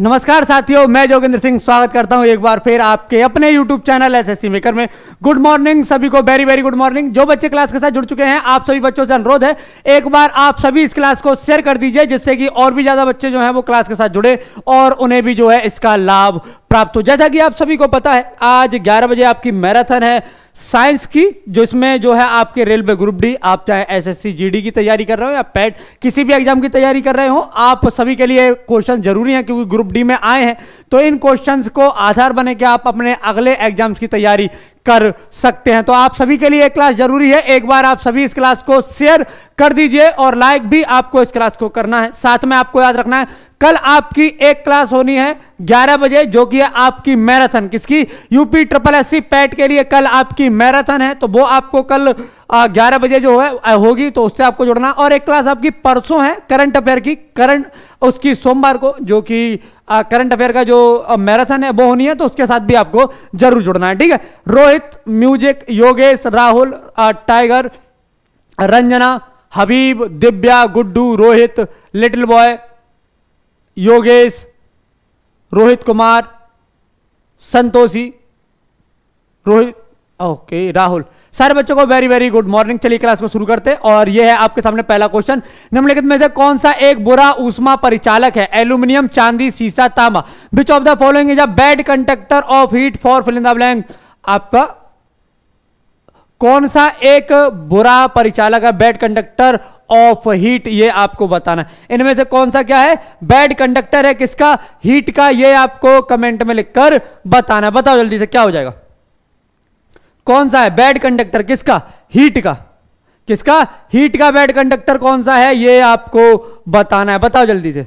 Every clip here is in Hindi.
नमस्कार साथियों मैं जोगिंद्र सिंह स्वागत करता हूं एक बार फिर आपके अपने YouTube channel S S maker में गुड मॉर्निंग सभी को वेरी वेरी गुड मॉर्निंग जो बच्चे क्लास के साथ जुड़ चुके हैं आप सभी बच्चों से अनुरोध है एक बार आप सभी इस क्लास को शेयर कर दीजिए जिससे कि और भी ज़्यादा बच्चे जो हैं वो क्लास के साथ जुड़े और उन्हें भी जो है इसका लाभ प्राप्त हो जैसा कि आप सभी को पता है आज 11 बजे आपकी मैराथन है साइंस की जो इसमें जो है आपके रेलवे ग्रुप डी आप चाहे एसएससी जीडी की तैयारी कर रहे हो या पैट e किसी भी एग्जाम की तैयारी कर रहे हो आप सभी के लिए क्वेश्चन जरूरी हैं क्योंकि ग्रुप डी में आए हैं तो इन क्वेश्चंस को आधार बने के आप अपने अगले एग्जाम्स की तैयारी कर सकते हैं तो आप सभी के लिए क्लास जरूरी है एक बार आप सभी इस क्लास को शेयर कर दीजिए और लाइक भी आपको इस क्लास को करना है साथ में आपको याद रखना है कल आपकी एक क्लास होनी है 11 बजे जो कि है आपकी मैराथन किसकी यूपी ट्रिपल एस पैट के लिए कल आपकी मैराथन है तो वो आपको कल 11 बजे जो है होगी तो उससे आपको जुड़ना और एक क्लास आपकी परसों है करंट अफेयर की करंट उसकी सोमवार को जो कि करंट अफेयर का जो मैराथन है वो होनी है तो उसके साथ भी आपको जरूर जुड़ना है ठीक है Rohit music Yogesh Rahul tiger Ranjana Habib Divya Guddu Rohit little boy Yogesh Rohit Kumar Santoshi Rohit okay Rahul सारे बच्चों को वेरी वेरी गुड मॉर्निंग चलिए क्लास को शुरू करते हैं और यह है आपके सामने पहला क्वेश्चन निम्नलिखित में से कौन सा एक बुरा ऊष्मा परिचालक है एल्यूमिनियम चांदी सीसा तांबा which of the following is a bad conductor of heat for filling the blank आपका कौन सा एक बुरा परिचालक है बैड कंडक्टर ऑफ हीट ये आपको बताना इनमें से कौन सा क्या है बैड कंडक्टर है किसका हीट का ये आपको कमेंट में लिखकर बताना बताओ जल्दी से क्या हो जाएगा कौन सा है बैड कंडक्टर किसका हीट का किसका हीट का बैड कंडक्टर कौन सा है ये आपको बताना है बताओ जल्दी से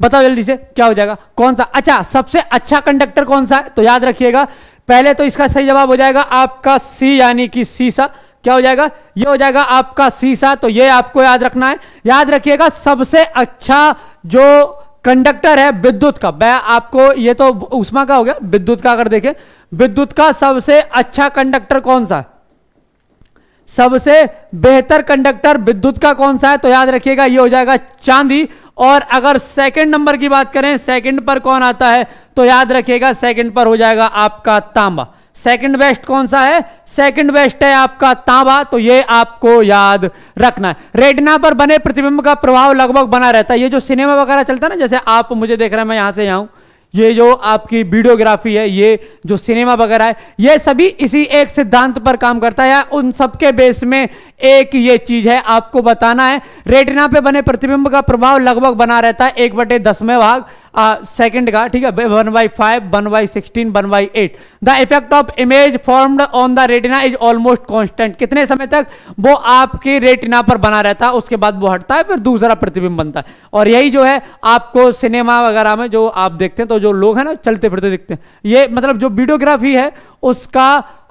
बताओ जल्दी से क्या हो जाएगा कौन सा अच्छा सबसे अच्छा कंडक्टर कौन सा है तो याद रखिएगा पहले तो इसका सही जवाब हो जाएगा आपका सी यानी कि सीसा क्या हो जाएगा ये हो जाएगा आपका सीसा तो ये आपको याद रखना है याद रखिएगा सबसे अच्छा जो कंडक्टर है विद्युत का वह आपको ये तो उष्मा का हो गया विद्युत का अगर देखें विद्युत का सबसे अच्छा कंडक्टर कौन सा है सबसे बेहतर कंडक्टर विद्युत का कौन सा है तो याद रखिएगा ये हो जाएगा चांदी और अगर सेकंड नंबर की बात करें सेकंड पर कौन आता है तो याद रखिएगा सेकंड पर हो जाएगा आपका तांबा सेकंड बेस्ट कौन सा है सेकंड बेस्ट है आपका तांबा तो ये आपको याद रखना है रेटिना पर बने प्रतिबिंब का प्रभाव लगभग बना रहता है ये जो सिनेमा वगैरह चलता है ना जैसे आप मुझे देख रहे हैं मैं यहां से यहां हूं ये जो आपकी वीडियोग्राफी है ये जो सिनेमा वगैरह है ये सभी इसी एक सिद्धांत पर काम करता है उन सबके बेस में एक ये चीज है आपको बताना है रेटिना पे बने प्रतिबिंब का प्रभाव लगभग बना रहता है एक बटे दसवें भाग सेकेंड का ठीक है one by five one by sixteen one by eight the effect of image formed on the retina is almost constant कितने समय तक वो आपके रेटिना पर बना रहता है उसके बाद वो हटता है फिर दूसरा प्रतिबिंब बनता है और यही जो है आपको सिनेमा वगैरह में जो आप देखते हैं तो जो लोग हैं ना चलते फिरते दिखते हैं ये मतलब जो वीडियोग्राफी है उसका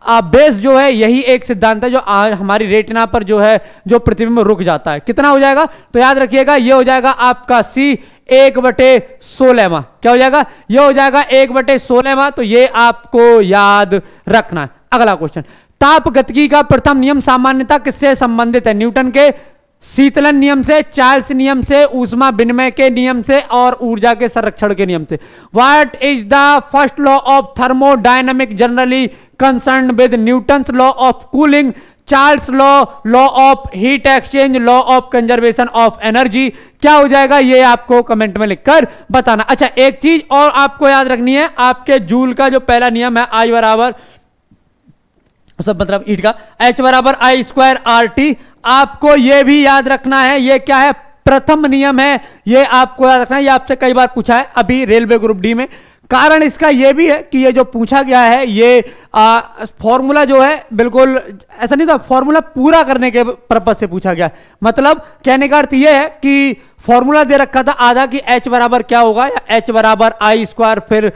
आ, बेस जो है यही एक सिद्धांत है जो आ, हमारी रेटिना पर जो है जो प्रतिबिंब रुक जाता है कितना हो जाएगा तो याद रखिएगा ये हो जाएगा आपका सी एक बटे सोलहवा क्या हो जाएगा यह हो जाएगा एक बटे सोलहवा तो यह आपको याद रखना है अगला क्वेश्चन ताप गतिकी का प्रथम नियम सामान्यता किससे संबंधित है न्यूटन के शीतलन नियम से चार्ल्स नियम से ऊष्मा विनिमय के नियम से और ऊर्जा के संरक्षण के नियम से what is the first law of thermodynamic generally concern with Newton law of cooling Charles law law of heat exchange law of conservation of energy क्या हो जाएगा ये आपको कमेंट में लिखकर बताना अच्छा एक चीज और आपको याद रखनी है आपके जूल का जो पहला नियम है आई बराबर सब मतलब ईट मतलब का एच बराबर आई स्क्वायर आर टी आपको यह भी याद रखना है ये क्या है प्रथम नियम है ये आपको याद रखना है ये आपसे कई बार पूछा है अभी रेलवे ग्रुप डी में कारण इसका यह भी है कि ये जो पूछा गया है ये फॉर्मूला जो है बिल्कुल ऐसा नहीं था फॉर्मूला पूरा करने के पर्पज से पूछा गया मतलब कहने का अर्थ यह है कि फॉर्मूला दे रखा था आधा कि h बराबर क्या होगा या h बराबर आई स्क्वायर फिर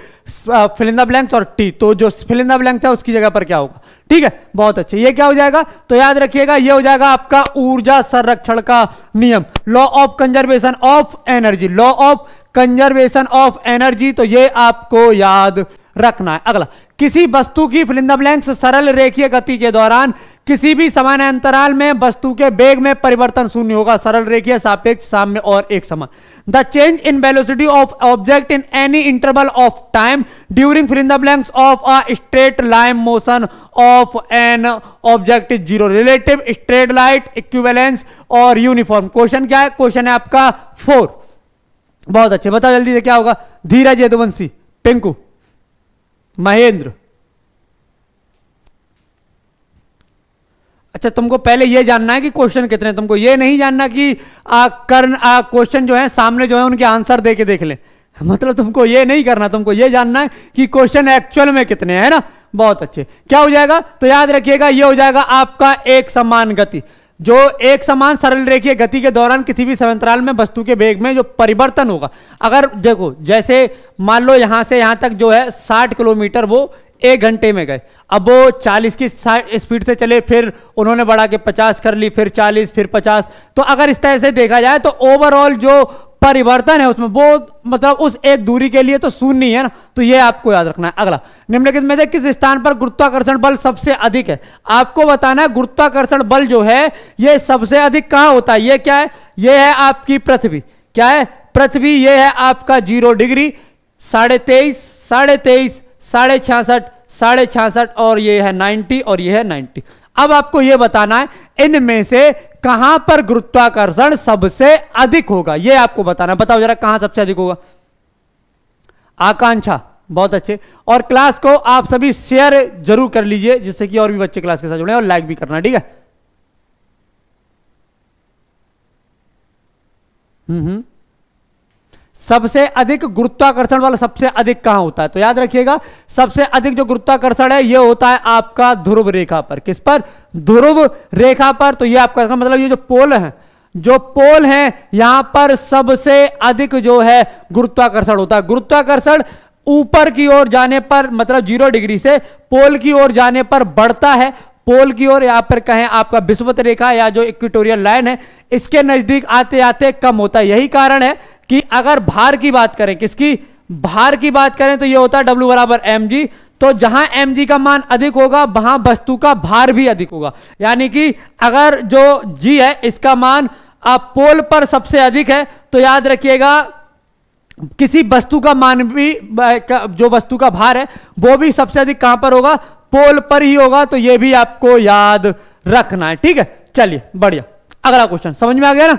फिलिंदा ब्लैंक्स और t तो जो फिलिंदा ब्लैंक्स है उसकी जगह पर क्या होगा ठीक है बहुत अच्छे ये क्या हो जाएगा तो याद रखिएगा ये हो जाएगा आपका ऊर्जा संरक्षण का नियम law of conservation of energy law of conservation of energy तो ये आपको याद रखना है अगला किसी वस्तु की फिलिंदब्लैंक्स सरल रेखीय गति के दौरान किसी भी समान अंतराल में वस्तु के वेग में परिवर्तन शून्य होगा सरल रेखीय सापेक्ष साम्य और एक समान the change in velocity of object in any interval of time during fill in the blanks of a straight line motion of an object is zero relative straight light equivalence और यूनिफॉर्म क्वेश्चन क्या है क्वेश्चन है आपका फोर बहुत अच्छे बताओ जल्दी से क्या होगा धीरज यदुवंशी पिंकू महेंद्र अच्छा तुमको पहले यह जानना है कि क्वेश्चन कितने तुमको यह नहीं जानना कि आ, कर्ण क्वेश्चन जो है सामने जो है उनके आंसर दे के देख ले मतलब तुमको यह नहीं करना तुमको यह जानना है कि क्वेश्चन एक्चुअल में कितने हैं ना बहुत अच्छे क्या हो जाएगा तो याद रखिएगा यह हो जाएगा आपका एक समान गति जो एक समान सरल रेखीय गति के दौरान किसी भी संतराल में वस्तु के वेग में जो परिवर्तन होगा अगर देखो जैसे मान लो यहां से यहां तक जो है 60 किलोमीटर वो एक घंटे में गए अब वो 40 की स्पीड से चले फिर उन्होंने बढ़ा के 50 कर ली फिर 40 फिर 50 तो अगर इस तरह से देखा जाए तो ओवरऑल जो परिवर्तन है उसमें वो मतलब उस एक दूरी के लिए तो शून्य है ना तो ये आपको याद रखना है अगला निम्नलिखित में से किस स्थान पर गुरुत्वाकर्षण बल सबसे अधिक है आपको बताना है गुरुत्वाकर्षण बल जो है ये सबसे अधिक कहां होता है ये क्या है ये है आपकी पृथ्वी क्या है पृथ्वी ये है आपका जीरो डिग्री साढ़े तेईस साढ़े तेईस साढ़े छियासठ साढ़े छियासठ और ये है नाइन्टी और ये है नाइन्टी अब आपको यह बताना है इनमें से कहां पर गुरुत्वाकर्षण सबसे अधिक होगा यह आपको बताना बताओ जरा कहां सबसे अधिक होगा आकांक्षा बहुत अच्छे और क्लास को आप सभी शेयर जरूर कर लीजिए जिससे कि और भी बच्चे क्लास के साथ जुड़े और लाइक भी करना ठीक है हम्म हम्म सबसे अधिक गुरुत्वाकर्षण वाला सबसे अधिक कहां होता है तो याद रखिएगा सबसे अधिक जो गुरुत्वाकर्षण है यह होता है आपका ध्रुव रेखा पर किस पर ध्रुव रेखा पर तो यह आपका मतलब ये जो पोल है जो पोल है यहां पर सबसे अधिक जो है गुरुत्वाकर्षण होता है गुरुत्वाकर्षण ऊपर की ओर जाने पर मतलब जीरो डिग्री से पोल की ओर जाने पर बढ़ता है पोल की ओर या फिर कहें आपका विस्वत रेखा या जो इक्विटोरियल लाइन है इसके नजदीक आते आते कम होता है यही कारण है कि अगर भार की बात करें किसकी भार की बात करें तो यह होता है डब्ल्यू बराबर एम जी तो जहां एम जी का मान अधिक होगा वहां वस्तु का भार भी अधिक होगा यानी कि अगर जो जी है इसका मान आप पोल पर सबसे अधिक है तो याद रखिएगा किसी वस्तु का मान भी जो वस्तु का भार है वो भी सबसे अधिक कहां पर होगा पोल पर ही होगा तो ये भी आपको याद रखना है ठीक है चलिए बढ़िया अगला क्वेश्चन समझ में आ गया ना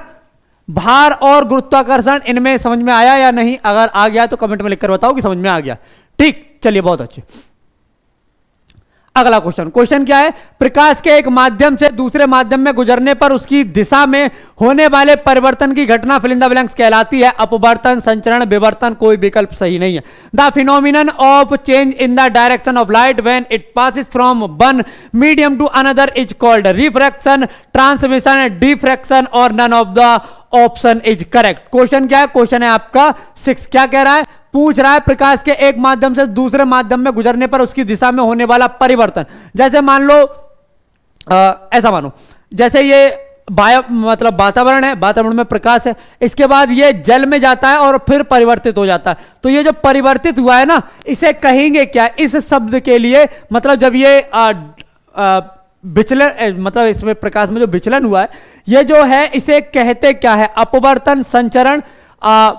भार और गुरुत्वाकर्षण इनमें समझ में आया या नहीं अगर आ गया तो कमेंट में लिखकर बताओ कि समझ में आ गया ठीक चलिए बहुत अच्छे अगला क्वेश्चन क्वेश्चन क्या है प्रकाश के एक माध्यम से दूसरे माध्यम में गुजरने पर उसकी दिशा में होने वाले परिवर्तन की घटना फिलिंदा ब्लैंक्स कहलाती है अपवर्तन संचरण विवर्तन कोई विकल्प सही नहीं है the phenomenon of change in the direction of light when it passes from one medium to another is called refraction transmission diffraction और none of the option is correct question क्या है क्वेश्चन है आपका सिक्स क्या कह रहा है पूछ रहा है प्रकाश के एक माध्यम से दूसरे माध्यम में गुजरने पर उसकी दिशा में होने वाला परिवर्तन जैसे मान लो आ, ऐसा मानो जैसे ये बायो मतलब वातावरण है वातावरण में प्रकाश है इसके बाद ये जल में जाता है और फिर परिवर्तित हो जाता है तो ये जो परिवर्तित हुआ है ना इसे कहेंगे क्या इस शब्द के लिए मतलब जब ये विचलन मतलब इसमें प्रकाश में जो विचलन हुआ है ये जो है इसे कहते क्या है अपवर्तन संचरण आ,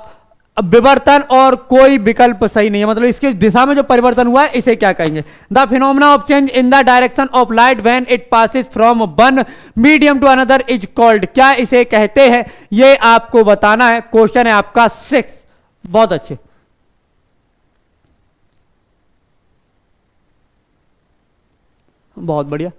अब विवर्तन और कोई विकल्प सही नहीं है मतलब इसकी दिशा में जो परिवर्तन हुआ है इसे क्या कहेंगे the phenomena of change in the direction of light when it passes from one medium to another is called क्या इसे कहते हैं ये आपको बताना है क्वेश्चन है आपका सिक्स बहुत अच्छे बहुत बढ़िया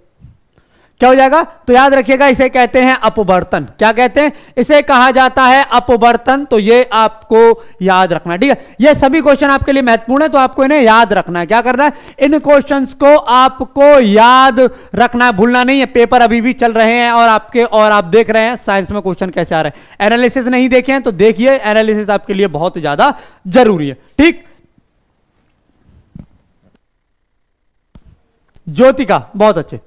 क्या हो जाएगा तो याद रखिएगा इसे कहते हैं अपवर्तन क्या कहते हैं इसे कहा जाता है अपवर्तन तो ये आपको याद रखना ठीक है ये सभी क्वेश्चन आपके लिए महत्वपूर्ण है तो आपको इन्हें याद रखना है क्या करना है इन क्वेश्चंस को आपको याद रखना है भूलना नहीं है पेपर अभी भी चल रहे हैं और आपके और आप देख रहे हैं साइंस में क्वेश्चन कैसे आ रहे हैं एनालिसिस नहीं देखे हैं तो देखिए एनालिसिस आपके लिए बहुत ज्यादा जरूरी है ठीक ज्योतिका बहुत अच्छे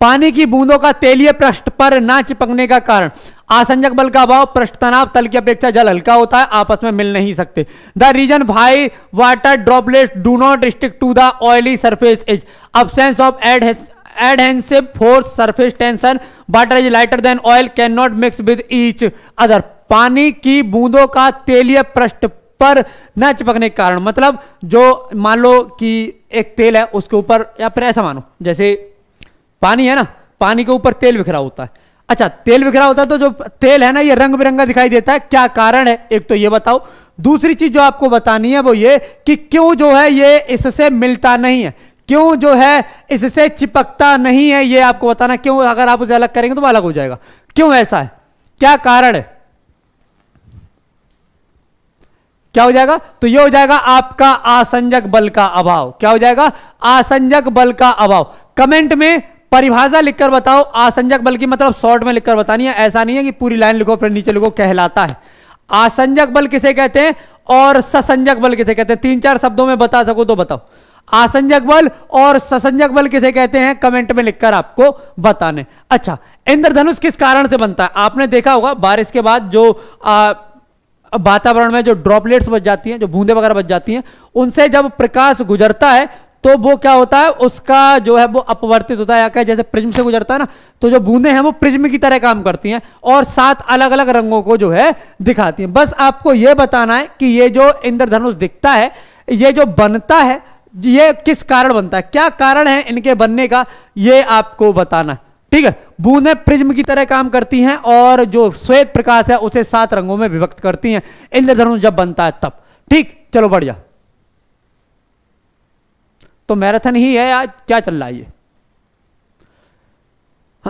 पानी की बूंदों का तेलीय पृष्ठ पर ना चिपकने का कारण आसंजक बल का अभाव पृष्ठ तनाव तल की अपेक्षा जल हल्का होता है आपस में मिल नहीं सकते the reason why water droplet do not restrict to the oily surface is absence of ad adhesive force surface tension water is lighter than oil can not mix with each other पानी की बूंदों का तेलीय पृष्ठ पर न चिपकने के कारण मतलब जो मान लो कि एक तेल है उसके ऊपर या फिर ऐसा मानो जैसे पानी है ना पानी के ऊपर तेल बिखरा होता है अच्छा तेल बिखरा होता है तो जो तेल है ना ये रंग बिरंगा दिखाई देता है क्या कारण है एक तो ये बताओ दूसरी चीज जो आपको बतानी है वो ये कि क्यों जो है ये इससे मिलता नहीं है क्यों जो है इससे चिपकता नहीं है ये आपको बताना क्यों अगर आप उसे अलग करेंगे तो अलग हो जाएगा क्यों ऐसा है क्या कारण है क्या हो जाएगा तो ये हो जाएगा आपका आसंजक बल का अभाव क्या हो जाएगा आसंजक बल का अभाव कमेंट में परिभाषा लिखकर बताओ आसंजक बल की मतलब शॉर्ट में लिखकर बतानी है ऐसा नहीं है कि पूरी लाइन लिखो फिर नीचे लिखो कहलाता है आसंजक बल किसे कहते हैं और ससंजक बल किसे कहते हैं तीन चार शब्दों में बता सको तो बताओ आसंजक बल और ससंजक बल किसे कहते हैं कमेंट में लिखकर आपको बताने अच्छा इंद्रधनुष किस कारण से बनता है आपने देखा होगा बारिश के बाद जो वातावरण में जो ड्रॉपलेट्स बच जाती हैं जो बूंदे वगैरह बच जाती हैं उनसे जब प्रकाश गुजरता है तो वो क्या होता है उसका जो है वो अपवर्तित होता है या क्या जैसे प्रिज्म से गुजरता है ना तो जो बूंदे हैं वो प्रिज्म की तरह काम करती हैं और सात अलग अलग रंगों को जो है दिखाती हैं बस आपको ये बताना है कि ये जो इंद्रधनुष दिखता है ये जो बनता है ये किस कारण बनता है क्या कारण है इनके बनने का ये आपको बताना है ठीक है बूंदें प्रिज्म की तरह काम करती हैं और जो श्वेत प्रकाश है उसे सात रंगों में विभक्त करती हैं इंद्रधनुष जब बनता है तब ठीक चलो बढ़िया तो मैराथन ही है आज क्या चल रहा है ये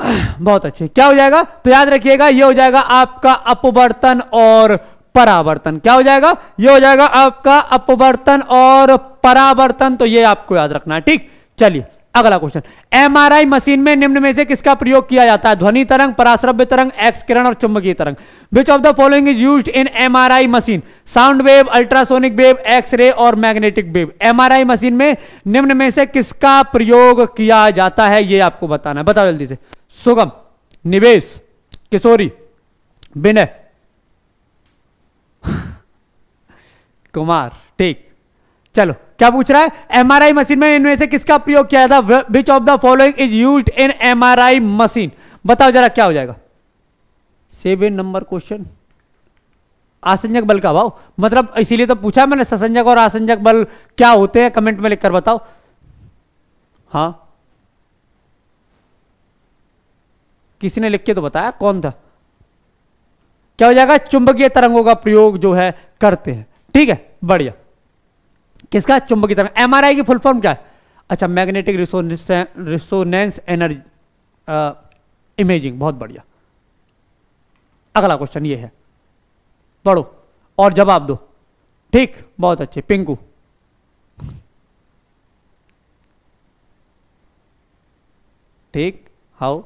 बहुत अच्छे क्या हो जाएगा तो याद रखिएगा ये हो जाएगा आपका अपवर्तन और परावर्तन क्या हो जाएगा ये हो जाएगा आपका अपवर्तन और परावर्तन तो ये आपको याद रखना है ठीक चलिए अगला क्वेश्चन एमआरआई मशीन में निम्न में से किसका प्रयोग किया जाता है ध्वनि तरंग पराश्रव्य तरंग एक्स किरण और चुंबकीय तरंग which of the following is used in MRI machine sound wave ultrasonic wave X ray और मैग्नेटिक वेव एमआरआई मशीन में निम्न में से किसका प्रयोग किया जाता है यह आपको बताना है बताओ जल्दी से सुगम निवेश किशोरी विनय कुमार ठीक चलो क्या पूछ रहा है एमआरआई मशीन में इनमें से किसका प्रयोग किया था which of the following is use in MRI machine बताओ जरा क्या हो जाएगा सेवन नंबर क्वेश्चन आसंजक बल का भाव मतलब इसीलिए तो पूछा मैंने ससंजक और आसंजक बल क्या होते हैं कमेंट में लिखकर बताओ हाँ किसी ने लिख के तो बताया कौन था क्या हो जाएगा चुंबकीय तरंगों का प्रयोग जो है करते हैं ठीक है बढ़िया किसका चुंबकीय तरंग एमआरआई की फुल फॉर्म क्या है अच्छा मैग्नेटिक रिसोनेंस एनर्जी इमेजिंग बहुत बढ़िया अगला क्वेश्चन ये है पढ़ो और जवाब दो ठीक बहुत अच्छे पिंकू ठीक हाउ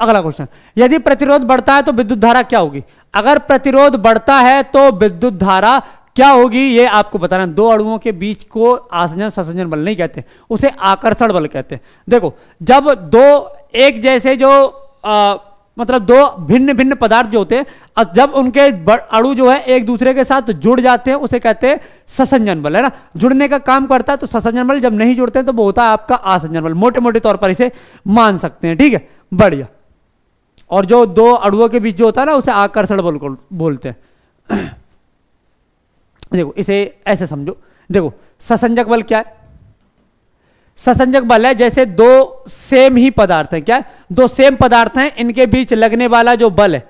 अगला क्वेश्चन यदि प्रतिरोध बढ़ता है तो विद्युत धारा क्या होगी अगर प्रतिरोध बढ़ता है तो विद्युत धारा क्या होगी ये आपको बताना दो अणुओं के बीच को आसंजन संसंजन बल नहीं कहते उसे आकर्षण बल कहते हैं देखो जब दो एक जैसे जो आ, मतलब दो भिन्न भिन्न पदार्थ जो होते हैं जब उनके अड़ु जो है एक दूसरे के साथ जुड़ जाते हैं उसे कहते हैं ससंजन बल है ना जुड़ने का काम करता है तो ससंजन बल जब नहीं जुड़ते हैं तो वो होता है आपका आसंजन बल मोटे मोटे तौर पर इसे मान सकते हैं ठीक है बढ़िया और जो दो अड़ुओं के बीच जो होता है ना उसे आकर्षण बल बोलते हैं देखो इसे ऐसे समझो देखो ससंजक बल क्या है ससंजक बल है जैसे दो सेम ही पदार्थ हैं क्या है? दो सेम पदार्थ हैं इनके बीच लगने वाला जो बल है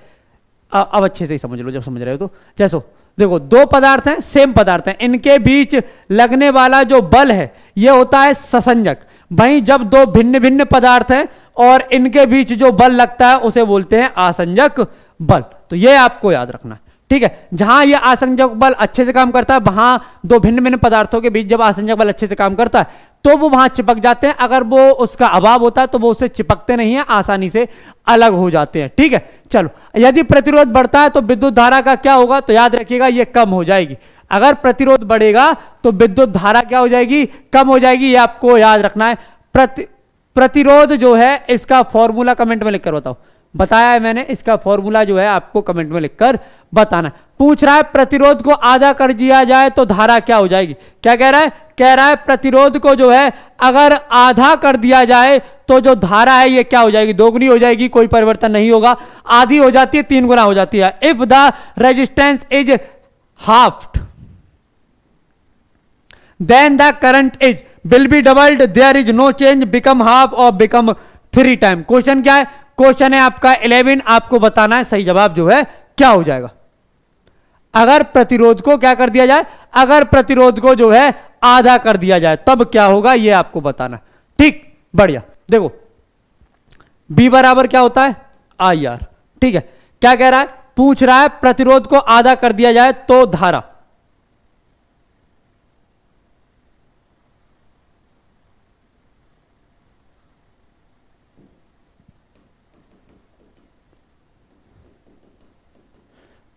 अब अच्छे से ही समझ लो जब समझ रहे हो तो जैसो देखो दो पदार्थ हैं सेम पदार्थ हैं इनके बीच लगने वाला जो बल है यह होता है ससंजक वहीं जब दो भिन्न भिन्न पदार्थ हैं और इनके बीच जो बल लगता है उसे बोलते हैं आसंजक बल तो ये आपको याद रखना है ठीक है जहां ये आसंजक बल अच्छे से काम करता है वहां दो भिन्न भिन्न पदार्थों के बीच जब आसंजक बल अच्छे से काम करता है तो वो वहां चिपक जाते हैं अगर वो उसका अभाव होता है तो वो उससे चिपकते नहीं है आसानी से अलग हो जाते हैं ठीक है चलो यदि प्रतिरोध बढ़ता है तो विद्युत धारा का क्या होगा तो याद रखिएगा ये कम हो जाएगी अगर प्रतिरोध बढ़ेगा तो विद्युत धारा क्या हो जाएगी कम हो जाएगी ये आपको याद रखना है प्रति प्रतिरोध जो है इसका फॉर्मूला कमेंट में लिखकर बताओ बताया है मैंने इसका फॉर्मूला जो है आपको कमेंट में लिखकर बताना पूछ रहा है प्रतिरोध को आधा कर दिया जाए तो धारा क्या हो जाएगी क्या कह रहा है कह रहा है प्रतिरोध को जो है अगर आधा कर दिया जाए तो जो धारा है ये क्या हो जाएगी दोगुनी हो जाएगी कोई परिवर्तन नहीं होगा आधी हो जाती है तीन गुना हो जाती है if the resistance is half then the current is will be doubled there is no change become half और बिकम थ्री टाइम क्वेश्चन क्या है क्वेश्चन है आपका इलेवन आपको बताना है सही जवाब जो है क्या हो जाएगा अगर प्रतिरोध को क्या कर दिया जाए अगर प्रतिरोध को जो है आधा कर दिया जाए तब क्या होगा यह आपको बताना ठीक बढ़िया देखो बी बराबर क्या होता है आई आर ठीक है क्या कह रहा है पूछ रहा है प्रतिरोध को आधा कर दिया जाए तो धारा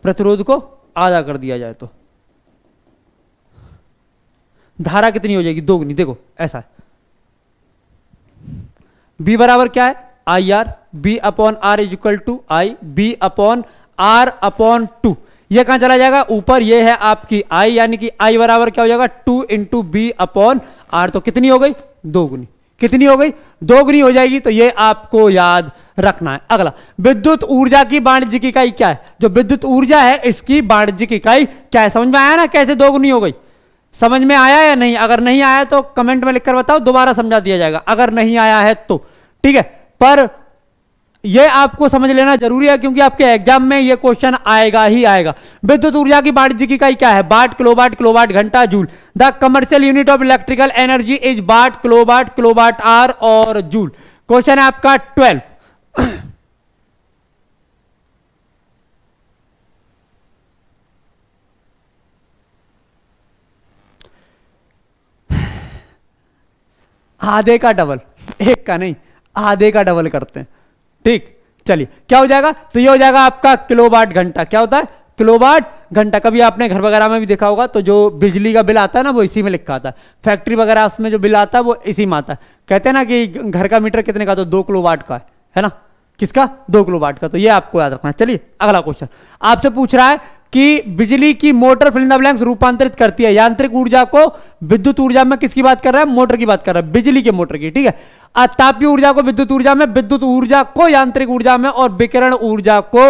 प्रतिरोध को आधा कर दिया जाए तो धारा कितनी हो जाएगी दोगुनी देखो ऐसा है बी बराबर क्या है I R V upon R is equal to I V upon R upon two ये कहां चला जाएगा ऊपर ये है आपकी आई यानी कि आई बराबर क्या हो जाएगा two into V upon R तो कितनी हो गई दोगुनी कितनी हो गई दोगुनी हो जाएगी तो ये आपको याद रखना है अगला विद्युत ऊर्जा की वाणिज्यिक इकाई क्या है जो विद्युत ऊर्जा है इसकी वाणिज्यिक इकाई क्या है समझ में आया ना कैसे दोगुनी हो गई समझ में आया या नहीं अगर नहीं आया तो कमेंट में लिखकर बताओ दोबारा समझा दिया जाएगा अगर नहीं आया है तो ठीक है पर ये आपको समझ लेना जरूरी है क्योंकि आपके एग्जाम में ये क्वेश्चन आएगा ही आएगा विद्युत ऊर्जा की का ही क्या है बाट क्लोबाट क्लोबाट घंटा joule the commercial unit of electrical energy is watt kilowatt kilowatt hour और जूल क्वेश्चन है आपका ट्वेल्व आधे का डबल एक का नहीं आधे का डबल करते हैं ठीक चलिए क्या हो जाएगा तो ये हो जाएगा आपका किलोवाट घंटा क्या होता है किलोवाट घंटा कभी आपने घर वगैरह में भी देखा होगा तो जो बिजली का बिल आता है ना वो इसी में लिखा आता है फैक्ट्री वगैरह उसमें जो बिल आता है वो इसी में आता है कहते हैं ना कि घर का मीटर कितने का तो दो किलो वाट का है, है ना किसका दो किलो वाट का तो ये आपको याद रखना चलिए अगला क्वेश्चन आपसे पूछ रहा है कि बिजली की मोटर फिलिंदा ब्लैंक रूपांतरित करती है यांत्रिक ऊर्जा को विद्युत ऊर्जा में किसकी बात कर रहा है मोटर की बात कर रहा है बिजली के मोटर की ठीक है अतापी ऊर्जा को विद्युत ऊर्जा में विद्युत ऊर्जा को यांत्रिक ऊर्जा में और विकिरण ऊर्जा को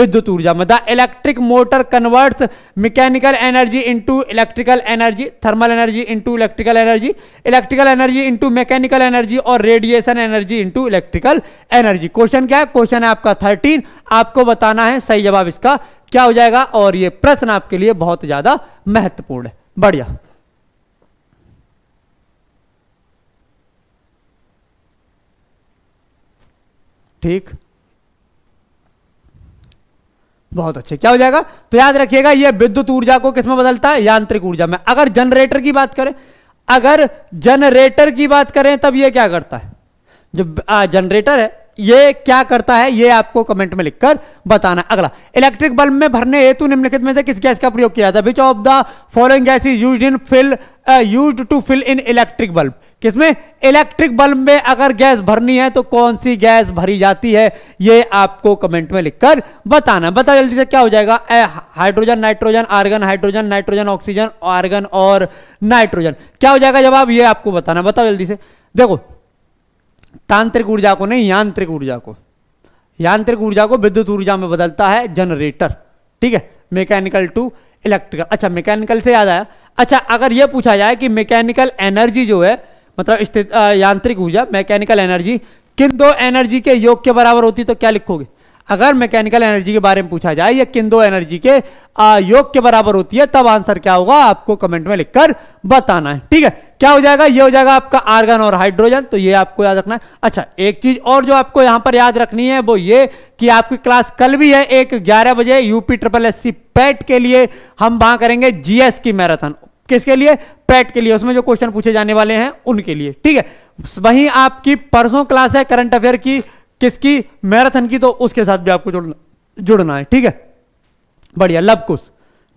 विद्युत ऊर्जा में the electric motor converts mechanical energy into electrical energy thermal energy into electrical energy electrical energy into mechanical energy और radiation energy into electrical energy question क्या है क्वेश्चन है आपका थर्टीन आपको बताना है सही जवाब इसका क्या हो जाएगा और ये प्रश्न आपके लिए बहुत ज्यादा महत्वपूर्ण है बढ़िया ठीक बहुत अच्छे क्या हो जाएगा तो याद रखिएगा यह विद्युत ऊर्जा को किसमें बदलता है यांत्रिक ऊर्जा में अगर जनरेटर की बात करें अगर जनरेटर की बात करें तब यह क्या करता है जो जनरेटर है ये क्या करता है ये आपको कमेंट में लिखकर बताना अगला इलेक्ट्रिक बल्ब में भरने हेतु निम्नलिखित में से किस गैस का प्रयोग किया जाता है which of the following gas is use in fill use to fill in electric bulb किसमें इलेक्ट्रिक बल्ब में अगर गैस भरनी है तो कौन सी गैस भरी जाती है ये आपको कमेंट में लिखकर बताना बताओ जल्दी से क्या हो जाएगा hydrogen nitrogen argon hydrogen nitrogen oxygen argon और नाइट्रोजन क्या हो जाएगा जवाब ये आपको बताना बताओ जल्दी से देखो तांत्रिक ऊर्जा को नहीं यांत्रिक ऊर्जा को यांत्रिक ऊर्जा को विद्युत ऊर्जा में बदलता है जनरेटर ठीक है मैकेनिकल टू इलेक्ट्रिकल अच्छा मैकेनिकल से याद आया अच्छा अगर यह पूछा जाए कि मैकेनिकल एनर्जी जो है मतलब यांत्रिक ऊर्जा मैकेनिकल एनर्जी किन दो एनर्जी के योग के बराबर होती तो क्या लिखोगे अगर मैकेनिकल एनर्जी के बारे में पूछा जाए या किंदो एनर्जी के योग के बराबर होती है तब आंसर क्या होगा आपको कमेंट में लिखकर बताना है ठीक है क्या हो जाएगा ये हो जाएगा आपका आर्गन और हाइड्रोजन तो ये आपको याद रखना है अच्छा एक चीज और जो आपको यहां पर याद रखनी है वो ये कि आपकी क्लास कल भी है एक ग्यारह बजे UP triple S C PET के लिए हम वहां करेंगे जीएस की मैराथन किसके लिए पैट के लिए उसमें जो क्वेश्चन पूछे जाने वाले हैं उनके लिए ठीक है वही आपकी परसों क्लास है करंट अफेयर की किसकी मैराथन की तो उसके साथ भी आपको जुड़ना जुड़ना है ठीक है बढ़िया कुश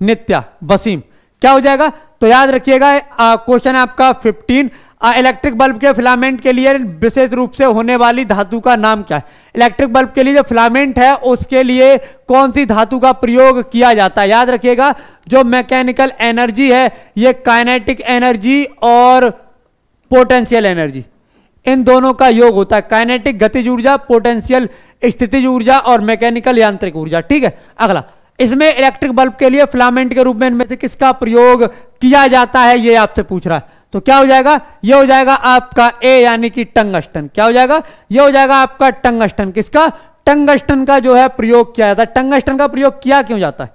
नित्या वसीम क्या हो जाएगा तो याद रखिएगा क्वेश्चन आपका फिफ्टीन इलेक्ट्रिक बल्ब के फिलामेंट के लिए विशेष रूप से होने वाली धातु का नाम क्या है इलेक्ट्रिक बल्ब के लिए जो फिलामेंट है उसके लिए कौन सी धातु का प्रयोग किया जाता है याद रखिएगा जो मैकेनिकल एनर्जी है ये काइनेटिक एनर्जी और पोटेंशियल एनर्जी इन दोनों का योग होता है काइनेटिक गतिज ऊर्जा पोटेंशियल स्थिति ऊर्जा और मैकेनिकल यांत्रिक ऊर्जा ठीक है अगला इसमें इलेक्ट्रिक बल्ब के लिए फिलामेंट के रूप में इनमें से किसका प्रयोग किया जाता है ये आपसे पूछ रहा है तो क्या हो जाएगा ये हो जाएगा आपका ए यानी कि टंगस्टन क्या हो जाएगा ये हो जाएगा आपका टंगस्टन किसका टंगस्टन का जो है प्रयोग किया जाता है टंगस्टन का प्रयोग किया क्यों जाता है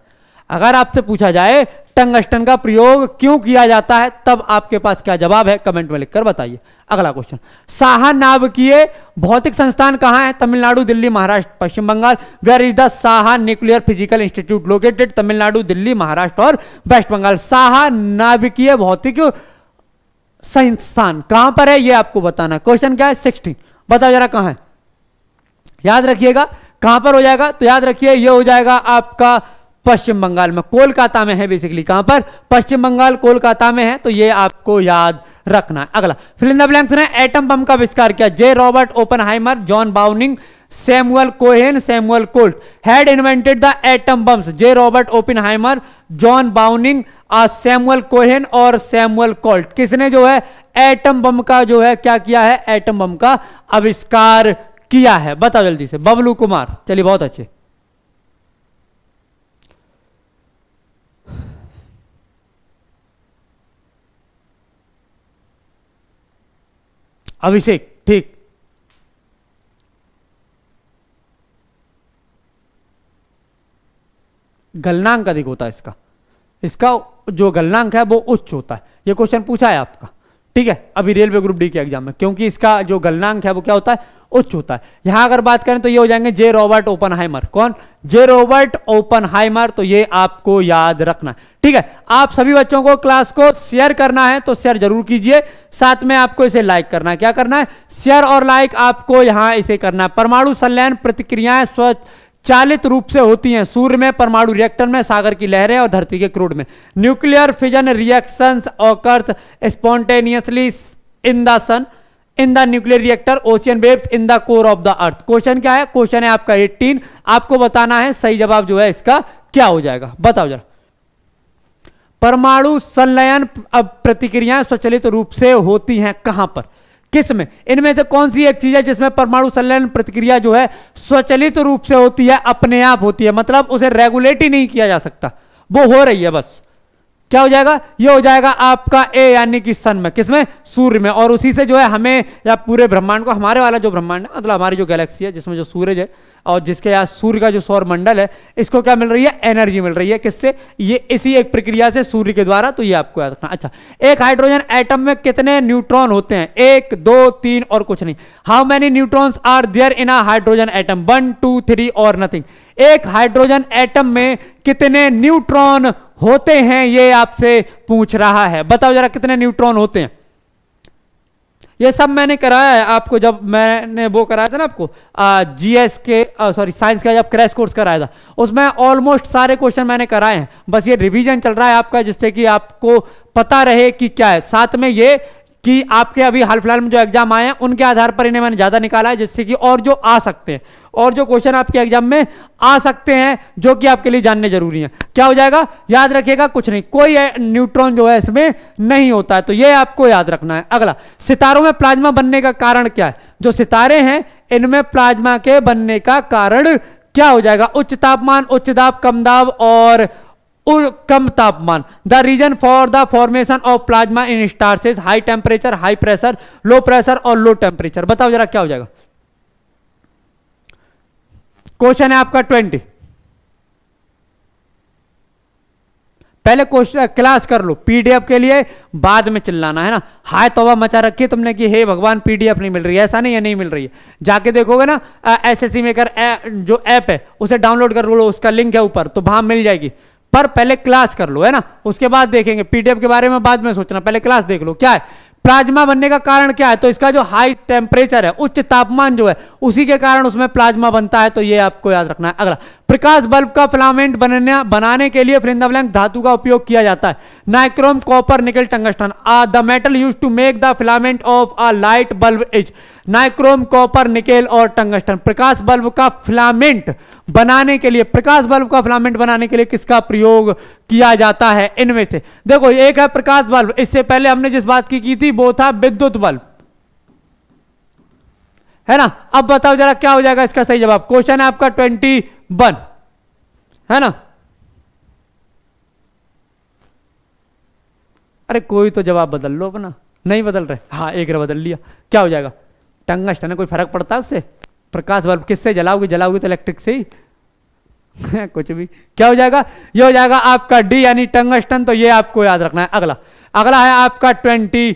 अगर आपसे पूछा जाए टंगस्टन का प्रयोग क्यों किया जाता है तब आपके पास क्या जवाब है कमेंट में लिखकर बताइए अगला क्वेश्चन साहा नाभकीय भौतिक संस्थान कहां है Tamil Nadu Delhi Maharashtra Paschim Bengal where is the Saha nuclear physical institute located Tamil Nadu Delhi Maharashtra और वेस्ट बंगाल साहा नाभिकीय भौतिक संस्थान कहां पर है यह आपको बताना क्वेश्चन क्या है सिक्सटीन बताओ जरा कहां है याद रखिएगा कहां पर हो जाएगा तो याद रखिए यह हो जाएगा आपका पश्चिम बंगाल में कोलकाता में है बेसिकली कहां पर पश्चिम बंगाल कोलकाता में है तो ये आपको याद रखना है अगला फिल इन द ब्लैंक्स ने एटम बम का आविष्कार किया J Robert Oppen John Browning Samuel Cohen Samuel Colt had invented the atom bombs J Robert Oppenheimer John Browning Samuel Cohen और सैमुअल कोल्ट किसने जो है एटम बम का जो है क्या किया है एटम बम का आविष्कार किया है बताओ जल्दी से बबलू कुमार चलिए बहुत अच्छे अभिषेक ठीक गलनांक अधिक होता है इसका इसका जो गलनांक है वो उच्च होता है ये क्वेश्चन पूछा है आपका ठीक है अभी रेलवे ग्रुप डी के एग्जाम में क्योंकि इसका जो गलनांक है वो क्या होता है उच्च होता है यहां अगर बात करें तो ये हो जाएंगे जे रॉबर्ट ओपन कौन जे रॉबर्ट ओपन तो ये आपको याद रखना ठीक है आप सभी बच्चों को क्लास को शेयर करना है तो शेयर जरूर कीजिए साथ में आपको इसे लाइक करना है क्या करना है शेयर और लाइक आपको यहां इसे करना है परमाणु संलयन प्रतिक्रियाएं स्वच्छ चालित रूप से होती हैं सूर्य में परमाणु रिएक्टर में सागर की लहरें और धरती के क्रूड में nuclear fission reactions occurs spontaneously in the sun in the nuclear reactor ocean waves in the core of the earth question क्या है क्वेश्चन है आपका 18 आपको बताना है सही जवाब जो है इसका क्या हो जाएगा बताओ जरा परमाणु संलयन प्रतिक्रियाएं स्वचलित रूप से होती हैं कहां पर किसमें इनमें से कौन सी एक चीज है जिसमें परमाणु संलयन प्रतिक्रिया जो है स्वचलित रूप से होती है अपने आप होती है मतलब उसे रेगुलेट ही नहीं किया जा सकता वो हो रही है बस क्या हो जाएगा ये हो जाएगा आपका ए यानी कि सन में किसमें सूर्य में और उसी से जो है हमें या पूरे ब्रह्मांड को हमारे वाला जो ब्रह्मांड है मतलब हमारी जो गैलेक्सी है जिसमें जो सूरज है और जिसके यहाँ सूर्य का जो सौर मंडल है इसको क्या मिल रही है एनर्जी मिल रही है किससे ये इसी एक प्रक्रिया से सूर्य के द्वारा तो ये आपको याद रखना अच्छा एक हाइड्रोजन एटम में कितने न्यूट्रॉन होते हैं एक दो तीन और कुछ नहीं how many neutrons are there in a hydrogen atom one two three और नथिंग एक हाइड्रोजन एटम में कितने न्यूट्रॉन होते हैं ये आपसे पूछ रहा है बताओ जरा कितने न्यूट्रॉन होते हैं ये सब मैंने कराया है आपको जब मैंने वो कराया था ना आपको जीएस के सॉरी साइंस का जब क्रैश कोर्स कराया था उसमें ऑलमोस्ट सारे क्वेश्चन मैंने कराए हैं बस ये रिवीजन चल रहा है आपका जिससे कि आपको पता रहे कि क्या है साथ में ये कि आपके अभी हाल फिलहाल में जो एग्जाम आए हैं उनके आधार पर इन्हें मैंने ज़्यादा निकाला है जिससे कि और जो आ सकते हैं और जो क्वेश्चन आपके एग्जाम में आ सकते हैं जो कि आपके लिए जानने जरूरी है क्या हो जाएगा याद रखिएगा कुछ नहीं कोई न्यूट्रॉन जो है इसमें नहीं होता है तो यह आपको याद रखना है अगला सितारों में प्लाज्मा बनने का कारण क्या है जो सितारे हैं इनमें प्लाज्मा के बनने का कारण क्या हो जाएगा उच्च तापमान उच्च दाब कम दाब और कम तापमान the reason for the formation of plasma in stars high temperature high pressure low pressure और लो टेम्परेचर बताओ जरा क्या हो जाएगा क्वेश्चन है आपका ट्वेंटी पहले क्वेश्चन क्लास कर लो पीडीएफ के लिए बाद में चिल्लाना है ना हाय तोबा मचा रखी तुमने कि हे भगवान पीडीएफ नहीं मिल रही है ऐसा नहीं है नहीं मिल रही है जाके देखोगे ना एस मेकर जो ऐप है उसे डाउनलोड कर लो उसका लिंक है ऊपर तो वहां मिल जाएगी पर पहले क्लास कर लो है ना उसके बाद देखेंगे पीडीएफ के बारे में बाद में सोचना पहले क्लास देख लो क्या है प्लाज्मा बनने का कारण क्या है तो इसका जो हाई टेम्परेचर है उच्च तापमान जो है उसी के कारण उसमें प्लाज्मा बनता है तो ये आपको याद रखना है अगला प्रकाश बल्ब का फिलामेंट बनने बनाने के लिए फ्रिंदावलैंक धातु का उपयोग किया जाता है nichrome copper nickel tungsten the metal use to make the filament of a light bulb is nichrome copper nickel और टंगस्टन प्रकाश बल्ब का फिलामेंट बनाने के लिए प्रकाश बल्ब का फिलामेंट बनाने के लिए किसका प्रयोग किया जाता है इनमें से देखो एक है प्रकाश बल्ब इससे पहले हमने जिस बात की, की थी वो था विद्युत बल्ब है ना अब बताओ जरा क्या हो जाएगा इसका सही जवाब क्वेश्चन है आपका ट्वेंटी वन है ना अरे कोई तो जवाब बदल लो अपना नहीं बदल रहे हाँ एक रे बदल लिया क्या हो जाएगा टंगस्टन कोई फर्क पड़ता है उससे प्रकाश बल्ब किससे जलाओगे जलाओगे तो इलेक्ट्रिक से ही कुछ भी क्या हो जाएगा ये हो जाएगा आपका डी यानी टंगस्टन तो ये आपको याद रखना है अगला अगला है आपका ट्वेंटी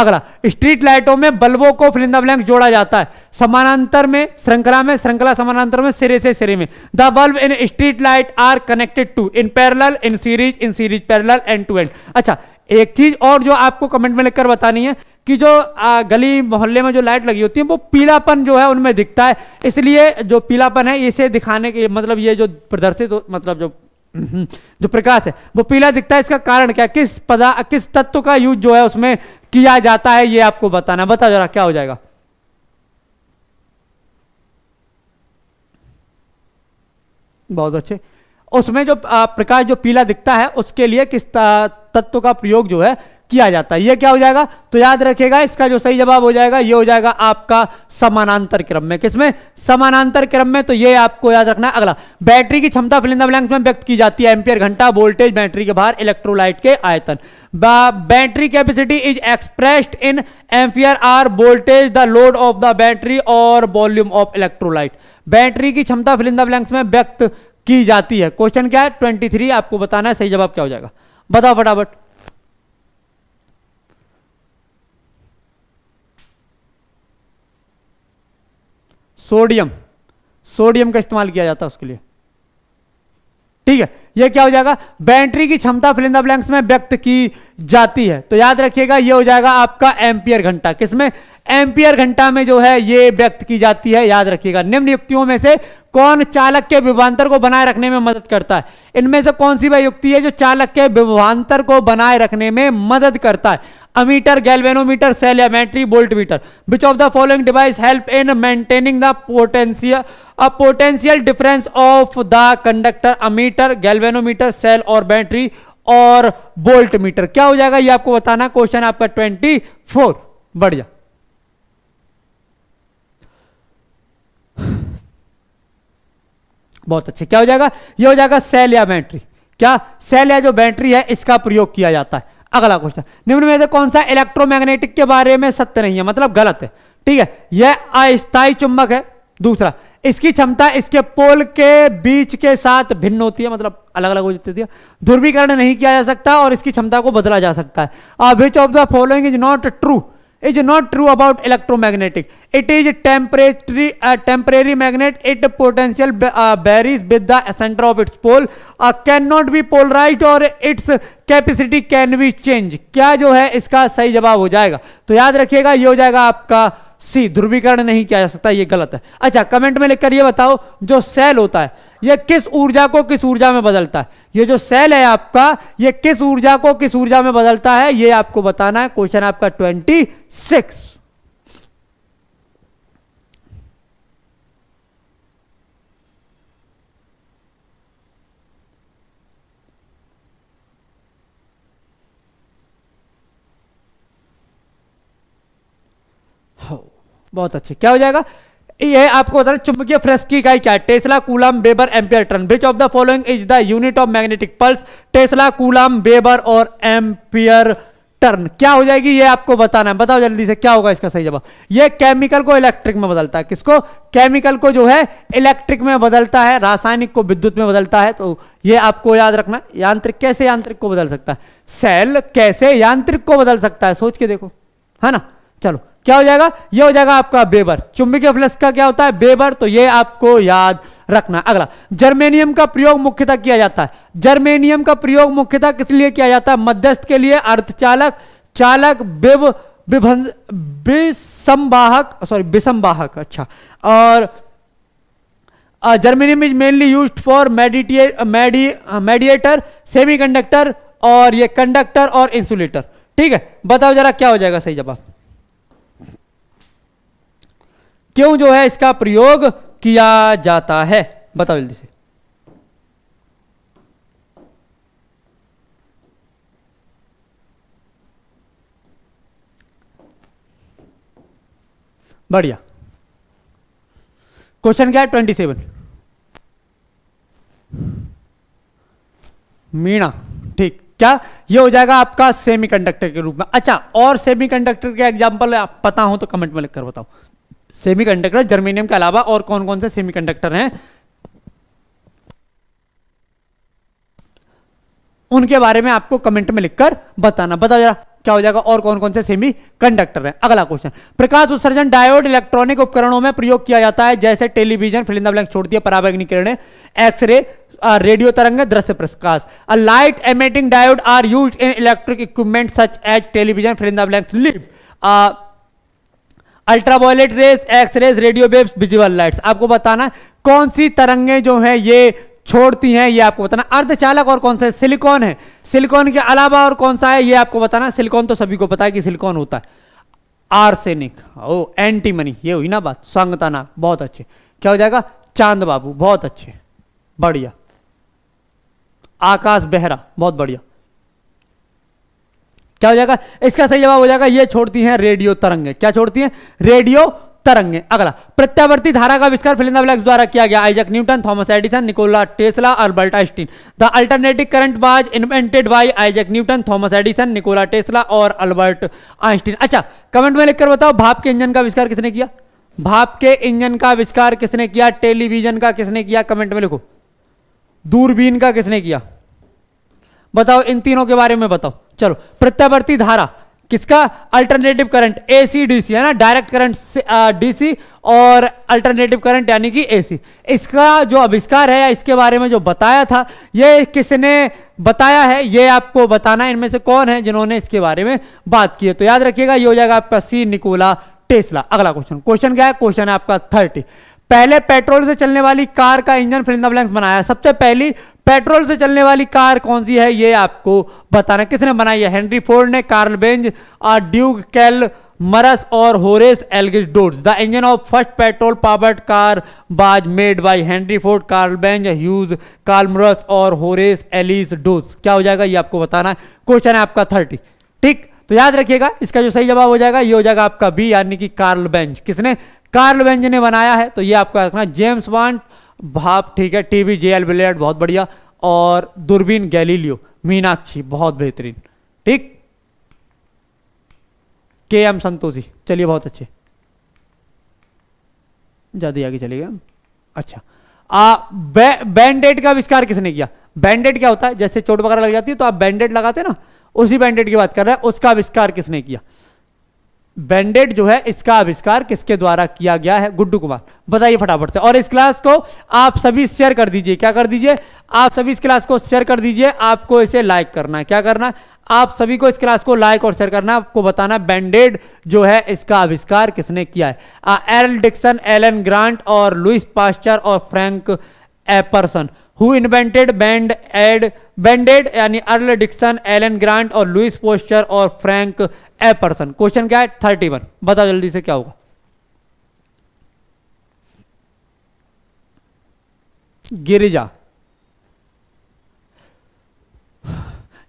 अगला स्ट्रीट लाइटों में बल्बों को फिलिंदा ब्लैंक जोड़ा जाता है समानांतर में श्रृंखला में श्रृंखला समानांतर में सिरे से सिरे में the bulb in street light are connected to in parallel in series in series parallel end to end अच्छा एक चीज और जो आपको कमेंट में लिखकर बतानी है कि जो आ, गली मोहल्ले में जो लाइट लगी होती है वो पीलापन जो है उनमें दिखता है इसलिए जो पीलापन है इसे दिखाने के मतलब ये जो प्रदर्शित मतलब जो हम्म, जो प्रकाश है वो पीला दिखता है इसका कारण क्या किस पदा किस तत्व का यूज जो है उसमें किया जाता है ये आपको बताना बता जरा क्या हो जाएगा बहुत अच्छे उसमें जो प्रकाश जो पीला दिखता है उसके लिए किस तत्व का प्रयोग जो है किया जाता है ये क्या हो जाएगा तो याद रखेगा इसका जो सही जवाब हो जाएगा ये हो जाएगा आपका समानांतर क्रम में किसमें समानांतर क्रम में तो ये आपको याद रखना है अगला बैटरी की क्षमता फिलिंद ब्लैंक में व्यक्त की जाती है एम्पियर घंटा वोल्टेज बैटरी के बाहर इलेक्ट्रोलाइट के आयतन battery capacity is expressed in ampere hour voltage the load of the battery और वॉल्यूम ऑफ इलेक्ट्रोलाइट बैटरी की क्षमता फिलिंदा ब्लैंक्स में व्यक्त की जाती है क्वेश्चन क्या है ट्वेंटी थ्री आपको बताना है सही जवाब क्या हो जाएगा बताओ फटाफट सोडियम सोडियम का इस्तेमाल किया जाता है उसके लिए ठीक है यह क्या हो जाएगा बैटरी की क्षमता फिलिंदा ब्लैंक्स में व्यक्त की जाती है तो याद रखिएगा यह हो जाएगा आपका एम्पियर घंटा किसमें एम्पियर घंटा में जो है ये व्यक्त की जाती है याद रखिएगा निम्न युक्तियों में से कौन चालक के विभांतर को बनाए रखने में मदद करता है इनमें से कौन सी वह युक्ति है जो चालक के विभांतर को बनाए रखने में मदद करता है अमीटर गैल्वेनोमीटर सेल एमेट्री voltmeter which of the following device help in maintaining the potential a potential difference of the conductor ammeter galvanometer cell और बैटरी और बोल्ट मीटर क्या हो जाएगा ये आपको बताना क्वेश्चन आपका ट्वेंटी फोर बढ़िया बहुत अच्छे क्या हो जाएगा ये हो जाएगा सेल या बैटरी क्या सेल या जो बैटरी है इसका प्रयोग किया जाता है अगला क्वेश्चन निम्न में से कौन सा इलेक्ट्रोमैग्नेटिक के बारे में सत्य नहीं है मतलब गलत है ठीक है यह अस्थायी चुंबक है दूसरा इसकी क्षमता इसके पोल के बीच के साथ भिन्न होती है मतलब अलग अलग हो जाती है ध्रुवीकरण नहीं किया जा सकता और इसकी क्षमता को बदला जा सकता है अब which of the following is not true is not true about electro magnetic it is temporary temporary magnet it potential varies with the centre of its pole can not be pole right और its capacity can be change क्या जो है इसका सही जवाब हो जाएगा तो याद रखिएगा ये हो जाएगा आपका सी ध्रुवीकरण नहीं किया जा सकता ये गलत है अच्छा कमेंट में लिखकर कर ये बताओ जो सेल होता है ये किस ऊर्जा को किस ऊर्जा में बदलता है ये जो सेल है आपका ये किस ऊर्जा को किस ऊर्जा में बदलता है ये आपको बताना है क्वेश्चन आपका ट्वेंटी सिक्स बहुत अच्छे क्या हो जाएगा ये आपको बता रहे चुंबकीय की इकाई क्या है tesla coulomb weber ampere turn which of the following is the unit of magnetic pulse tesla coulomb weber और एम्पियर टर्न क्या हो जाएगी ये आपको बताना है बताओ जल्दी से क्या होगा इसका सही जवाब ये केमिकल को इलेक्ट्रिक में बदलता है किसको केमिकल को जो है इलेक्ट्रिक में बदलता है रासायनिक को विद्युत में बदलता है तो ये आपको याद रखना यांत्रिक कैसे यांत्रिक को बदल सकता है सेल कैसे यांत्रिक को बदल सकता है सोच के देखो है ना चलो क्या हो जाएगा ये हो जाएगा आपका बेबर चुंबकीय फ्लक्स का क्या होता है बेबर तो ये आपको याद रखना अगला जर्मेनियम का प्रयोग मुख्यतः किया जाता है जर्मेनियम का प्रयोग मुख्यतः किस लिए किया जाता है मध्यस्थ के लिए अर्थचालक चालक विभ विसंवाहक सॉरी विसंवाहक अच्छा और germanium is mainly use for mediator semiconductor और ये कंडक्टर और इंसुलेटर ठीक है बताओ जरा क्या हो जाएगा सही जवाब क्यों जो है इसका प्रयोग किया जाता है बताओ जल्दी से बढ़िया क्वेश्चन क्या है ट्वेंटी सेवन मीणा ठीक क्या ये हो जाएगा आपका सेमीकंडक्टर के रूप में अच्छा और सेमीकंडक्टर के एग्जांपल आप पता हो तो कमेंट में लिखकर बताओ सेमीकंडक्टर जर्मेनियम के अलावा और कौन कौन से सेमीकंडक्टर हैं उनके बारे में आपको कमेंट में लिखकर बताना बता जरा क्या हो जाएगा और कौन कौन से सेमी कंडक्टर है अगला क्वेश्चन प्रकाश उत्सर्जन डायोड इलेक्ट्रॉनिक उपकरणों में प्रयोग किया जाता है जैसे टेलीविजन फिलिंदा ब्लैंक छोड़ दिया पराबैग्निक किरण एक्सरे रेडियो तरंग दृश्य प्रकाश a light emitting diode are use in electric equipment such as television fill in the blank लिप ultraviolet rays X rays radio waves visual lights आपको बताना कौन सी तरंगे जो है ये छोड़ती हैं ये आपको बताना अर्धचालक और कौन सा है सिलिकॉन है सिलिकॉन के अलावा और कौन सा है ये आपको बताना सिलिकॉन तो सभी को पता है कि सिलिकॉन होता है आर्सेनिक ओ एंटीमनी ये हुई ना बात संगताना बहुत अच्छे क्या हो जाएगा चांद बाबू बहुत अच्छे बढ़िया आकाश बेहरा बहुत बढ़िया क्या हो जाएगा इसका सही जवाब हो जाएगा ये छोड़ती हैं रेडियो तरंगे क्या छोड़ती हैं रेडियो तरंगे अगला प्रत्यावर्ती धारा का आविष्कार फिलिंदा ब्लैक्स द्वारा किया गया Isaac Newton Thomas Edison Nikola Tesla Albert Einstein the alternative current was invented by Isaac Newton Thomas Edison Nikola Tesla और अल्बर्ट आइंस्टीन अच्छा कमेंट में लिखकर बताओ भाप के इंजन का आविष्कार किसने किया भाप के इंजन का आविष्कार किसने किया टेलीविजन का किसने किया कमेंट में लिखो दूरबीन का किसने किया बताओ इन तीनों के बारे में बताओ चलो प्रत्यावर्ती धारा किसका अल्टरनेटिव करंट एसी डीसी है ना डायरेक्ट करंट डीसी और अल्टरनेटिव करंट यानी कि एसी इसका जो आविष्कार है इसके बारे में जो बताया था ये किसने बताया है ये आपको बताना इनमें से कौन है जिन्होंने इसके बारे में बात की है तो याद रखिएगा ये हो जाएगा आपका सी निकोला टेस्ला अगला क्वेश्चन क्वेश्चन क्या है क्वेश्चन है आपका थर्टी पहले पेट्रोल से चलने वाली कार का इंजन फिलिंदा ब्लैंक्स बनाया सबसे पहली पेट्रोल से चलने वाली कार कौन सी है ये आपको बताना किसने बनाई है हेनरी फोर्ड ने कार्ल बेंज और ड्यूग कैल मरस और होरेस एलगिस डोर्स the engine of first petrol powered car was made by Henry Ford Karl Benz Hughes कार्लमरस और होरेस एलिस डोर्स क्या हो जाएगा ये आपको बताना है क्वेश्चन है आपका थर्टी ठीक तो याद रखिएगा इसका जो सही जवाब हो जाएगा ये हो जाएगा आपका बी यानी कि कार्ल बेंज किसने कार्ल वेंज ने बनाया है तो ये आपको रखना जेम्स वांट भाप ठीक है टीवी जे एल बिलेट बहुत बढ़िया और दूरबीन गैलीलियो मीनाक्षी बहुत बेहतरीन ठीक के एम संतोषी चलिए बहुत अच्छे ज़्यादा आगे चले गए अच्छा आ, बे, बैंडेड का आविष्कार किसने किया बैंडेड क्या होता है जैसे चोट वगैरह लग जाती है तो आप बैंडेड लगाते ना उसी बैंडेड की बात कर रहे हैं उसका आविष्कार किसने किया बैंडेड जो है इसका आविष्कार किसके द्वारा किया गया है गुड्डू कुमार बताइए फटाफट से और इस क्लास को आप सभी शेयर कर दीजिए क्या कर दीजिए आप सभी इस क्लास को शेयर कर दीजिए आपको इसे लाइक करना है क्या करना आप सभी को इस क्लास को लाइक और शेयर करना आपको बताना बैंडेड जो है इसका आविष्कार किसने किया है एरल डिक्सन एलन ग्रांट और लुइस पास्टर और Frank Epperson who invented band aid band aid यानी अर्ल डिक्सन एलन ग्रांट और लुइस पोस्टर और फ्रैंक ए पर्सन क्वेश्चन क्या है थर्टी वन बताओ जल्दी से क्या होगा गिरिजा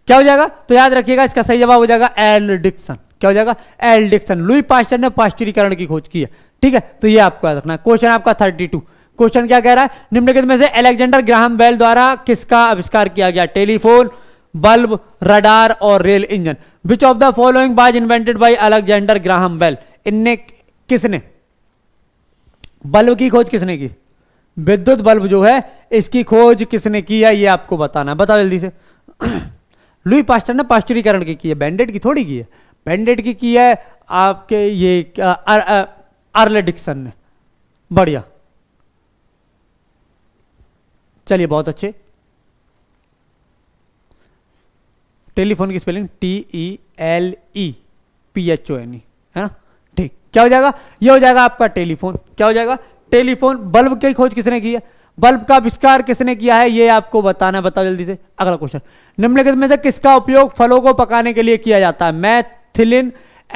क्या हो जाएगा तो याद रखिएगा इसका सही जवाब हो जाएगा एल डिक्सन क्या हो जाएगा एल डिक्सन लुई पास्टर ने पास्टरीकरण की खोज की है ठीक है तो ये आपको याद रखना क्वेश्चन आपका थर्टी टू क्वेश्चन क्या कह रहा है निम्नलिखित में से अलेक्जेंडर ग्राहम बेल द्वारा किसका आविष्कार किया गया टेलीफोन बल्ब रडार और rail engine which of the following was invented by Alexander Graham Bell इनने किसने बल्ब की खोज किसने की विद्युत बल्ब जो है इसकी खोज किसने की है ये आपको बताना है बताओ जल्दी से लुई पास्टर ने पास्टरीकरण की की है बैंडेड की थोड़ी की है बैंडेड की की है आपके ये अर्ले डिक्सन ने बढ़िया चलिए बहुत अच्छे टेलीफोन की spelling T E L E P H O N E है ना ठीक क्या हो जाएगा ये हो जाएगा आपका टेलीफोन क्या हो जाएगा टेलीफोन बल्ब की खोज किसने की है बल्ब का आविष्कार किसने किया है ये आपको बताना बताओ जल्दी से अगला क्वेश्चन निम्नलिखित में से किसका उपयोग फलों को पकाने के लिए किया जाता है मैथिलिन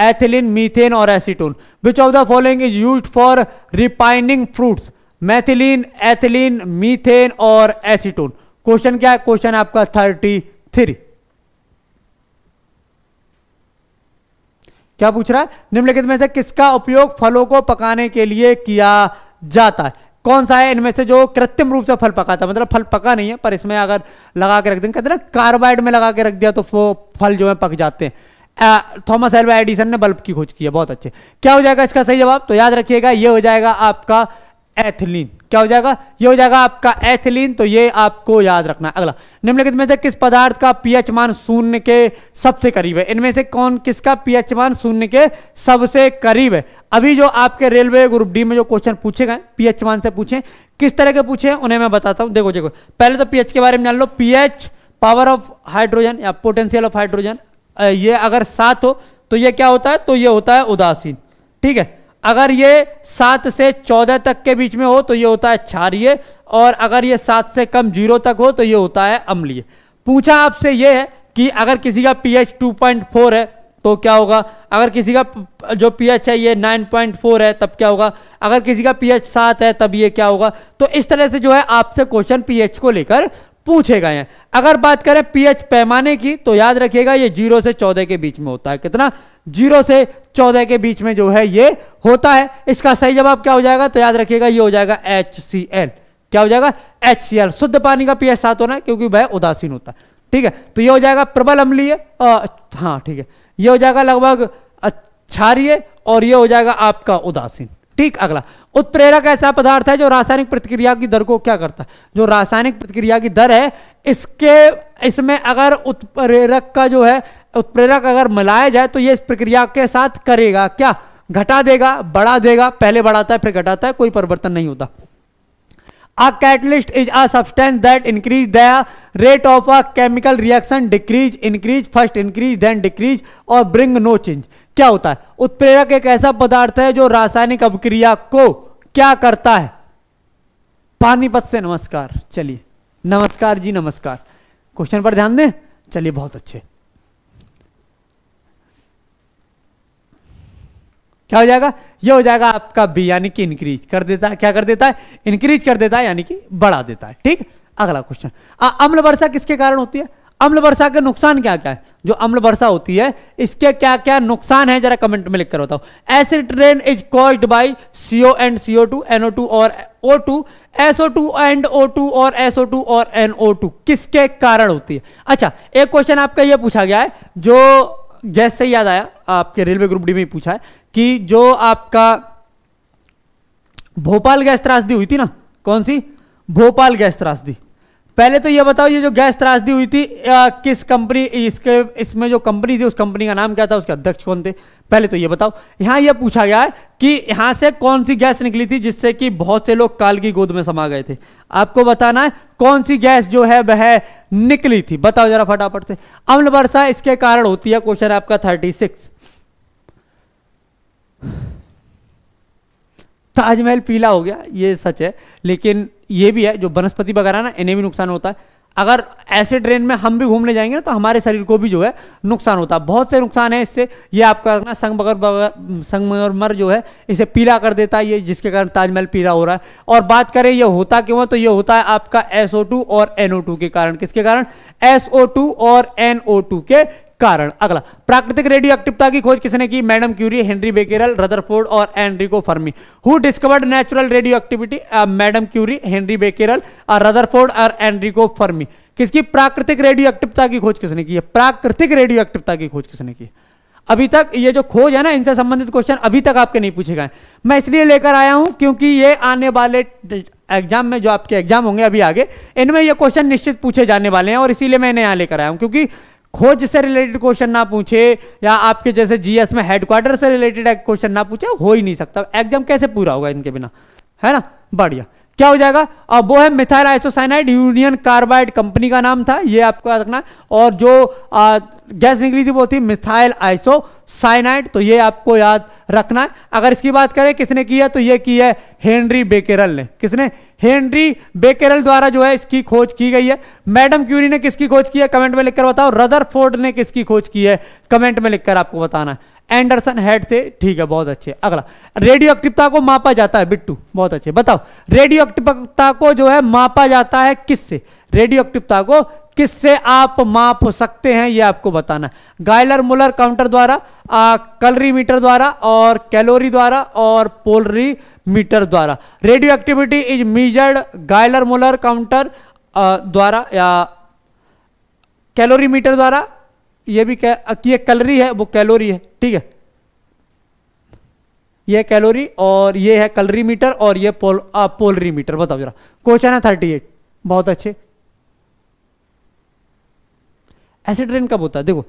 एथिलिन मीथेन और acetone which of the following is use for ripening fruits methylene ethylene methane और एसीटोन क्वेश्चन क्या है क्वेश्चन आपका थर्टी थ्री क्या पूछ रहा है निम्नलिखित में से किसका उपयोग फलों को पकाने के लिए किया जाता है कौन सा है इनमें से जो कृत्रिम रूप से फल पकाता है मतलब फल पका नहीं है पर इसमें अगर लगा के रख दें कहते हैं ना कार्बाइड में लगा के रख दिया तो वो फल जो है पक जाते हैं थॉमस एल्वा एडिसन ने बल्ब की खोज की है बहुत अच्छे क्या हो जाएगा इसका सही जवाब तो याद रखिएगा ये हो जाएगा आपका एथिलीन क्या हो जाएगा ये हो जाएगा आपका एथिलीन तो ये आपको याद रखना अगला निम्नलिखित में से किस पदार्थ का पीएच मान शून्य के सबसे करीब है इनमें से कौन किसका पीएच मान शून्य के सबसे करीब है अभी जो आपके रेलवे ग्रुप डी में जो क्वेश्चन पूछे गए पीएच मान से पूछे किस तरह के पूछे उन्हें मैं बताता हूं देखो देखो पहले तो पीएच के बारे में जान लो पीएच पावर ऑफ हाइड्रोजन या पोटेंशियल ऑफ हाइड्रोजन ये अगर सात हो तो यह क्या होता है तो यह होता है उदासीन ठीक है अगर ये सात से चौदह तक के बीच में हो तो ये होता है क्षारिय और अगर ये सात से कम जीरो तक हो तो ये होता है अम्लीय पूछा आपसे ये है कि अगर किसी का पीएच 2.4 है तो क्या होगा अगर किसी का जो पीएच है ये 9.4 है तब क्या होगा अगर किसी का पीएच सात है तब ये क्या होगा तो इस तरह से जो है आपसे क्वेश्चन पीएच को लेकर पूछे गए हैं अगर बात करें पीएच पैमाने की तो याद रखिएगा ये जीरो से चौदह के बीच में होता है कितना जीरो से चौदह के बीच में जो है ये होता है इसका सही जवाब क्या हो जाएगा तो याद रखिएगा ये हो जाएगा एच सी एल क्या हो जाएगा एच सी एल शुद्ध पानी का पीएच सात होना है क्योंकि वह उदासीन होता है ठीक है तो ये हो जाएगा प्रबल अम्लीय हाँ ठीक है ये हो जाएगा लगभग क्षारिय और ये हो जाएगा आपका उदासीन ठीक अगला उत्प्रेरक ऐसा पदार्थ है जो रासायनिक प्रतिक्रिया की दर को क्या करता है जो रासायनिक प्रतिक्रिया की दर है इसके इसमें अगर उत्प्रेरक का जो है उत्प्रेरक अगर मिलाया जाए तो ये इस प्रक्रिया के साथ करेगा क्या घटा देगा बढ़ा देगा पहले बढ़ाता है फिर घटाता है कोई परिवर्तन नहीं होता a catalyst is a substance that increase the rate of a chemical reaction decrease increase first increase then decrease और ब्रिंग नो चेंज क्या होता है उत्प्रेरक एक ऐसा पदार्थ है जो रासायनिक अभिक्रिया को क्या करता है पानीपत से नमस्कार चलिए नमस्कार जी नमस्कार क्वेश्चन पर ध्यान दें चलिए बहुत अच्छे क्या हो जाएगा ये हो जाएगा आपका बी यानी कि इंक्रीज कर देता है क्या कर देता है इंक्रीज कर देता है यानी कि बढ़ा देता है ठीक अगला क्वेश्चन अम्ल वर्षा किसके कारण होती है अम्ल वर्षा के नुकसान क्या क्या है जो अम्ल वर्षा होती है इसके क्या क्या नुकसान है जरा कमेंट में लिखकर बताओ acid rain is caused by CO and CO two NO two और O two SO two and O two और एसओ टू और एनओ टू किसके कारण होती है अच्छा एक क्वेश्चन आपका यह पूछा गया है जो गैस से याद आया आपके रेलवे ग्रुप डी में पूछा है कि जो आपका भोपाल गैस त्रासदी हुई थी ना कौन सी भोपाल गैस त्रासदी पहले तो ये बताओ ये जो गैस त्रासदी हुई थी आ, किस कंपनी इसके इसमें जो कंपनी थी उस कंपनी का नाम क्या था उसके अध्यक्ष कौन थे पहले तो ये बताओ यहाँ ये पूछा गया है कि यहाँ से कौन सी गैस निकली थी जिससे कि बहुत से लोग काल की गोद में समा गए थे आपको बताना है कौन सी गैस जो है वह निकली थी बताओ जरा फटाफट से अम्ल वर्षा इसके कारण होती है क्वेश्चन आपका थर्टी सिक्स ताजमहल पीला हो गया ये सच है लेकिन ये भी है जो वनस्पति वगैरह ना इन्हें भी नुकसान होता है अगर ऐसे ट्रेन में हम भी घूमने जाएंगे ना तो हमारे शरीर को भी जो है नुकसान होता है बहुत से नुकसान है इससे ये आपका ना संगमरमर संगमरमर जो है इसे पीला कर देता है ये जिसके कारण ताजमहल पीला हो रहा है और बात करें ये होता क्यों है तो ये होता है आपका SO2 और NO2 के कारण किसके कारण SO2 और NO2 के कारण अगला प्राकृतिक रेडियो एक्टिवता की खोज किसने की madam Curie Henri Becquerel Rutherford और Enrico Fermi who discovered natural radio activity madam Curie Henri Becquerel Rutherford और एनरिको फर्मी किसकी प्राकृतिक रेडियो एक्टिवता की खोज किसने की है प्राकृतिक रेडियो एक्टिवता की खोज किसने की अभी तक ये जो खोज है ना इनसे संबंधित क्वेश्चन अभी तक आपके नहीं पूछे गए मैं इसलिए लेकर आया हूं क्योंकि ये आने वाले एग्जाम में जो आपके एग्जाम होंगे अभी आगे इनमें ये क्वेश्चन निश्चित पूछे जाने वाले हैं और इसीलिए मैं इन्हें यहां लेकर आया हूं क्योंकि खोज से रिलेटेड क्वेश्चन ना पूछे या आपके जैसे जीएस में हेडक्वार्टर से रिलेटेड क्वेश्चन ना पूछे हो ही नहीं सकता एग्जाम कैसे पूरा होगा इनके बिना है ना बढ़िया क्या हो जाएगा अब वो है methyl isocyanide Union Carbide company का नाम था ये आपको याद रखना और जो आ, गैस निकली थी वो थी मिथाइल आइसोसाइनाइड तो ये आपको याद रखना है अगर इसकी बात करें किसने की है तो ये की है हेनरी बेकेरल ने किसने हेनरी बेकेरल द्वारा जो है इसकी खोज की गई है मैडम क्यूरी ने किसकी खोज की है कमेंट में लिखकर बताओ रदर ने किसकी खोज की है कमेंट में लिखकर आपको बताना है एंडरसन हेड से ठीक है बहुत अच्छे अगला रेडियो एक्टिवता को मापा जाता है बिट्टू बहुत अच्छे बताओ रेडियो एक्टिवता को जो है मापा जाता है किससे रेडियो एक्टिवता को किससे आप माप सकते हैं यह आपको बताना गायलर मुलर काउंटर द्वारा कलरी मीटर द्वारा और कैलोरी द्वारा और पोलरी मीटर द्वारा radio activity is measured Geiger Muller counter द्वारा या कैलोरी मीटर द्वारा ये भी कि ये कलरी है वो कैलोरी है ठीक है ये कैलोरी और ये है कलरी मीटर और ये पोल आ, पोलरी मीटर बताओ जरा क्वेश्चन है थर्टी एट बहुत अच्छे ऐसे ट्रेन कब होता है देखो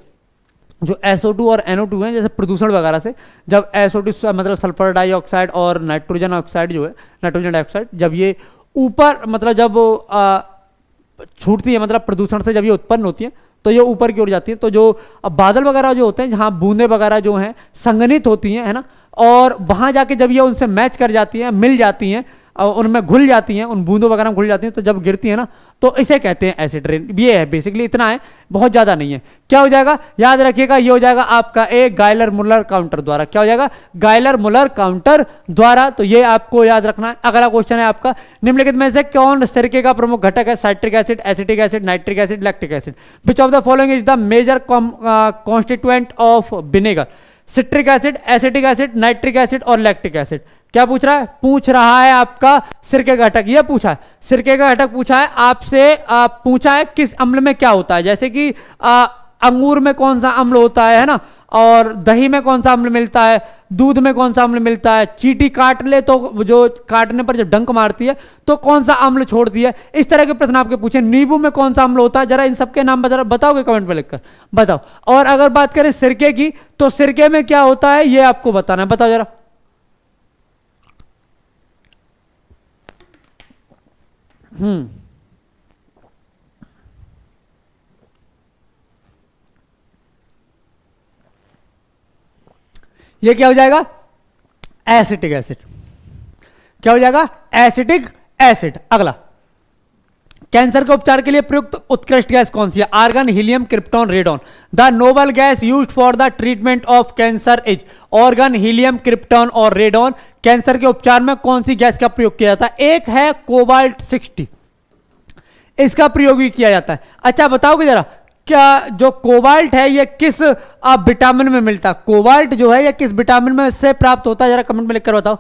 जो SO2 और NO2 है जैसे प्रदूषण वगैरह से जब SO2 मतलब सल्फर डाइऑक्साइड और नाइट्रोजन ऑक्साइड जो है नाइट्रोजन डाइऑक्साइड जब ये ऊपर मतलब जब छूटती है मतलब प्रदूषण से जब ये उत्पन्न होती है तो ये ऊपर की ओर जाती है तो जो अब बादल वगैरह जो होते हैं जहाँ बूंदे वगैरह जो हैं संगनित होती हैं है ना और वहाँ जाके जब ये उनसे मैच कर जाती हैं मिल जाती हैं उनमें घुल जाती हैं उन बूंदों वगैरह में घुल जाती हैं तो जब गिरती है ना तो इसे कहते हैं एसिड रेन ये है बेसिकली इतना है बहुत ज़्यादा नहीं है क्या हो जाएगा याद रखिएगा ये हो जाएगा आपका एक गायलर मुलर काउंटर द्वारा क्या हो जाएगा गायलर मुलर काउंटर द्वारा तो ये आपको याद रखना है अगला क्वेश्चन है आपका निम्नलिखित में से कौन सरके का प्रमुख घटक है citric acid acetic acid nitric acid lactic acid which of the following is the major constituent of vinegar citric acid acetic acid nitric acid और लैक्टिक एसिड क्या पूछ रहा है पूछ रहा है आपका सिरके का घटक यह पूछा है सिरके का घटक पूछा है आपसे आप पूछा है किस अम्ल में क्या होता है जैसे कि आ, अंगूर में कौन सा अम्ल होता है है ना और दही में कौन सा अम्ल मिलता है दूध में कौन सा अम्ल मिलता है चीटी काट ले तो जो काटने पर जब डंक मारती है तो कौन सा अम्ल छोड़ती है इस तरह के प्रश्न आपके पूछे नींबू में कौन सा अम्ल होता है जरा इन सबके नाम जरा बताओगे कमेंट में लिखकर बताओ और अगर बात करें सिरके की तो सिरके में क्या होता है ये आपको बताना है बताओ जरा हम्म ये क्या हो जाएगा एसिटिक एसिड क्या हो जाएगा एसिटिक एसिड अगला कैंसर के उपचार के लिए प्रयुक्त उत्कृष्ट गैस कौन सी है argon helium krypton radon the noble gas use for the treatment of cancer is argon helium krypton और रेडॉन कैंसर के उपचार में कौन सी गैस का प्रयोग किया जाता है एक है कोबाल्ट सिक्सटी इसका प्रयोग भी किया जाता है अच्छा बताओगे जरा क्या जो कोबाल्ट है यह किस विटामिन में मिलता है कोबाल्ट जो है यह किस विटामिन में से प्राप्त होता है जरा कमेंट में लिखकर बताओ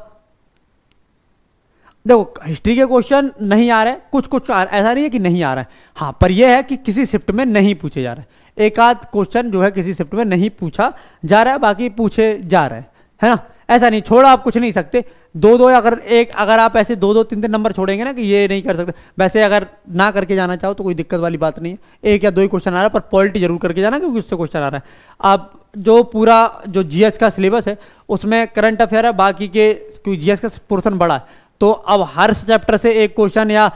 देखो हिस्ट्री के क्वेश्चन नहीं आ रहे कुछ कुछ आ ऐसा नहीं है कि नहीं आ रहा है हाँ पर यह है कि किसी शिफ्ट में नहीं पूछे जा रहे हैं एक आध क्वेश्चन जो है किसी शिफ्ट में नहीं पूछा जा रहा है बाकी पूछे जा रहे हैं है ना ऐसा नहीं छोड़ा आप कुछ नहीं सकते दो दो अगर एक अगर आप ऐसे दो दो तीन तीन नंबर छोड़ेंगे ना कि ये नहीं कर सकते वैसे अगर ना करके जाना चाहो तो कोई दिक्कत वाली बात नहीं है एक या दो ही क्वेश्चन आ रहा है पर पॉलिटी जरूर करके जाना क्योंकि उससे क्वेश्चन आ रहा है आप जो पूरा जो जीएस का सिलेबस है उसमें करंट अफेयर है बाकी के क्योंकि जीएस का पोर्सन बड़ा है तो अब हर चैप्टर से एक क्वेश्चन या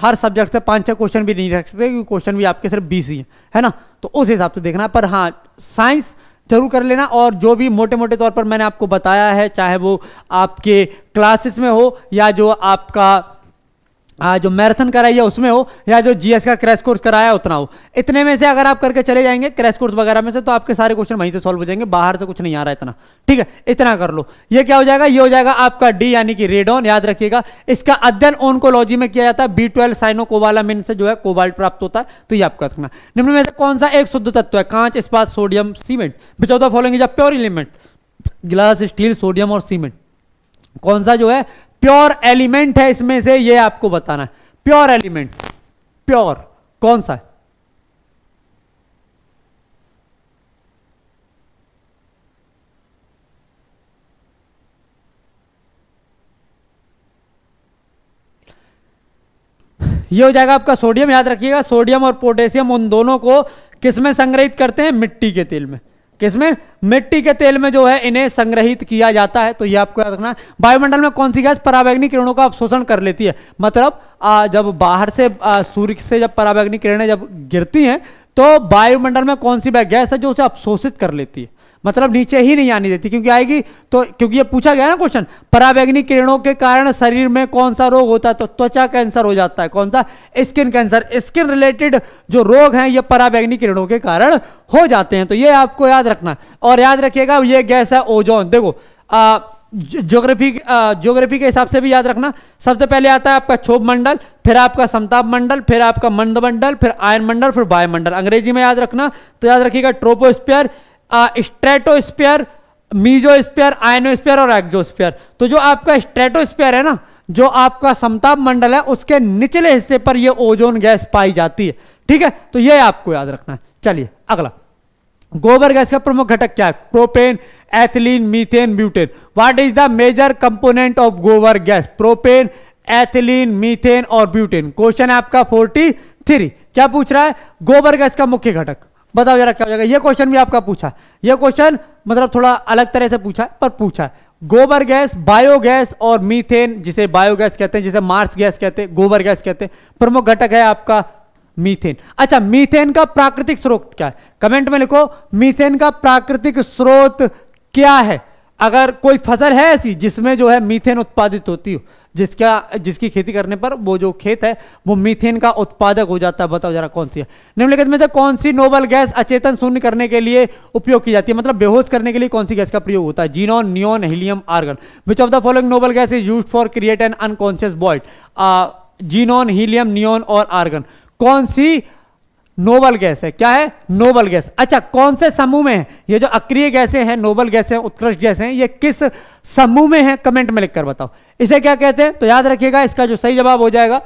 हर सब्जेक्ट से पांच छह क्वेश्चन भी नहीं रख सकते क्योंकि क्वेश्चन भी आपके सिर्फ बीस ही है, है ना तो उस हिसाब से देखना पर हाँ साइंस जरूर कर लेना और जो भी मोटे मोटे तौर पर मैंने आपको बताया है चाहे वो आपके क्लासेस में हो या जो आपका आ, हाँ, जो मैराथन कराई है उसमें हो या जो जीएस का क्रैश कोर्स कराया उतना हो इतने में से अगर आप करके चले जाएंगे क्रैश कोर्स वगैरह में से तो आपके सारे क्वेश्चन वहीं से सॉल्व हो जाएंगे बाहर से कुछ नहीं आ रहा इतना ठीक है इतना कर लो ये क्या हो जाएगा ये हो जाएगा आपका डी यानी कि रेडोन याद रखिएगा इसका अध्ययन ओनकोलॉजी में किया जाता है बी ट्वेल्व साइनो कोवालामिन से जो है कोबाल्ट प्राप्त होता है तो ये आपका रखना निम्न में से कौन सा एक शुद्ध तत्व है कांच इस्पात सोडियम सीमेंट बिचौदा following pure element glass steel sodium और सीमेंट कौन सा जो है प्योर एलिमेंट है इसमें से ये आपको बताना है प्योर एलिमेंट प्योर कौन सा है ये हो जाएगा आपका सोडियम याद रखिएगा सोडियम और पोटेशियम उन दोनों को किसमें संग्रहित करते हैं मिट्टी के तेल में किसमें मिट्टी के तेल में जो है इन्हें संग्रहित किया जाता है तो ये आपको याद रखना वायुमंडल में कौन सी गैस पराबैग्नि किरणों का अवशोषण कर लेती है मतलब आ, जब बाहर से सूर्य से जब पराबैग्नि किरणें जब गिरती हैं तो वायुमंडल में कौन सी गैस है जो उसे अवशोषित कर लेती है मतलब नीचे ही नहीं आनी देती क्योंकि आएगी तो क्योंकि ये पूछा गया ना क्वेश्चन परावैग्निक किरणों के कारण शरीर में कौन सा रोग होता है तो त्वचा कैंसर हो जाता है कौन सा स्किन कैंसर स्किन रिलेटेड जो रोग हैं ये परावैग्निक किरणों के कारण हो जाते हैं तो ये आपको याद रखना और याद रखिएगा ये गैस है ओजोन देखो आ, ज्योग्राफी ज्योग्राफी के हिसाब से भी याद रखना सबसे पहले आता है आपका क्षोभ मंडल फिर आपका समताप मंडल फिर आपका मंद मंडल फिर आयन मंडल फिर वायुमंडल अंग्रेजी में याद रखना तो याद रखिएगा ट्रोपोस्पियर स्ट्रेटोस्पियर मीजोस्पियर आयनोस्पियर और एक्जोस्पियर तो जो आपका स्ट्रेटोस्पियर है ना जो आपका समताप मंडल है उसके निचले हिस्से पर यह ओजोन गैस पाई जाती है ठीक है तो यह आपको याद रखना है चलिए अगला गोबर गैस का प्रमुख घटक क्या है propane ethylene methane butane what is the major component of gobar gas propane ethylene methane और ब्यूटेन क्वेश्चन है आपका फोर्टी थ्री क्या पूछ रहा है गोबर गैस का मुख्य घटक बताओ जरा क्या हो जाएगा ये क्वेश्चन भी आपका पूछा ये क्वेश्चन मतलब थोड़ा अलग तरह से पूछा पर पूछा गोबर गैस बायोगैस और मीथेन जिसे बायोगैस कहते हैं जिसे मार्स गैस कहते हैं गोबर गैस कहते हैं प्रमुख घटक है आपका मीथेन अच्छा मीथेन का प्राकृतिक स्रोत क्या है कमेंट में लिखो मीथेन का प्राकृतिक स्रोत क्या है अगर कोई फसल है ऐसी जिसमें जो है मीथेन उत्पादित होती हो जिसका जिसकी खेती करने पर वो जो खेत है वो मीथेन का उत्पादक हो जाता है बताओ जरा कौन सी है निम्नलिखित में से कौन सी नोबल गैस अचेतन शून्य करने के लिए उपयोग की जाती है मतलब बेहोश करने के लिए कौन सी गैस का प्रयोग होता है xenon neon helium argon which of the following noble gas is use for create an unconscious void xenon helium neon और आर्गन कौन सी नोबल गैस है क्या है नोबल गैस अच्छा कौन से समूह में है ये जो अक्रिय गैसें हैं नोबल गैसें उत्कृष्ट गैसें हैं ये किस समूह में है कमेंट में लिखकर बताओ इसे क्या कहते हैं तो याद रखिएगा इसका जो सही जवाब हो जाएगा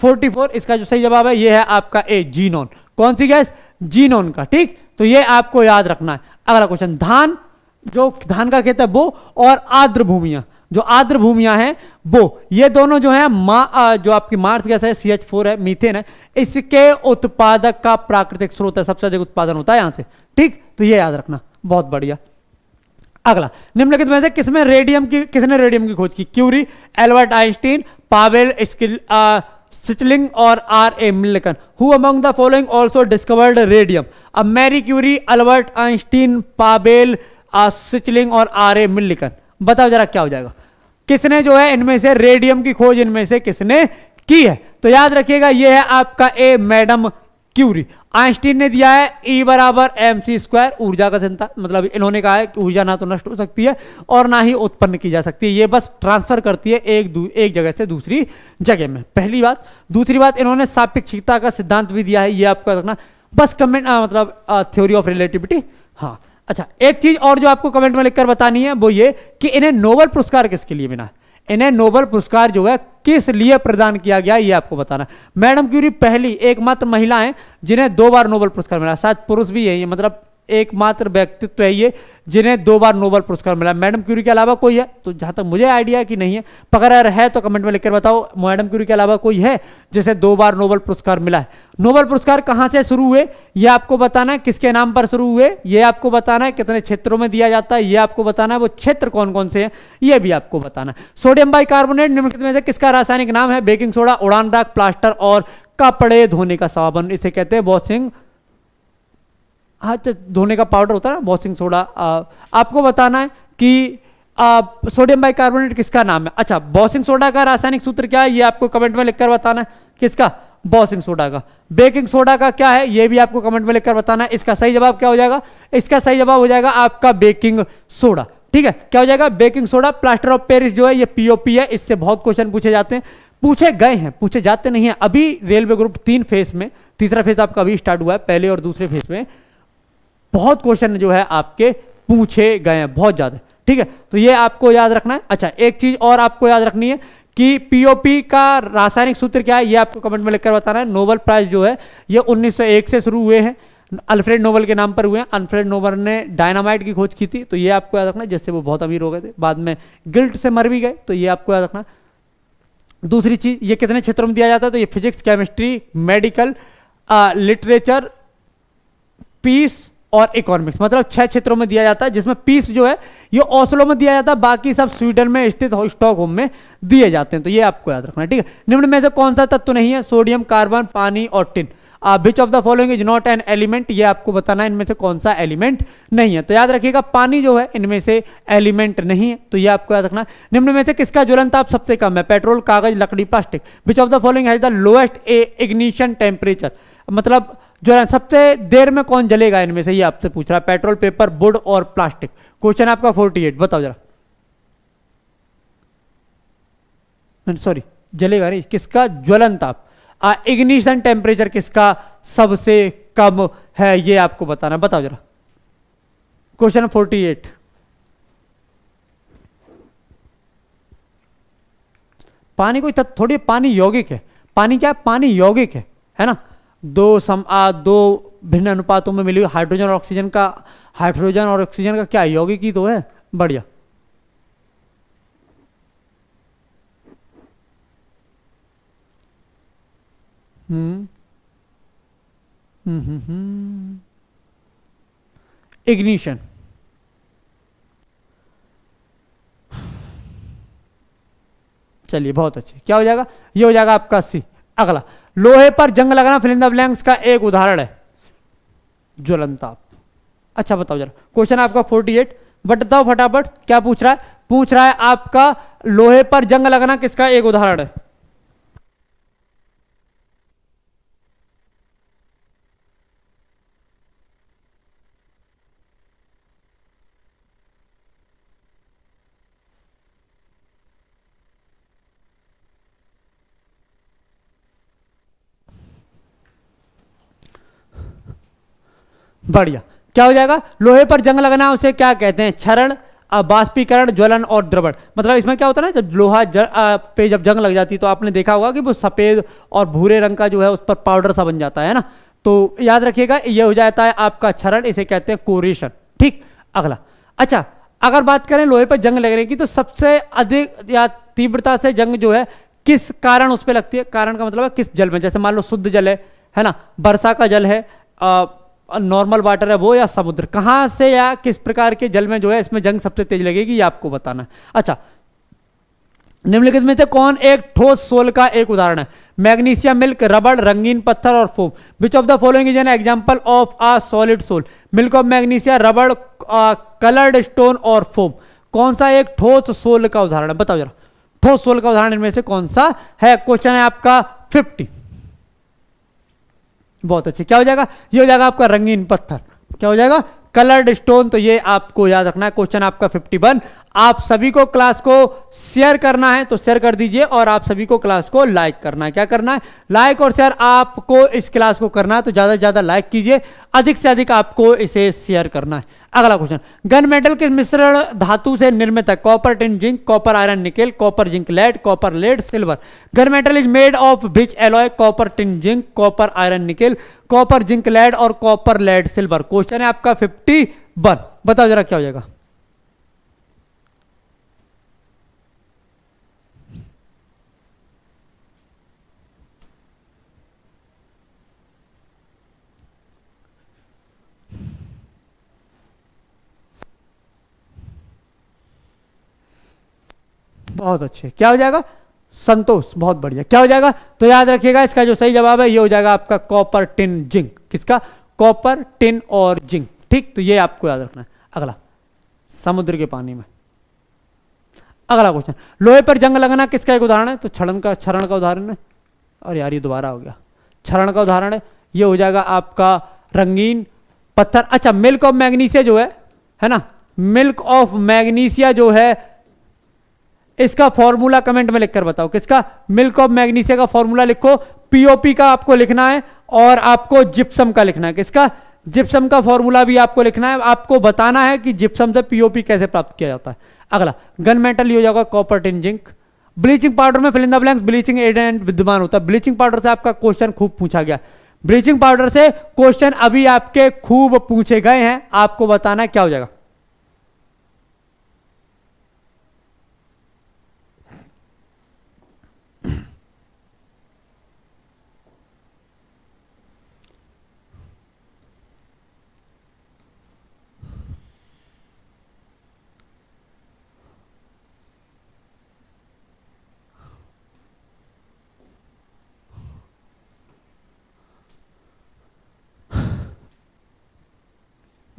फोर्टी फोर इसका जो सही जवाब है ये है आपका ए जीनोन कौन सी गैस जीनोन का ठीक तो ये आपको याद रखना है अगला क्वेश्चन धान जो धान का खेत है वो और आर्द्र भूमिया जो आर्द्र भूमिया है वो ये दोनों जो है मा, जो आपकी मार्स गैस है सी एच फोर है मीथेन है इसके उत्पादक का प्राकृतिक स्रोत है सबसे अधिक उत्पादन होता है यहां से ठीक तो ये याद रखना बहुत बढ़िया अगला निम्नलिखित में से किसमें रेडियम की किसने रेडियम की खोज की Curie Albert Einstein Pavel Schilling और R A Millikan who among the following also discovered radium अब Marie Curie Albert Einstein Pavel Schilling और आर ए मिल्लिकन बताओ जरा क्या हो जाएगा किसने जो है इनमें से रेडियम की खोज इनमें से किसने की है तो याद रखिएगा यह है आपका ए मैडम क्यूरी आइंस्टीन ने दिया है ई e बराबर एम सी स्क्वायर ऊर्जा का चिंता मतलब इन्होंने कहा है कि ऊर्जा ना तो नष्ट हो सकती है और ना ही उत्पन्न की जा सकती है ये बस ट्रांसफर करती है एक एक जगह से दूसरी जगह में पहली बात दूसरी बात इन्होंने सापेक्षिकता का सिद्धांत भी दिया है ये आपका रखना बस कमेंट मतलब थ्योरी ऑफ रिलेटिविटी हाँ अच्छा एक चीज और जो आपको कमेंट में लिखकर बतानी है वो ये कि इन्हें नोबल पुरस्कार किसके लिए मिला इन्हें नोबल पुरस्कार जो है किस लिए प्रदान किया गया ये आपको बताना मैडम क्यूरी पहली एकमात्र महिला है जिन्हें दो बार नोबल पुरस्कार मिला शायद पुरुष भी है ये मतलब एकमात्र व्यक्तित्व है ये जिन्हें दो बार नोबल पुरस्कार मिला मैडम क्यूरी के अलावा कोई है तो जहां तक मुझे आइडिया है कि नहीं है पकड़ अगर है तो कमेंट में लिखकर बताओ मैडम क्यूरी के अलावा कोई है जिसे दो बार नोबल पुरस्कार मिला है नोबल पुरस्कार कहां से शुरू हुए ये आपको बताना है किसके नाम पर शुरू हुए ये आपको बताना है कितने क्षेत्रों में दिया जाता है ये आपको बताना है वो क्षेत्र कौन कौन से है यह भी आपको बताना है सोडियम बाइकार्बोनेट निम्नलिखित में से किसका रासायनिक नाम है बेकिंग सोडा उड़ान राख प्लास्टर और कपड़े धोने का साबुन इसे कहते हैं वॉशिंग हाँ तो धोने का पाउडर होता है ना वॉशिंग सोडा आपको बताना है कि सोडियम बाइकार्बोनेट किसका नाम है अच्छा वॉशिंग सोडा का रासायनिक सूत्र क्या है ये आपको कमेंट में लिखकर बताना है किसका बॉसिंग सोडा का बेकिंग सोडा का क्या है ये भी आपको कमेंट में लिखकर बताना है इसका सही जवाब क्या हो जाएगा इसका सही जवाब हो जाएगा आपका बेकिंग सोडा ठीक है क्या हो जाएगा baking soda plaster of Paris जो है ये पीओपी है इससे बहुत क्वेश्चन पूछे जाते हैं पूछे गए हैं पूछे जाते नहीं है अभी रेलवे ग्रुप तीन फेज में तीसरा फेज आपका अभी स्टार्ट हुआ है पहले और दूसरे फेज में बहुत क्वेश्चन जो है आपके पूछे गए हैं बहुत ज़्यादा ठीक है तो ये आपको याद रखना है अच्छा एक चीज़ और आपको याद रखनी है कि पीओपी का रासायनिक सूत्र क्या है ये आपको कमेंट में लिखकर बताना है नोबल प्राइज जो है ये 1901 से शुरू हुए हैं अल्फ्रेड नोबल के नाम पर हुए हैं अल्फ्रेड नोबल ने डायनामाइट की खोज की थी तो ये आपको याद रखना जिससे वो बहुत अमीर हो गए थे बाद में गिल्ट से मर भी गए तो ये आपको याद रखना दूसरी चीज़ ये कितने क्षेत्रों में दिया जाता है तो ये physics chemistry medical literature peace और इकोनॉमिक्स मतलब छह क्षेत्रों में दिया जाता है जिसमें पीस जो है ये ओसलो में दिया जाता है बाकी सब स्वीडन में स्थित स्टॉक होम में दिए जाते हैं तो ये आपको याद रखना है ठीक है निम्न में से कौन सा तत्व नहीं है सोडियम कार्बन पानी और tin which of the following is not an element ये आपको बताना है इनमें से कौन सा एलिमेंट नहीं है तो याद रखिएगा पानी जो है इनमें से एलिमेंट नहीं है तो ये आपको याद रखना निम्न में से किसका ज्वलन ताप सबसे कम है पेट्रोल कागज लकड़ी plastic which of the following has the lowest a ignition temperature मतलब जो है सबसे देर में कौन जलेगा इनमें से ये आपसे पूछ रहा है पेट्रोल पेपर बुड और प्लास्टिक क्वेश्चन आपका फोर्टी एट बताओ जरा सॉरी जलेगा नहीं किसका ज्वलन ताप इग्निशन टेम्परेचर किसका सबसे कम है ये आपको बताना बताओ जरा क्वेश्चन फोर्टी एट पानी कोई थोड़ी पानी यौगिक है पानी क्या पानी यौगिक है है ना दो सम आ, दो भिन्न अनुपातों में मिली हुई हाइड्रोजन और ऑक्सीजन का हाइड्रोजन और ऑक्सीजन का क्या यौगिक ही तो है बढ़िया इग्निशन हम्म। हम्म, हम्म, चलिए बहुत अच्छे क्या हो जाएगा ये हो जाएगा आपका सी अगला लोहे पर जंग लगाना फिलिंग द ब्लैंक्स का एक उदाहरण है ज्वलनताप अच्छा बताओ जरा क्वेश्चन आपका फोर्टी एट बताओ फटाफट क्या पूछ रहा है पूछ रहा है आपका लोहे पर जंग लगना किसका एक उदाहरण है बढ़िया क्या हो जाएगा लोहे पर जंग लगना उसे क्या कहते हैं क्षरण बाष्पीकरण ज्वलन और द्रवण मतलब इसमें क्या होता है ना जब लोहा जर, आ, पे जब जंग लग जाती है तो आपने देखा होगा कि वो सफ़ेद और भूरे रंग का जो है उस पर पाउडर सा बन जाता है ना तो याद रखिएगा ये हो जाता है आपका क्षरण इसे कहते हैं कोरेशन ठीक अगला अच्छा अगर बात करें लोहे पर जंग लगने की तो सबसे अधिक या तीव्रता से जंग जो है किस कारण उस पर लगती है कारण का मतलब है किस जल में जैसे मान लो शुद्ध जल है है ना वर्षा का जल है आ, नॉर्मल वाटर है वो या समुद्र कहाँ से या किस प्रकार के जल में जो है इसमें जंग सबसे तेज लगेगी ये आपको बताना अच्छा निम्नलिखित में से कौन एक ठोस सोल का एक उदाहरण है मैग्नीशियम मिल्क रबड़ रंगीन पत्थर और foam which of the following is an example of a solid sol milk of magnesia रबड़ कलर्ड स्टोन और फोम कौन सा एक ठोस सोल का उदाहरण है बताओ जरा ठोस सोल का उदाहरण इनमें से कौन सा है क्वेश्चन है आपका फिफ्टी बहुत अच्छे क्या हो जाएगा ये हो जाएगा आपका रंगीन पत्थर क्या हो जाएगा कलर्ड स्टोन तो ये आपको याद रखना है क्वेश्चन आपका 51 आप सभी को क्लास को शेयर करना है तो शेयर कर दीजिए और आप सभी को क्लास को लाइक करना है क्या करना है लाइक और शेयर आपको इस क्लास को करना है तो ज़्यादा से ज़्यादा लाइक कीजिए अधिक से अधिक आपको इसे शेयर करना है अगला क्वेश्चन गन मेटल के मिश्रण धातु से निर्मित है copper tin zinc copper iron nickel copper zinc lead copper lead silver gun metal is made of which alloy copper tin zinc copper iron nickel copper zinc lead और कॉपर लेड सिल्वर क्वेश्चन है आपका फिफ्टी वन बताओ जरा क्या हो जाएगा बहुत अच्छे क्या हो जाएगा संतोष बहुत बढ़िया क्या हो जाएगा तो याद रखिएगा इसका जो सही जवाब है ये हो जाएगा आपका कॉपर टिन जिंक किसका कॉपर टिन और जिंक ठीक तो ये आपको याद रखना है अगला समुद्र के पानी में अगला क्वेश्चन लोहे पर जंग लगना किसका एक उदाहरण है तो छरण का छरण का उदाहरण है और यार ये दोबारा हो गया छरण का उदाहरण है ये हो जाएगा आपका रंगीन पत्थर अच्छा मिल्क ऑफ मैग्नीशिया जो है है ना मिल्क ऑफ मैग्नीशिया जो है इसका फॉर्मूला कमेंट में लिखकर बताओ किसका मिल्क ऑफ मैग्नीशिया का फॉर्मूला लिखो पीओपी का आपको लिखना है और आपको जिप्सम का लिखना है किसका जिप्सम का फॉर्मूला भी आपको लिखना है आपको बताना है कि जिप्सम से पीओपी कैसे प्राप्त किया जाता है अगला गन मेटल यूज होगा copper tin zinc bleaching powder में फिलिंदा ब्लैंक ब्लीचिंग एडेंट विद्यमान होता है ब्लीचिंग पाउडर से आपका क्वेश्चन खूब पूछा गया ब्लीचिंग पाउडर से क्वेश्चन अभी आपके खूब पूछे गए हैं आपको बताना क्या हो जाएगा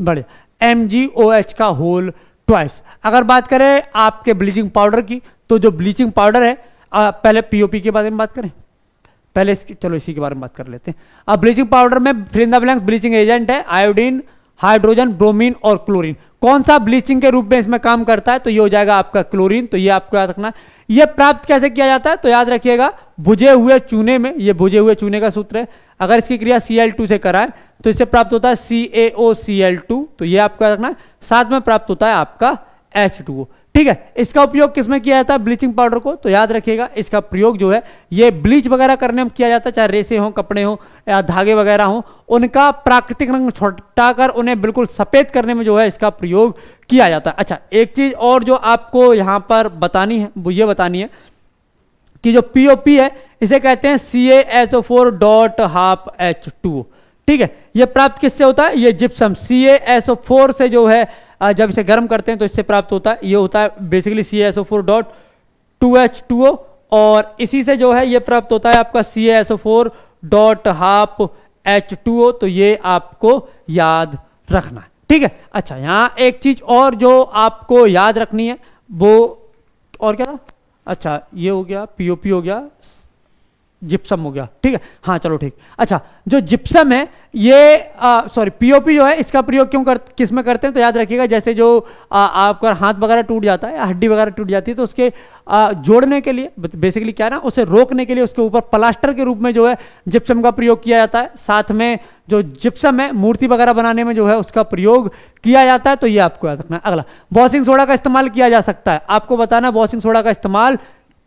बढ़े एम जी ओ एच का होल ट्वाइस अगर बात करें आपके ब्लीचिंग पाउडर की तो जो ब्लीचिंग पाउडर है पी पहले पीओपी के बारे में बात करें पहले इसके चलो इसी के बारे में बात कर लेते हैं अब ब्लीचिंग पाउडर में फिर ब्लैंक ब्लीचिंग एजेंट है आयोडीन हाइड्रोजन ब्रोमीन और क्लोरीन कौन सा ब्लीचिंग के रूप में इसमें काम करता है तो ये हो जाएगा आपका क्लोरीन तो ये आपको याद रखना ये प्राप्त कैसे किया जाता है तो याद रखिएगा भुजे हुए चूने में ये भुजे हुए चूने का सूत्र है अगर इसकी क्रिया Cl2 से कराएं तो इससे प्राप्त होता है CaOCl2 तो ये आपको याद रखना साथ में प्राप्त होता है आपका एच टू ठीक है इसका उपयोग किसमें किया जाता है ब्लीचिंग पाउडर को तो याद रखिएगा इसका प्रयोग जो है ये ब्लीच वगैरह करने में किया जाता है चाहे रेसे हों कपड़े हों या धागे वगैरह हों उनका प्राकृतिक रंग कर उन्हें बिल्कुल सफ़ेद करने में जो है इसका प्रयोग किया जाता है अच्छा एक चीज़ और जो आपको यहां पर बतानी है वो ये बतानी है कि जो पीओपी है इसे कहते हैं C H four dot half H two ठीक है ये प्राप्त किससे होता है ये gypsum C H O four से जो है जब इसे गर्म करते हैं तो इससे प्राप्त होता है ये होता है basically C S O four dot two H two O और इसी से जो है ये प्राप्त होता है आपका C S O four dot half H two O तो ये आपको याद रखना है ठीक है अच्छा यहाँ एक चीज और जो आपको याद रखनी है वो और क्या था अच्छा ये हो गया पीओपी हो गया जिप्सम हो गया ठीक है हाँ चलो ठीक अच्छा जो जिप्सम है ये सॉरी पीओपी जो है इसका प्रयोग क्यों कर किस में करते हैं तो याद रखिएगा जैसे जो आ, आपका हाथ वगैरह टूट जाता है हड्डी वगैरह टूट जाती है तो उसके आ, जोड़ने के लिए बेसिकली क्या ना उसे रोकने के लिए उसके ऊपर प्लास्टर के रूप में जो है जिप्सम का प्रयोग किया जाता है साथ में जो जिप्सम है मूर्ति वगैरह बनाने में जो है उसका प्रयोग किया जाता है तो ये आपको याद रखना है अगला वॉशिंग सोडा का इस्तेमाल किया जा सकता है आपको बताना वॉशिंग सोडा का इस्तेमाल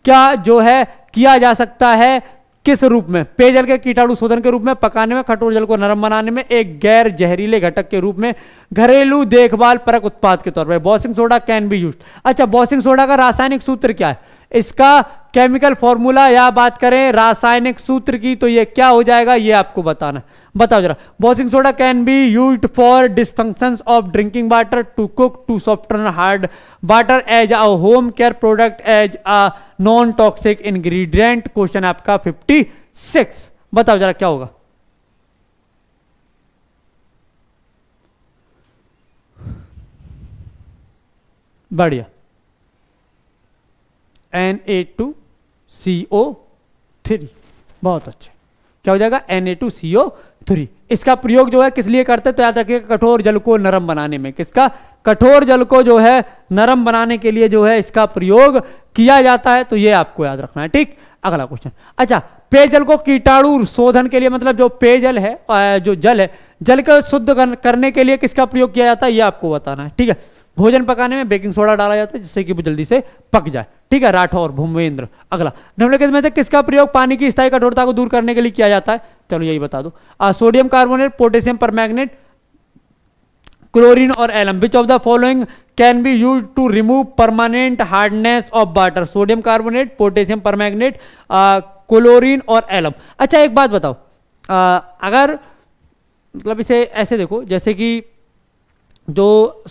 क्या जो है किया जा सकता है किस रूप में पेयजल के कीटाणु शोधन के रूप में पकाने में कठोर जल को नरम बनाने में एक गैर जहरीले घटक के रूप में घरेलू देखभाल परक उत्पाद के तौर पर washing soda can be use अच्छा वॉशिंग सोडा का रासायनिक सूत्र क्या है इसका केमिकल फॉर्मूला या बात करें रासायनिक सूत्र की तो ये क्या हो जाएगा ये आपको बताना बताओ जरा washing soda can be use for dysfunction of drinking water to cook to soft hard water as a home care product as a non toxic ingredient question आपका 56 बताओ जरा क्या होगा बढ़िया N A two C O three बहुत अच्छा क्या हो जाएगा N A two C O three इसका प्रयोग जो है किस लिए करते हैं तो याद रखिएगा कठोर जल को नरम बनाने में किसका कठोर जल को जो है नरम बनाने के लिए जो है इसका प्रयोग किया जाता है तो ये आपको याद रखना है ठीक अगला क्वेश्चन अच्छा पेयजल को कीटाणु शोधन के लिए मतलब जो पेयजल है जो जल है जल को शुद्ध करने के लिए किसका प्रयोग किया जाता है ये आपको बताना है ठीक है भोजन पकाने में बेकिंग सोडा डाला जाता है जिससे कि वो जल्दी से पक जाए ठीक है राठौर भूमवेंद्र अगला निम्नलिखित में से किसका प्रयोग पानी की स्थायी कठोरता को दूर करने के लिए किया जाता है चलो यही बता दो आ, sodium carbonate potassium permanganate chlorine और alum which of the following can be use to remove permanent hardness of water sodium carbonate potassium magnet chlorine और एलम अच्छा एक बात बताओ आ, अगर मतलब इसे ऐसे देखो जैसे कि जो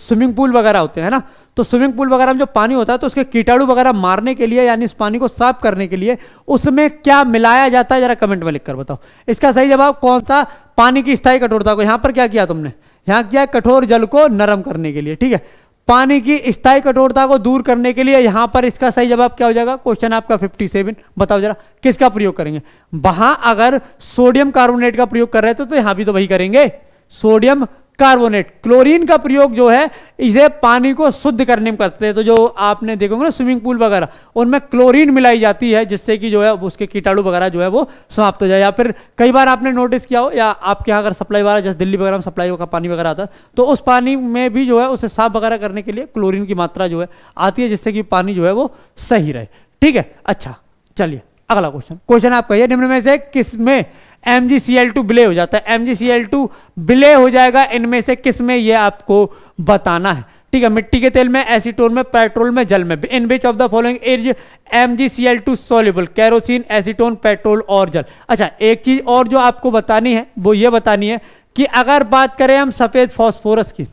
स्विमिंग पूल वगैरह होते हैं ना तो स्विमिंग पूल वगैरह में जो पानी होता है तो उसके कीटाणु वगैरह मारने के लिए यानी इस पानी को साफ करने के लिए उसमें क्या मिलाया जाता है जरा कमेंट में लिखकर बताओ इसका सही जवाब कौन सा पानी की स्थायी कठोरता को यहां पर क्या किया तुमने यहां किया कठोर जल को नरम करने के लिए ठीक है पानी की स्थायी कठोरता को दूर करने के लिए यहां पर इसका सही जवाब क्या हो जाएगा क्वेश्चन आपका 57 बताओ जरा किसका प्रयोग करेंगे वहां अगर सोडियम कार्बोनेट का प्रयोग कर रहे थे तो यहां भी तो वही करेंगे सोडियम कार्बोनेट क्लोरीन का प्रयोग जो है इसे पानी को शुद्ध करने में करते हैं तो जो आपने देखोगे ना स्विमिंग पूल वगैरह उनमें क्लोरीन मिलाई जाती है जिससे कि जो है उसके कीटाणु वगैरह जो है वो समाप्त हो जाए या फिर कई बार आपने नोटिस किया हो या आपके यहाँ अगर सप्लाई वगैरह जैसे दिल्ली वगैरह में सप्लाई का पानी वगैरह आता है तो उस पानी में भी जो है उसे साफ वगैरह करने के लिए क्लोरीन की मात्रा जो है आती है जिससे कि पानी जो है वो सही रहे ठीक है अच्छा चलिए अगला क्वेश्चन क्वेश्चन आपका ये निम्न में से किस में M G C L two बिले हो जाता है M G C L two बिले हो जाएगा इनमें से किस में ये आपको बताना है ठीक है मिट्टी के तेल में एसीटोन में पेट्रोल में जल में in which of the following is M G C L two soluble kerosene acetone petrol और जल अच्छा एक चीज और जो आपको बतानी है वो ये बतानी है कि अगर बात करें हम सफेद फॉस्फोरस की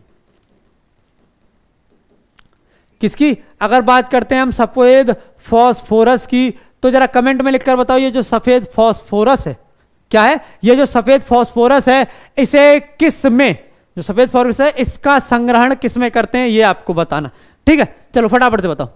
किसकी अगर बात करते हैं हम सफेद फॉस्फोरस की तो जरा कमेंट में लिखकर बताओ ये जो सफेद फॉस्फोरस है क्या है ये जो सफेद फॉस्फोरस है इसे किस में जो सफेद फॉस्फोरस है इसका संग्रहण किस में करते हैं ये आपको बताना ठीक है चलो फटाफट से बताओ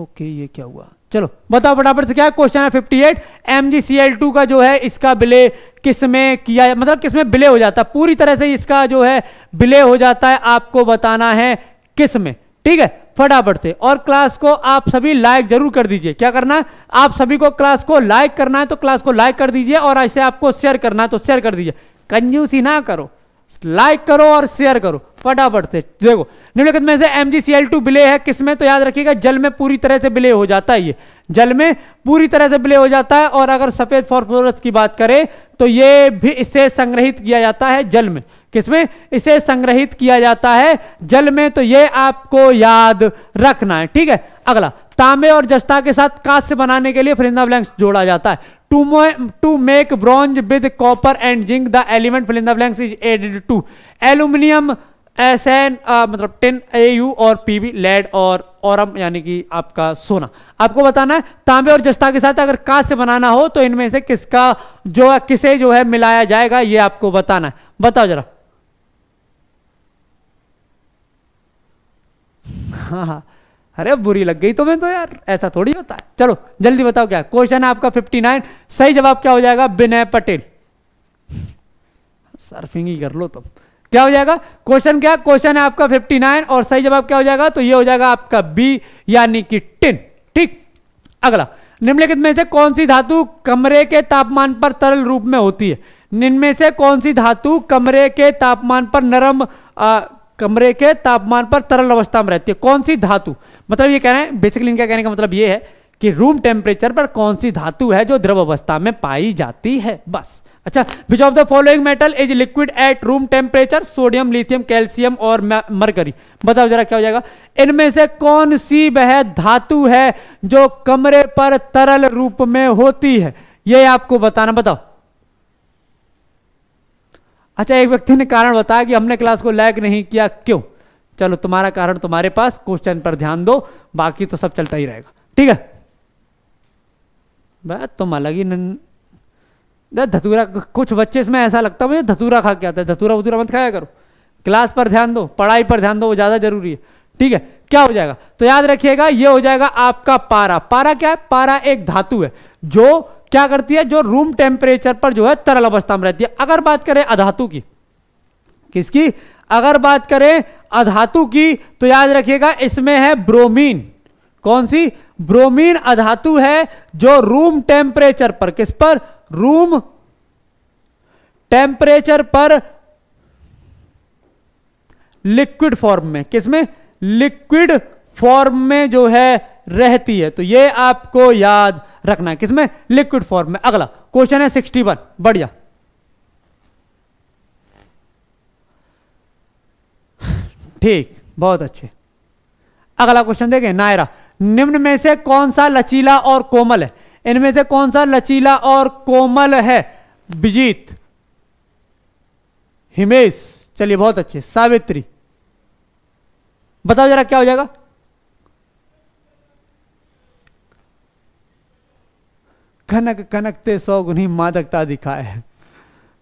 ओके ये क्या हुआ चलो बताओ फटाफट से क्या क्वेश्चन है फिफ्टी एट एम का जो है इसका बिले किस में किया मतलब किस में हो जाता है पूरी तरह से इसका जो है बिले हो जाता है आपको बताना है किस में ठीक है फटाफट से और क्लास को आप सभी लाइक जरूर कर दीजिए क्या करना है आप सभी को क्लास को लाइक करना है तो क्लास को लाइक कर दीजिए और ऐसे आपको शेयर करना है तो शेयर कर दीजिए कंजूसी ना करो लाइक करो और शेयर करो फटाफट से देखो निम्नलिखित में से M G C L two बिले है किसमें तो याद रखिएगा जल में पूरी तरह से बिले हो जाता है ये जल में पूरी तरह से बिले हो जाता है और अगर सफेद फॉस्फोरस की बात करें तो ये भी इसे संग्रहित किया जाता है जल में किसमें इसे संग्रहित किया जाता है जल में तो ये आपको याद रखना है ठीक है अगला तांबे और जस्ता के साथ कांस्य बनाने के लिए फिलिंदा ब्लैंक्स जोड़ा जाता है to to make bronze with copper and zinc the element fill in the blanks is added to aluminium S N uh, मतलब टेन ए यू और पी बी लेड और औरम यानी कि आपका सोना आपको बताना है तांबे और जस्ता के साथ अगर कांच से बनाना हो तो इनमें से किसका जो किसे जो है मिलाया जाएगा ये आपको बताना है बताओ जरा हाँ हाँ अरे बुरी लग गई तो मैं तो यार ऐसा थोड़ी होता है चलो जल्दी बताओ क्या क्वेश्चन है आपका 59 सही जवाब क्या हो जाएगा विनय पटेल सर्फिंग ही कर लो तुम तो। क्या हो जाएगा क्वेश्चन क्या क्वेश्चन है आपका 59 और सही जवाब क्या हो जाएगा तो ये हो जाएगा आपका बी यानी कि टिन ठीक अगला निम्नलिखित में से कौन सी धातु कमरे के तापमान पर तरल रूप में होती है निम्न से कौन सी धातु कमरे के तापमान पर नरम आ, कमरे के तापमान पर तरल अवस्था में रहती है कौन सी धातु मतलब ये कह रहे हैं बेसिकली इनका कहने का मतलब ये है कि रूम टेम्परेचर पर कौन सी धातु है जो द्रव अवस्था में पाई जाती है बस अच्छा which of the following metal is liquid at room temperature sodium lithium calcium और मरकरी बताओ जरा क्या हो जाएगा इनमें से कौन सी वह धातु है जो कमरे पर तरल रूप में होती है यह आपको बताना बताओ अच्छा एक व्यक्ति ने कारण बताया कि हमने क्लास को लैग नहीं किया क्यों चलो तुम्हारा कारण तुम्हारे पास क्वेश्चन पर ध्यान दो बाकी तो सब चलता ही रहेगा ठीक है तुम अलग ही धतूरा कुछ बच्चे इसमें ऐसा लगता है मुझे धतूरा खा के आता है धतूरा वतूरा मत खाया करो क्लास पर ध्यान दो पढ़ाई पर ध्यान दो वो ज़्यादा जरूरी है ठीक है क्या हो जाएगा तो याद रखिएगा ये हो जाएगा आपका पारा पारा क्या है पारा एक धातु है जो क्या करती है जो रूम टेम्परेचर पर जो है तरल अवस्था में रहती है अगर बात करें अधातु की किसकी अगर बात करें अधातु की तो याद रखिएगा इसमें है ब्रोमीन कौन सी ब्रोमीन अधातु है जो रूम टेम्परेचर पर किस पर रूम टेम्परेचर पर लिक्विड फॉर्म में किसमें लिक्विड फॉर्म में जो है रहती है तो ये आपको याद रखना है किसमें लिक्विड फॉर्म में अगला क्वेश्चन है सिक्सटी वन बढ़िया ठीक बहुत अच्छे अगला क्वेश्चन देखें नायरा निम्न में से कौन सा लचीला और कोमल है इनमें से कौन सा लचीला और कोमल है विजीत हिमेश चलिए बहुत अच्छे सावित्री बताओ जरा क्या हो जाएगा कनक कनक ते सौ गुनी मादकता दिखाए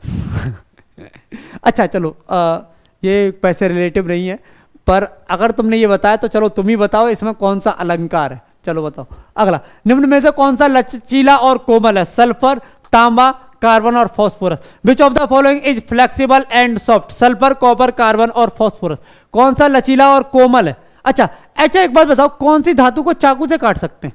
अच्छा चलो आ, ये पैसे रिलेटिव नहीं है पर अगर तुमने ये बताया तो चलो तुम ही बताओ इसमें कौन सा अलंकार है चलो बताओ अगला निम्न में से कौन सा लचीला और कोमल है सल्फर तांबा कार्बन और phosphorus which of the following is flexible and soft sulphur copper carbon और फॉस्फोरस कौन सा लचीला और कोमल है अच्छा अच्छा एक बात बताओ कौन सी धातु को चाकू से काट सकते हैं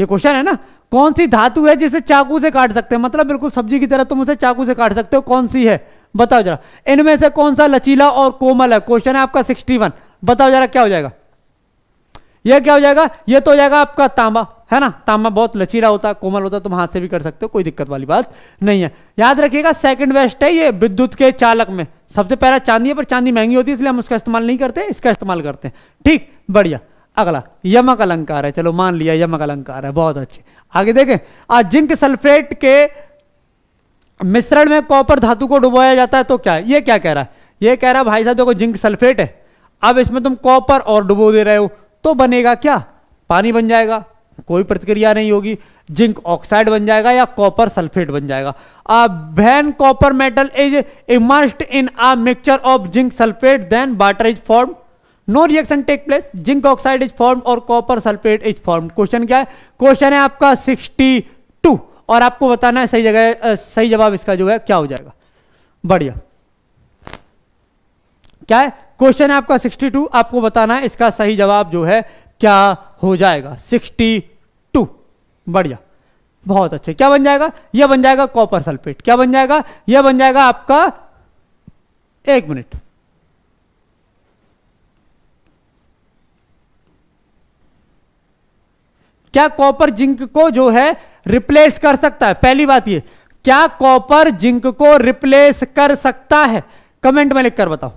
ये क्वेश्चन है ना कौन सी धातु है जिसे चाकू से काट सकते हैं मतलब बिल्कुल सब्जी की तरह तुम उसे चाकू से काट सकते हो कौन सी है बताओ जरा इनमें से कौन सा लचीला और कोमल है क्वेश्चन है आपका सिक्सटी वन बताओ जरा क्या हो जाएगा यह क्या हो जाएगा यह तो हो जाएगा आपका तांबा है ना तांबा बहुत लचीला होता है कोमल होता है तुम हाथ से भी कर सकते हो कोई दिक्कत वाली बात नहीं है याद रखिएगा सेकंड बेस्ट है ये विद्युत के चालक में सबसे पहला चांदी है पर चांदी महंगी होती है इसलिए हम उसका इस्तेमाल नहीं करते इसका इस्तेमाल करते हैं ठीक बढ़िया अगला यमक अलंकार है चलो मान लिया यमक अलंकार है बहुत अच्छे आगे देखें आज जिंक सल्फेट के मिश्रण में कॉपर धातु को डुबाया जाता है तो क्या है ये क्या कह रहा है ये कह रहा है भाई साहब देखो जिंक सल्फेट है अब इसमें तुम कॉपर और डुबो दे रहे हो तो बनेगा क्या पानी बन जाएगा कोई प्रतिक्रिया नहीं होगी जिंक ऑक्साइड बन जाएगा या कॉपर सल्फेट बन जाएगा when copper metal is immersed in a mixture of zinc sulphate then water is form no reaction take place zinc oxide is form और copper sulphate is form question क्या है क्वेश्चन है आपका सिक्सटी टू और आपको बताना है सही जगह सही जवाब इसका जो है क्या हो जाएगा बढ़िया क्या है क्वेश्चन है आपका 62 आपको बताना है इसका सही जवाब जो है क्या हो जाएगा 62 बढ़िया बहुत अच्छे क्या बन जाएगा यह बन जाएगा कॉपर सल्फेट क्या बन जाएगा यह बन जाएगा आपका एक मिनट क्या कॉपर जिंक को जो है रिप्लेस कर सकता है पहली बात ये क्या कॉपर जिंक को रिप्लेस कर सकता है कमेंट में लिखकर बताओ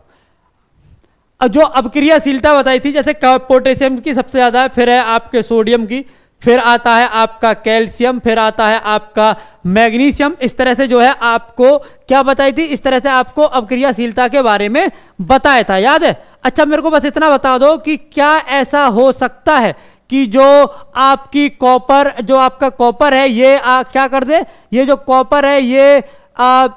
जो अपक्रियाशीलता बताई थी जैसे पोटेशियम की सबसे ज़्यादा है फिर है आपके सोडियम की फिर आता है आपका कैल्शियम फिर आता है आपका मैग्नीशियम इस तरह से जो है आपको क्या बताई थी इस तरह से आपको अपक्रियाशीलता के बारे में बताया था याद है अच्छा मेरे को बस इतना बता दो कि क्या ऐसा हो सकता है कि जो आपकी कॉपर जो आपका कॉपर है ये आ, क्या कर दे ये जो कॉपर है ये आ,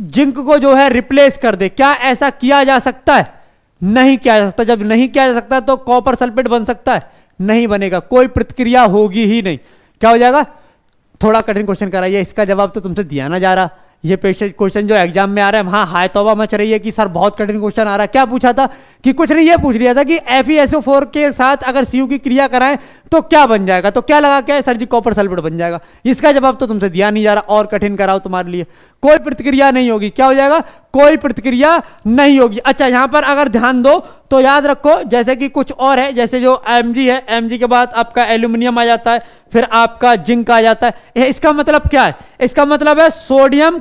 जिंक को जो है रिप्लेस कर दे क्या ऐसा किया जा सकता है नहीं किया जा सकता जब नहीं किया जा सकता तो कॉपर सल्फेट बन सकता है नहीं बनेगा कोई प्रतिक्रिया होगी ही नहीं क्या हो जाएगा थोड़ा कठिन क्वेश्चन कराइए इसका जवाब तो तुमसे दिया ना जा रहा ये पेशेंट क्वेश्चन जो एग्जाम में आ रहा है वहां हाई तोबा मच रही है कि सर बहुत कठिन क्वेश्चन आ रहा है क्या पूछा था कि कुछ नहीं ये पूछ लिया था कि एफ फोर के साथ अगर सी की क्रिया कराएं तो क्या बन जाएगा तो क्या लगा क्या है सर जी कॉपर सल्फेट बन जाएगा इसका जवाब तो तुमसे दिया नहीं जा रहा और कठिन कराओ तुम्हारे लिए कोई प्रतिक्रिया नहीं होगी क्या हो जाएगा कोई प्रतिक्रिया नहीं होगी अच्छा यहां पर अगर ध्यान दो तो याद रखो जैसे कि कुछ और है जैसे जो एम है एम के बाद आपका एल्यूमिनियम आ जाता है फिर आपका जिंक आ जाता है इसका मतलब क्या है इसका मतलब है सोडियम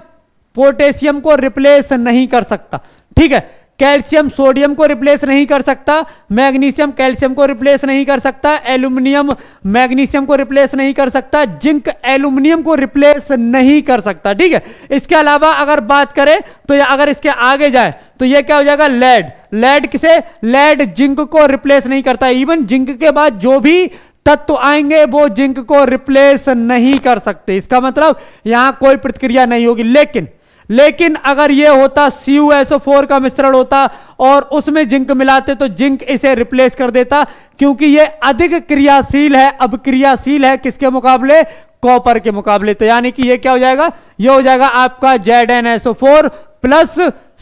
पोटेशियम को रिप्लेस नहीं कर सकता ठीक है कैल्शियम सोडियम को रिप्लेस नहीं कर सकता मैग्नीशियम कैल्शियम को रिप्लेस नहीं कर सकता एल्यूमिनियम मैग्नीशियम को रिप्लेस नहीं कर सकता जिंक एल्यूमिनियम को रिप्लेस नहीं कर सकता ठीक है इसके अलावा अगर बात करें तो अगर इसके आगे जाए तो ये क्या हो जाएगा लेड लेड किसे लेड जिंक को रिप्लेस नहीं करता इवन जिंक के बाद जो भी तत्व आएंगे वो जिंक को रिप्लेस नहीं कर सकते इसका मतलब यहां कोई प्रतिक्रिया नहीं होगी लेकिन लेकिन अगर यह होता सी फोर का मिश्रण होता और उसमें जिंक मिलाते तो जिंक इसे रिप्लेस कर देता क्योंकि यह अधिक क्रियाशील है अब क्रियाशील है किसके मुकाबले कॉपर के मुकाबले तो यानी कि यह क्या हो जाएगा यह हो जाएगा आपका Z N S O four plus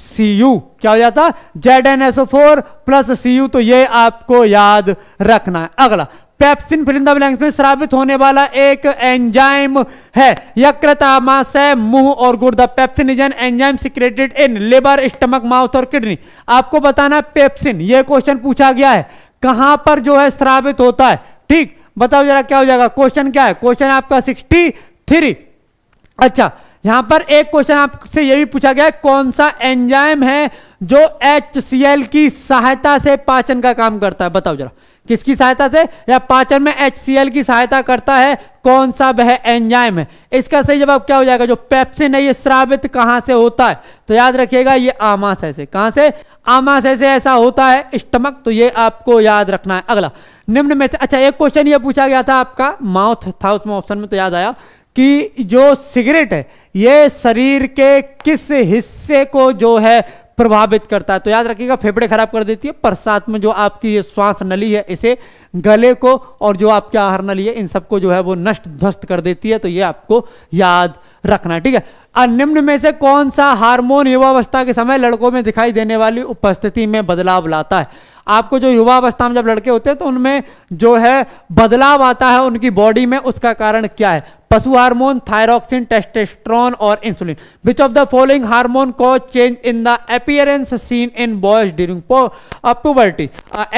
C U क्या हो जाता Z N S O four plus C U तो ये आपको याद रखना है अगला पेप्सिन फिलिंदा ब्लैंक्स में श्रावित होने वाला एक एंजाइम है यकृत आमाशय मुंह और गुर्दा pepsin is an enzyme secreted in liver stomach mouth और किडनी आपको बताना पेप्सिन ये क्वेश्चन पूछा गया है कहां पर जो है श्रावित होता है ठीक बताओ जरा क्या हो जाएगा क्वेश्चन क्या है क्वेश्चन आपका सिक्सटी थ्री अच्छा यहां पर एक क्वेश्चन आपसे यह भी पूछा गया है कौन सा एंजाइम है जो एच की सहायता से पाचन का काम करता है बताओ जरा किसकी सहायता से या पाचन में एच की सहायता करता है कौन सा वह एंजाइम है इसका सही जवाब क्या हो जाएगा जो पेप्सिन है ये श्रावित कहां से होता है तो याद रखिएगा ये आमाशय से कहां से आमाशय से ऐसा होता है स्टमक तो ये आपको याद रखना है अगला निम्न में अच्छा एक क्वेश्चन ये पूछा गया था आपका माउथ था उसमें ऑप्शन में तो याद आया कि जो सिगरेट है ये शरीर के किस हिस्से को जो है प्रभावित करता है तो याद रखिएगा फेफड़े खराब कर देती है पर साथ में जो आपकी ये श्वास नली है इसे गले को और जो आपकी आहार नली है इन सबको जो है वो नष्ट ध्वस्त कर देती है तो ये आपको याद रखना है ठीक है निम्न में से कौन सा हार्मोन युवावस्था के समय लड़कों में दिखाई देने वाली उपस्थिति में बदलाव लाता है आपको जो युवावस्था में जब लड़के होते हैं तो उनमें जो है बदलाव आता है उनकी बॉडी में उसका कारण क्या है पशु हार्मोन थायरोक्सिन टेस्टेस्ट्रॉन और insulin which of the following hormone cause change in the appearance seen in boys during puberty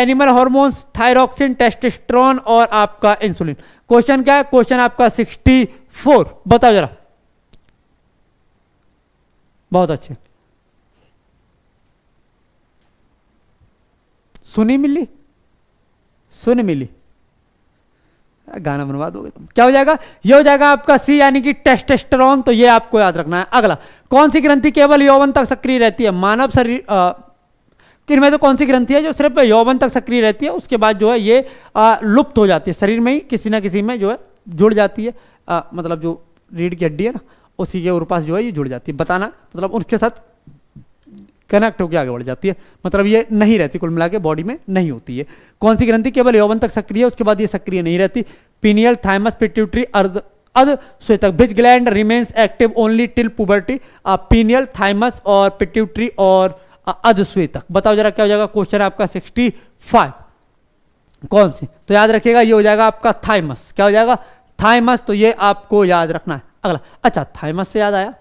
animal hormones thyroxine testosterone और आपका इंसुलिन क्वेश्चन क्या है क्वेश्चन आपका 64 बताओ जरा बहुत अच्छे सुनी मिली सुनी मिली गाना बनवा दोगे तुम क्या हो जाएगा ये हो जाएगा आपका सी यानी कि टेस्टेस्टेरोन तो ये आपको याद रखना है अगला कौन सी ग्रंथि केवल यौवन तक सक्रिय रहती है मानव शरीर में तो कौन सी ग्रंथि है जो सिर्फ यौवन तक सक्रिय रहती है उसके बाद जो है ये आ, लुप्त हो जाती है शरीर में ही किसी ना किसी में जो है जुड़ जाती है आ, मतलब जो रीढ़ की हड्डी है ना उसी के ऊपर जो है ये जुड़ जाती है बताना मतलब उसके साथ कनेक्ट होकर आगे बढ़ जाती है मतलब ये नहीं रहती कुल मिला बॉडी में नहीं होती है कौन सी ग्रंथि केवल यौवन तक सक्रिय है उसके बाद ये सक्रिय नहीं रहती पीनियल थाइमस पिट्यूटरी अर्ध अध श्वेतक ब्रिज gland remains active only till puberty pineal thymus और पिट्यूटरी और श्वेतक बताओ जरा क्या हो जाएगा क्वेश्चन आपका सिक्सटी फाइव कौन सी तो याद रखिएगा ये हो जाएगा आपका थाइमस क्या हो जाएगा थाइमस तो ये आपको याद रखना है अगला अच्छा थाइमस से याद आया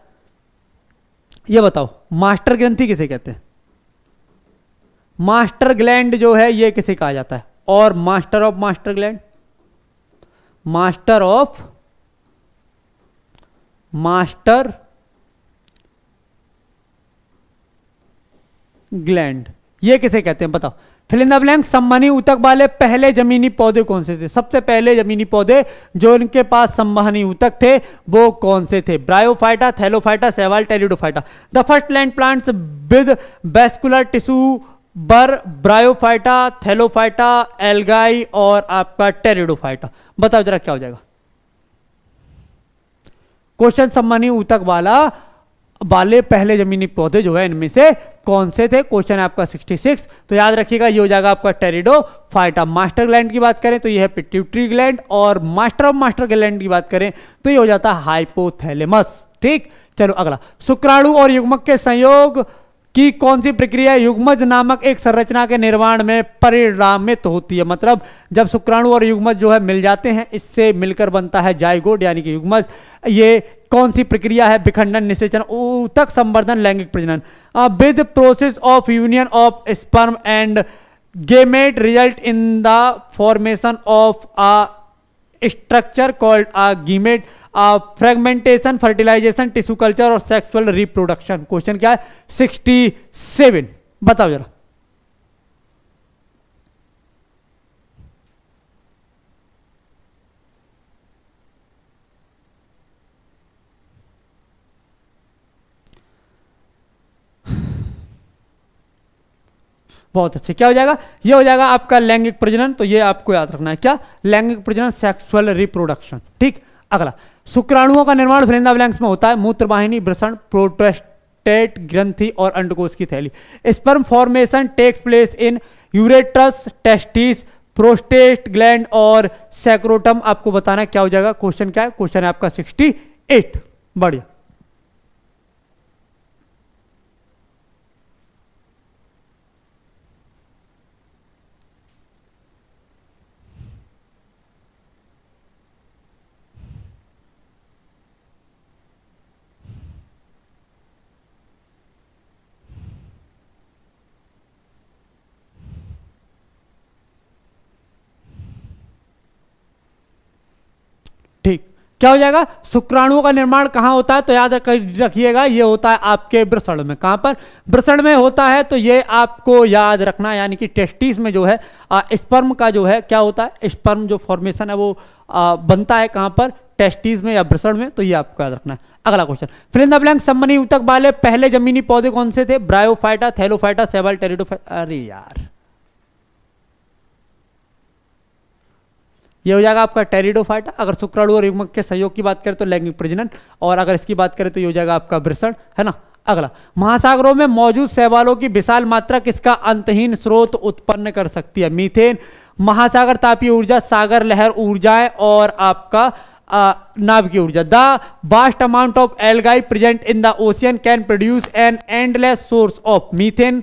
ये बताओ मास्टर ग्रंथि किसे कहते हैं मास्टर ग्लैंड जो है ये किसे कहा जाता है और master of master gland master of master gland ये किसे कहते हैं बताओ फिल ब्लैंक सम्मानी ऊतक वाले पहले जमीनी पौधे कौन से थे सबसे पहले जमीनी पौधे जो इनके पास सम्मानी ऊतक थे वो कौन से थे ब्रायोफाइटा थैलोफाइटा सेवाल pteridophyta the first land plants with vascular tissue were bryophyta thallophyta algae और आपका टेरिडोफाइटा बताओ जरा क्या हो जाएगा क्वेश्चन सम्मानी ऊतक वाला वाले पहले जमीनी पौधे जो है इनमें से कौन से थे क्वेश्चन है आपका 66 तो याद रखिएगा ये हो जाएगा आपका टेरिडो फाइटा मास्टर ग्लैंड की बात करें तो ये है पिट्यूट्री ग्लैंड और मास्टर ऑफ मास्टर ग्लैंड की बात करें तो ये हो जाता है हाइपोथैलेमस ठीक चलो अगला शुक्राणु और युग्मक के संयोग कि कौन सी प्रक्रिया युग्मज नामक एक संरचना के निर्माण में परिणामित होती है मतलब जब शुक्राणु और युग्मज जो है मिल जाते हैं इससे मिलकर बनता है जायगोड यानी कि युग्मज ये कौन सी प्रक्रिया है विखंडन निषेचन तक संवर्धन लैंगिक प्रजनन with process of union of sperm and gamete result in the formation of a structure called a gamete fragmentation fertilization tissue culture और सेक्सुअल रिप्रोडक्शन क्वेश्चन क्या है सिक्सटी सेवन बताओ जरा बहुत अच्छे क्या हो जाएगा ये हो जाएगा आपका लैंगिक प्रजनन तो ये आपको याद रखना है क्या लैंगिक प्रजनन सेक्सुअल रिप्रोडक्शन ठीक अगला शुक्राणुओं का निर्माण फिलेंदा ब्लैंक्स में होता है मूत्रवाहिनी वृषण प्रोटेस्टेट ग्रंथि और अंडकोश की थैली sperm formation takes place in urethra testis prostate gland और सैक्रोटम आपको बताना क्या हो जाएगा क्वेश्चन क्या है क्वेश्चन है आपका 68 बढ़िया क्या हो जाएगा शुक्राणुओं का निर्माण कहां होता है तो याद रखिएगा ये होता है आपके ब्रसण में कहां पर ब्रसण में होता है तो ये आपको याद रखना यानी कि टेस्टिस में जो है स्पर्म का जो है क्या होता है स्पर्म जो फॉर्मेशन है वो आ, बनता है कहां पर टेस्टिस में या ब्रसण में तो ये आपको याद रखना है अगला क्वेश्चन फिलिंग द ब्लैंक संबंधी उतक वाले पहले जमीनी पौधे कौन से थे ब्रायोफाइटा थेलोफाइटा सेवल टेरिडोफाइटा अरे यार ये हो जाएगा आपका टेरिडोफाइटा अगर शुक्राणु और युग्मक के सहयोग की बात करें तो लैंगिक प्रजनन और अगर इसकी बात करें तो ये हो जाएगा आपका वृषण है ना अगला महासागरों में मौजूद शैवालों की विशाल मात्रा किसका अंतहीन स्रोत उत्पन्न कर सकती है मीथेन महासागर तापीय ऊर्जा सागर लहर ऊर्जाएं और आपका नाभ की ऊर्जा the vast amount of algae present in the ocean can produce an endless source of methane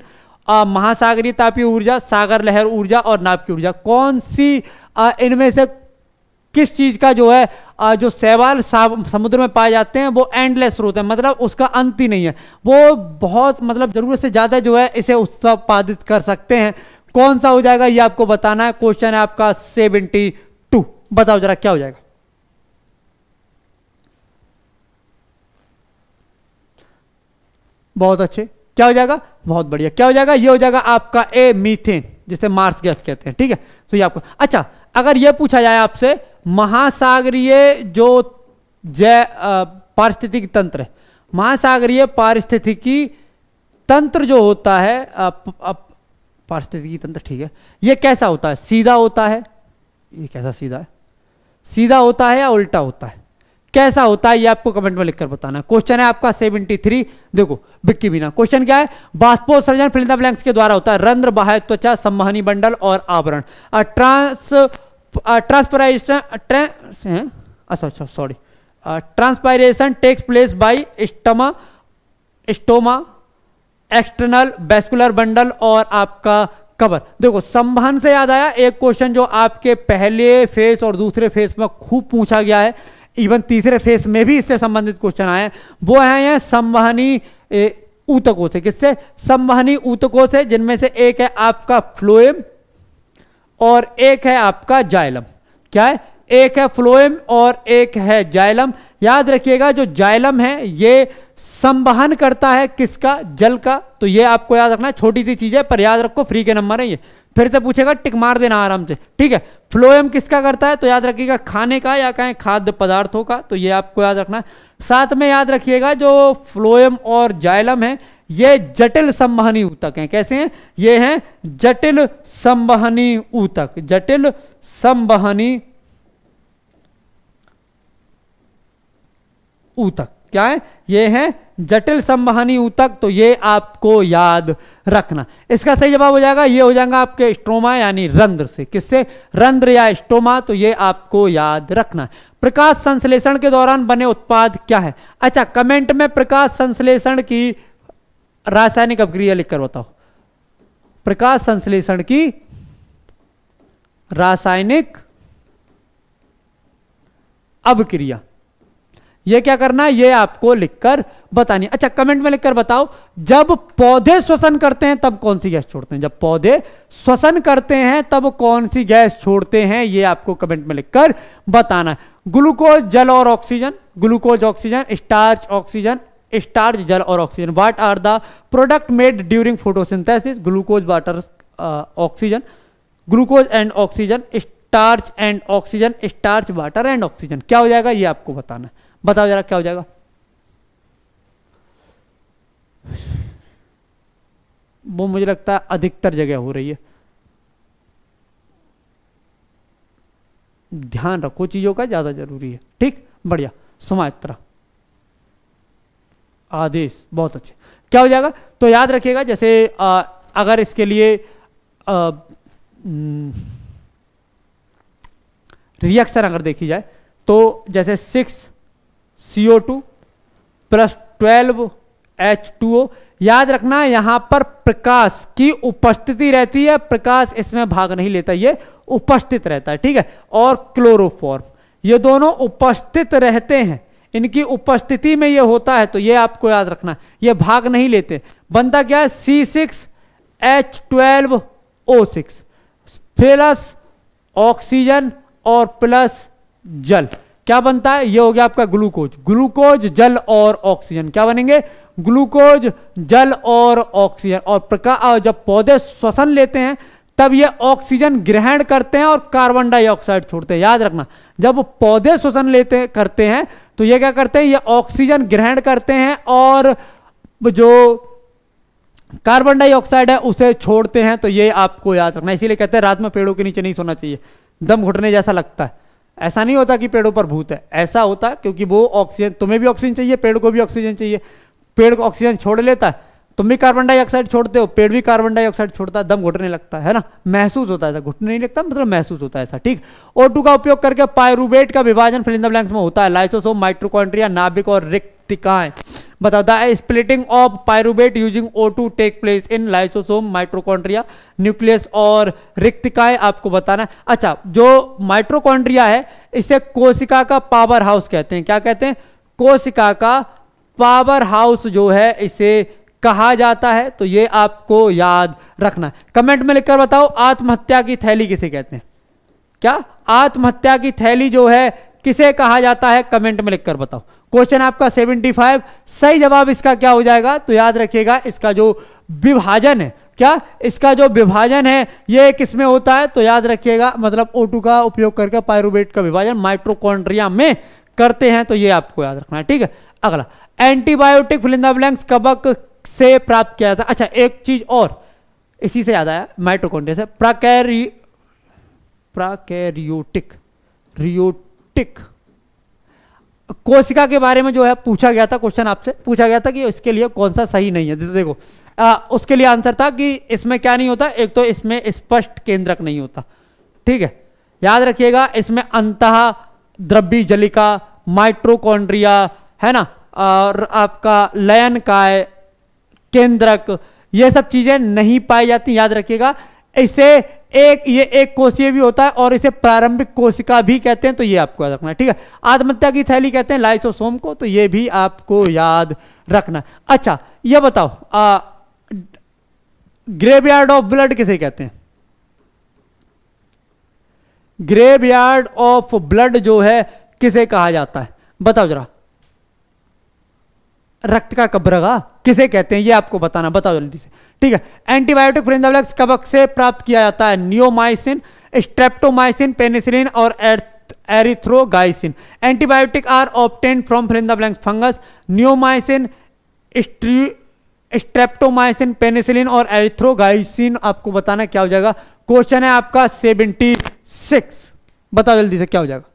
महासागरीय तापीय ऊर्जा सागर लहर ऊर्जा और नाभ की ऊर्जा कौन सी इनमें से किस चीज का जो है आ, जो सवाल समुद्र में पाए जाते हैं वो एंडलेस स्रोत है मतलब उसका अंत ही नहीं है वो बहुत मतलब जरूरत से ज़्यादा जो है इसे उत्पादित कर सकते हैं कौन सा हो जाएगा ये आपको बताना है क्वेश्चन है आपका सेवेंटी टू बताओ जरा क्या हो जाएगा बहुत अच्छे क्या हो जाएगा बहुत बढ़िया क्या हो जाएगा ये हो जाएगा आपका ए मीथेन जिसे मार्स गैस कहते हैं ठीक है तो ये आपको अच्छा अगर यह पूछा जाए आपसे महासागरीय जो जय पारिस्थितिक तंत्र महासागरीय पारिस्थितिकी तंत्र जो होता है पारिस्थितिकी तंत्र ठीक है यह कैसा होता है सीधा होता है ये कैसा सीधा है सीधा होता है या उल्टा होता है कैसा होता है ये आपको कमेंट में लिखकर बताना क्वेश्चन है आपका 73 देखो बिक्की बिना क्वेश्चन क्या है बाष्पोत्सर्जन फिलिंदा ब्लैंक्स के द्वारा होता है रंध्र बाह्य त्वचा संवहनी बंडल और आवरण ट्रांस ट्रांसपराइजेशन अच्छा sorry transpiration takes place by stoma stoma external vascular bundle और आपका कवर देखो संभान से याद आया एक क्वेश्चन जो आपके पहले फेस और दूसरे फेस में खूब पूछा गया है इवन तीसरे फेस में भी इससे संबंधित क्वेश्चन आए वो है ये संवहनी ऊतकों से किससे संवहनी ऊतकों से जिनमें से एक है आपका फ्लोएम और एक है आपका जाइलम क्या है एक है फ्लोएम और एक है जाइलम याद रखिएगा जो जाइलम है ये संवहन करता है किसका जल का तो ये आपको याद रखना छोटी सी चीज है पर याद रखो फ्री के नंबर है ये फिर से पूछेगा टिक मार देना आराम से ठीक है फ्लोएम किसका करता है तो याद रखिएगा खाने का या कहें खाद्य पदार्थों का तो ये आपको याद रखना साथ में याद रखिएगा जो फ्लोएम और जाइलम है ये जटिल संवहनी ऊतक हैं कैसे हैं ये हैं जटिल संवहनी ऊतक जटिल संवहनी ऊतक क्या है ये है जटिल संवहनी ऊतक तो ये आपको याद रखना इसका सही जवाब हो जाएगा ये हो जाएगा आपके स्ट्रोमा यानी रंध्र से किससे रंध्र या स्ट्रोमा तो ये आपको याद रखना प्रकाश संश्लेषण के दौरान बने उत्पाद क्या है अच्छा कमेंट में प्रकाश संश्लेषण की रासायनिक अभिक्रिया लिखकर बताओ प्रकाश संश्लेषण की रासायनिक अभिक्रिया यह क्या करना है यह आपको लिखकर बतानी अच्छा कमेंट में लिखकर बताओ जब पौधे श्वसन करते हैं तब कौन सी गैस छोड़ते हैं जब पौधे श्वसन करते हैं तब कौन सी गैस छोड़ते हैं यह आपको कमेंट में लिखकर बताना है ग्लूकोज जल और oxygen glucose oxygen starch oxygen starch जल और oxygen what are the product made during photosynthesis glucose water oxygen glucose and oxygen starch and oxygen starch water and oxygen क्या हो जाएगा ये आपको बताना बताओ जरा क्या हो जाएगा वो मुझे लगता है अधिकतर जगह हो रही है ध्यान रखो चीजों का ज्यादा जरूरी है ठीक बढ़िया सुमात्रा आदेश बहुत अच्छे क्या हो जाएगा तो याद रखिएगा जैसे आ, अगर इसके लिए रिएक्शन अगर देखी जाए तो जैसे six CO two plus twelve H two O याद रखना यहां पर प्रकाश की उपस्थिति रहती है प्रकाश इसमें भाग नहीं लेता ये उपस्थित रहता है ठीक है और क्लोरोफॉर्म ये दोनों उपस्थित रहते हैं इनकी उपस्थिति में ये होता है तो ये आपको याद रखना ये भाग नहीं लेते बनता क्या है C six H twelve O six plus oxygen और प्लस जल क्या बनता है ये हो गया आपका ग्लूकोज ग्लूकोज जल और ऑक्सीजन क्या बनेंगे ग्लूकोज जल और ऑक्सीजन और प्रकार जब पौधे श्वसन लेते हैं तब ये ऑक्सीजन ग्रहण करते हैं और कार्बन डाइऑक्साइड छोड़ते हैं याद रखना जब पौधे श्वसन लेते करते हैं तो ये क्या करते हैं ये ऑक्सीजन ग्रहण करते हैं और जो कार्बन डाइऑक्साइड है उसे छोड़ते हैं तो ये आपको याद रखना इसीलिए कहते हैं रात में पेड़ों के नीचे नहीं सोना चाहिए दम घुटने जैसा लगता है ऐसा नहीं होता कि पेड़ों पर भूत है ऐसा होता क्योंकि वो ऑक्सीजन तुम्हें भी ऑक्सीजन चाहिए पेड़ को भी ऑक्सीजन चाहिए पेड़ को ऑक्सीजन छोड़ लेता है तुम भी कार्बन डाइऑक्साइड छोड़ते हो पेड़ भी कार्बन डाइऑक्साइड छोड़ता है दम घुटने लगता है ना महसूस होता है घुटने नहीं लगता मतलब महसूस होता है ऐसा ठीक ओ का उपयोग करके पायरूबेट का विभाजन फिलिंदा ब्लैंक्स में होता है लाइसोसोम माइट्रोकॉन्ट्रिया नाभिक और रिक्तिकाएं बताओ splitting of pyruvate using O two take place in lysosome mitochondria nucleus और रिक्तिकाएं आपको बताना है अच्छा जो माइट्रोकॉन्ट्रिया है इसे कोशिका का पावर हाउस कहते हैं क्या कहते हैं कोशिका का पावर हाउस जो है इसे कहा जाता है तो ये आपको याद रखना कमेंट में लिखकर बताओ आत्महत्या की थैली किसे कहते हैं क्या आत्महत्या की थैली जो है किसे कहा जाता है कमेंट में लिखकर बताओ क्वेश्चन आपका 75 सही जवाब इसका क्या हो जाएगा तो याद रखिएगा इसका जो विभाजन है क्या इसका जो विभाजन है ये किसमें होता है तो याद रखिएगा मतलब ओ का उपयोग करके पायरुवेट का विभाजन माइट्रोकॉन्ड्रिया में करते हैं तो ये आपको याद रखना है ठीक है अगला एंटीबायोटिक फिलिंदा ब्लैंक्स कबक से प्राप्त किया जाता है अच्छा एक चीज और इसी से याद आया माइटोकॉन्ड्रिया से प्राकैरी प्राकैरियोटिक रियोटिक कोशिका के बारे में जो है पूछा गया था क्वेश्चन आपसे पूछा गया था कि इसके लिए कौन सा सही नहीं है देखो आ, उसके लिए आंसर था कि इसमें क्या नहीं होता एक तो इसमें स्पष्ट केंद्रक नहीं होता ठीक है याद रखिएगा इसमें अंत द्रव्य जलिका माइट्रोकॉन्ड्रिया है ना और आपका लयन काय केंद्रक ये सब चीजें नहीं पाई जाती याद रखिएगा इसे एक ये एक कोशीय भी होता है और इसे प्रारंभिक कोशिका भी कहते हैं तो ये आपको याद रखना है ठीक है आत्महत्या की थैली कहते हैं लाइसोसोम को तो ये भी आपको याद रखना अच्छा ये बताओ आ, ग्रेवयार्ड ऑफ ब्लड किसे कहते हैं ग्रेवयार्ड ऑफ ब्लड जो है किसे कहा जाता है बताओ जरा रक्त का कब्रगा किसे कहते हैं ये आपको बताना बताओ जल्दी से ठीक है एंटीबायोटिक फ्रेंजावलेक्स कबक से प्राप्त किया जाता है नियोमाइसिन स्ट्रेप्टोमाइसिन पेनिसिलिन और erythromycin antibiotic are obtained from फ्रेंजावलेक्स फंगस नियोमाइसिन स्ट्रेप्टोमाइसिन पेनिसिलिन और एरिथ्रोगाइसिन आपको बताना क्या हो जाएगा क्वेश्चन है आपका सेवेंटी सिक्स बताओ जल्दी से क्या हो जाएगा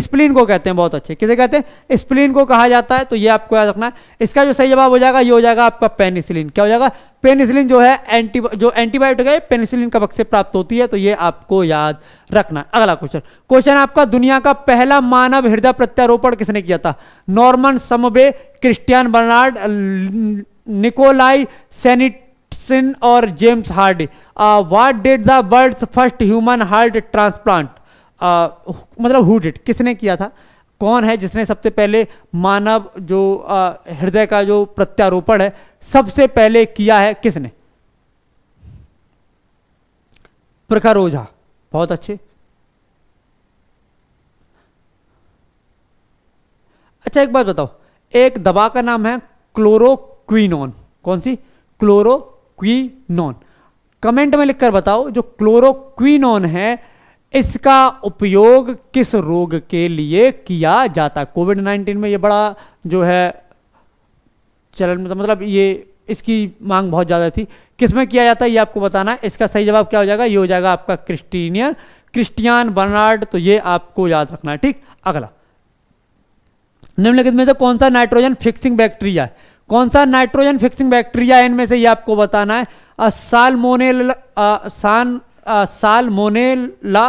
स्प्लिन को कहते हैं बहुत अच्छे किसे कहते हैं स्प्लिन को कहा जाता है तो ये आपको याद रखना है इसका जो सही जवाब हो जाएगा ये हो जाएगा आपका पेनिसिलिन क्या हो जाएगा पेनिसिलिन जो है एंटी जो एंटीबायोटिक है पेनिसिलिन का से प्राप्त होती है तो ये आपको याद रखना है अगला क्वेश्चन क्वेश्चन आपका दुनिया का पहला मानव हृदय प्रत्यारोपण किसने किया था Norman Shumway Christiaan Barnard Nikolai सैनिट और James Hardy what did the world first human heart transplant मतलब मतलब डिट किसने किया था कौन है जिसने सबसे पहले मानव जो हृदय का जो प्रत्यारोपण है सबसे पहले किया है किसने प्रखर ओझा बहुत अच्छे अच्छा एक बात बताओ एक दवा का नाम है क्लोरोक्विनोन कौन सी क्लोरोक्विनोन कमेंट में लिखकर बताओ जो क्लोरोक्विनोन है इसका उपयोग किस रोग के लिए किया जाता है कोविड नाइन्टीन में ये बड़ा जो है चलन मतलब, मतलब ये इसकी मांग बहुत ज़्यादा थी किस में किया जाता है ये आपको बताना है इसका सही जवाब क्या हो जाएगा ये हो जाएगा आपका क्रिस्टीनियर क्रिस्टियान बर्नार्ड तो ये आपको याद रखना है ठीक अगला निम्नलिखित में से कौन सा नाइट्रोजन फिक्सिंग बैक्टीरिया है कौन सा नाइट्रोजन फिक्सिंग बैक्टीरिया इनमें से ये आपको बताना है सालमोनेल सान सालमोनेला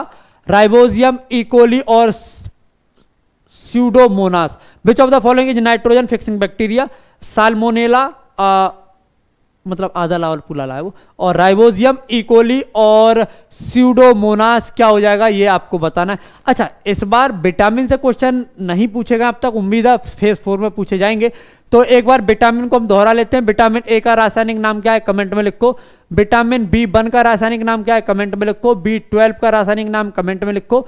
राइबोजियम इकोली e. और pseudomonas which of the following is nitrogen fixing bacteria salmonella मतलब आधा लावल पुला ला है वो और राइबोजियम इकोली e. और स्यूडोमोनास क्या हो जाएगा ये आपको बताना है अच्छा इस बार विटामिन से क्वेश्चन नहीं पूछेगा अब तक उम्मीद है फेज फोर में पूछे जाएंगे तो एक बार विटामिन को हम दोहरा लेते हैं विटामिन ए का रासायनिक नाम क्या है कमेंट में लिखो विटामिन बी वन का रासायनिक नाम क्या है कमेंट में लिखो बी ट्वेल्व का रासायनिक नाम कमेंट में लिखो